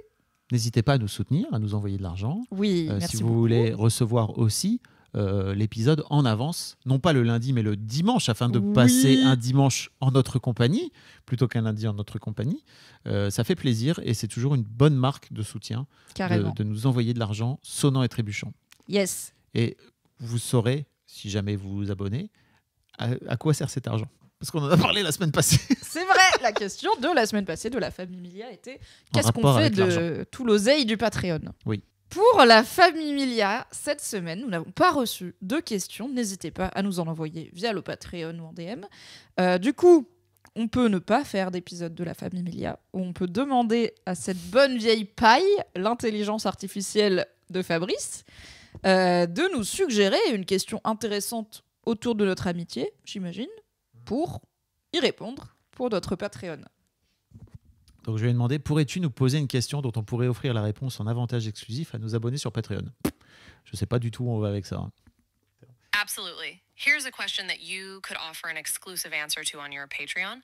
N'hésitez pas à nous soutenir, à nous envoyer de l'argent. Oui, euh, Si vous voulez recevoir aussi euh, l'épisode en avance, non pas le lundi, mais le dimanche, afin de passer un dimanche en notre compagnie, plutôt qu'un lundi en notre compagnie. Euh, ça fait plaisir et c'est toujours une bonne marque de soutien de, nous envoyer de l'argent sonnant et trébuchant. Yes. Et vous saurez, si jamais vous vous abonnez, à, quoi sert cet argent parce qu'on en a parlé la semaine passée. [laughs] C'est vrai, la question de la semaine passée de la famille Milia était qu'est-ce qu'on fait de tout l'oseille du Patreon Oui. Pour la famille Milia, cette semaine, nous n'avons pas reçu de questions. N'hésitez pas à nous en envoyer via le Patreon ou en DM. Euh, du coup, on peut ne pas faire d'épisode de la famille Milia. On peut demander à cette bonne vieille paille, l'intelligence artificielle de Fabrice, euh, de nous suggérer une question intéressante autour de notre amitié, j'imagine, pour y répondre pour notre Patreon. Donc je lui ai demandé pourrais-tu nous poser une question dont on pourrait offrir la réponse en avantage exclusif à nos abonnés sur Patreon Je ne sais pas du tout où on va avec ça. Hein. Absolutely. Here's a question that you could offer an exclusive answer to on your Patreon.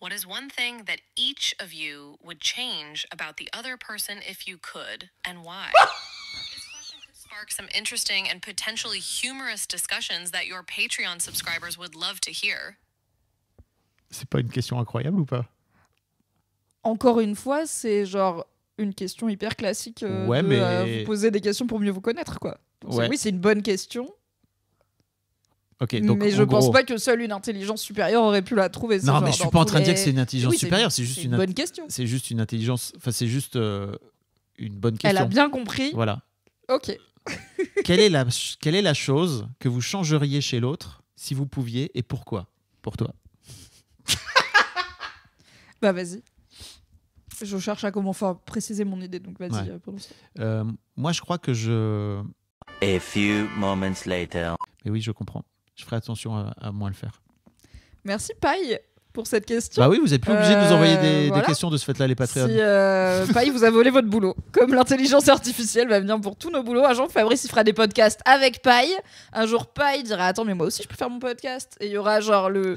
What is one thing that each of you would change about the other person if you could, and why? [laughs] this question could spark some interesting and potentially humorous discussions that your Patreon subscribers would love to hear. C'est pas une question incroyable ou pas encore une fois, c'est genre une question hyper classique euh, ouais, de, mais... Euh, vous poser des questions pour mieux vous connaître, quoi. Oui, c'est une bonne question. ok donc, mais je ne pense pas que seule une intelligence supérieure aurait pu la trouver. Non, mais je suis pas en train de dire que c'est une intelligence supérieure, c'est juste une, bonne question. C'est juste une intelligence, enfin c'est juste euh, une bonne question. Elle a bien compris. Voilà. Ok. [laughs] quelle, est la, quelle est la chose que vous changeriez chez l'autre si vous pouviez et pourquoi pour toi [laughs] Bah vas-y. Je cherche à comment faire préciser mon idée, donc vas-y, euh, euh, moi, je crois que je. A Mais oui, je comprends. Je ferai attention à, moins le faire. Merci, Paille pour cette question. Bah oui, vous n'êtes plus obligé de nous envoyer des, euh, questions de ce fait-là, les Patreons. Si, Paille vous a volé votre boulot. Comme l'intelligence artificielle va venir pour tous nos boulots, un jour Fabrice fera des podcasts avec Paille. Un jour Paille dira Attends, mais moi aussi je peux faire mon podcast. Et il y aura genre le,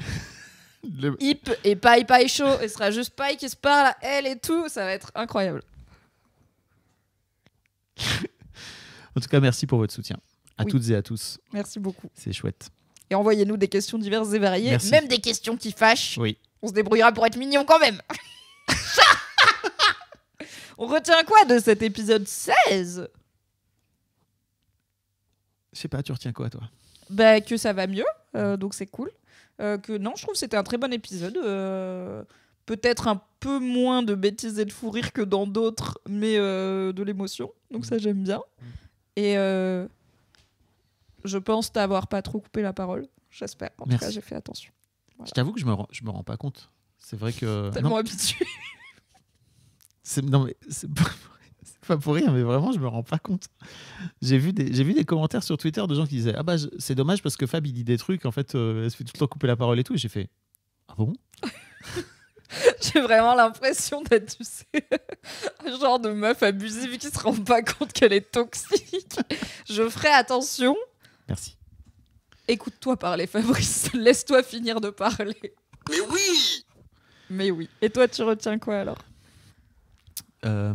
Hip et paille paille chaud Et ce sera juste paille qui se parle à elle et tout. Ça va être incroyable. [laughs] en tout cas, merci pour votre soutien. À toutes et à tous. Merci beaucoup. C'est chouette. Et envoyez-nous des questions diverses et variées, même des questions qui fâchent. Oui. On se débrouillera pour être mignon quand même. [laughs] On retient quoi de cet épisode 16 Je sais pas, tu retiens quoi toi Bah que ça va mieux, euh, donc c'est cool. Euh, que non, je trouve que c'était un très bon épisode. Euh, peut-être un peu moins de bêtises et de fou rire que dans d'autres, mais euh, de l'émotion. Donc ça, j'aime bien. Et je pense t'avoir pas trop coupé la parole. J'espère. En tout cas, j'ai fait attention. Je t'avoue que je me, rends, je me rends pas compte. C'est vrai que. [laughs] Tellement non. habitué. non, mais pas pour rire, mais vraiment, je me rends pas compte. J'ai vu, des, j'ai vu des commentaires sur Twitter de gens qui disaient Ah bah, c'est dommage parce que Fab, il dit des trucs, en fait, euh, elle se fait tout le temps couper la parole et tout. Et j'ai fait Ah bon [laughs] J'ai vraiment l'impression d'être, tu sais, [laughs] un genre de meuf abusive qui se rend pas compte qu'elle est toxique. [laughs] Je ferai attention. Merci. Écoute-toi parler, Fabrice. Laisse-toi finir de parler. Mais oui Mais oui. Et toi, tu retiens quoi alors euh...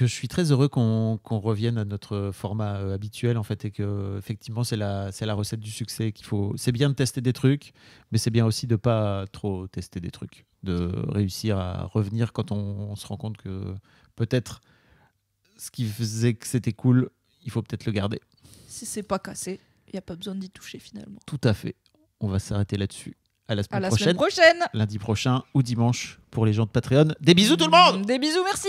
que je suis très heureux qu'on revienne à notre format euh, habituel en fait et que effectivement c'est la c'est la recette du succès qu'il faut. C'est bien de tester des trucs, mais c'est bien aussi de pas trop tester des trucs, de réussir à revenir quand on, se rend compte que peut-être ce qui faisait que c'était cool, il faut peut-être le garder. Si c'est pas cassé, il n'y a pas besoin d'y toucher finalement. Tout à fait. On va s'arrêter là-dessus. À la, semaine, la prochaine. semaine prochaine. Lundi prochain ou dimanche pour les gens de Patreon. Des bisous tout le monde. Des bisous, merci.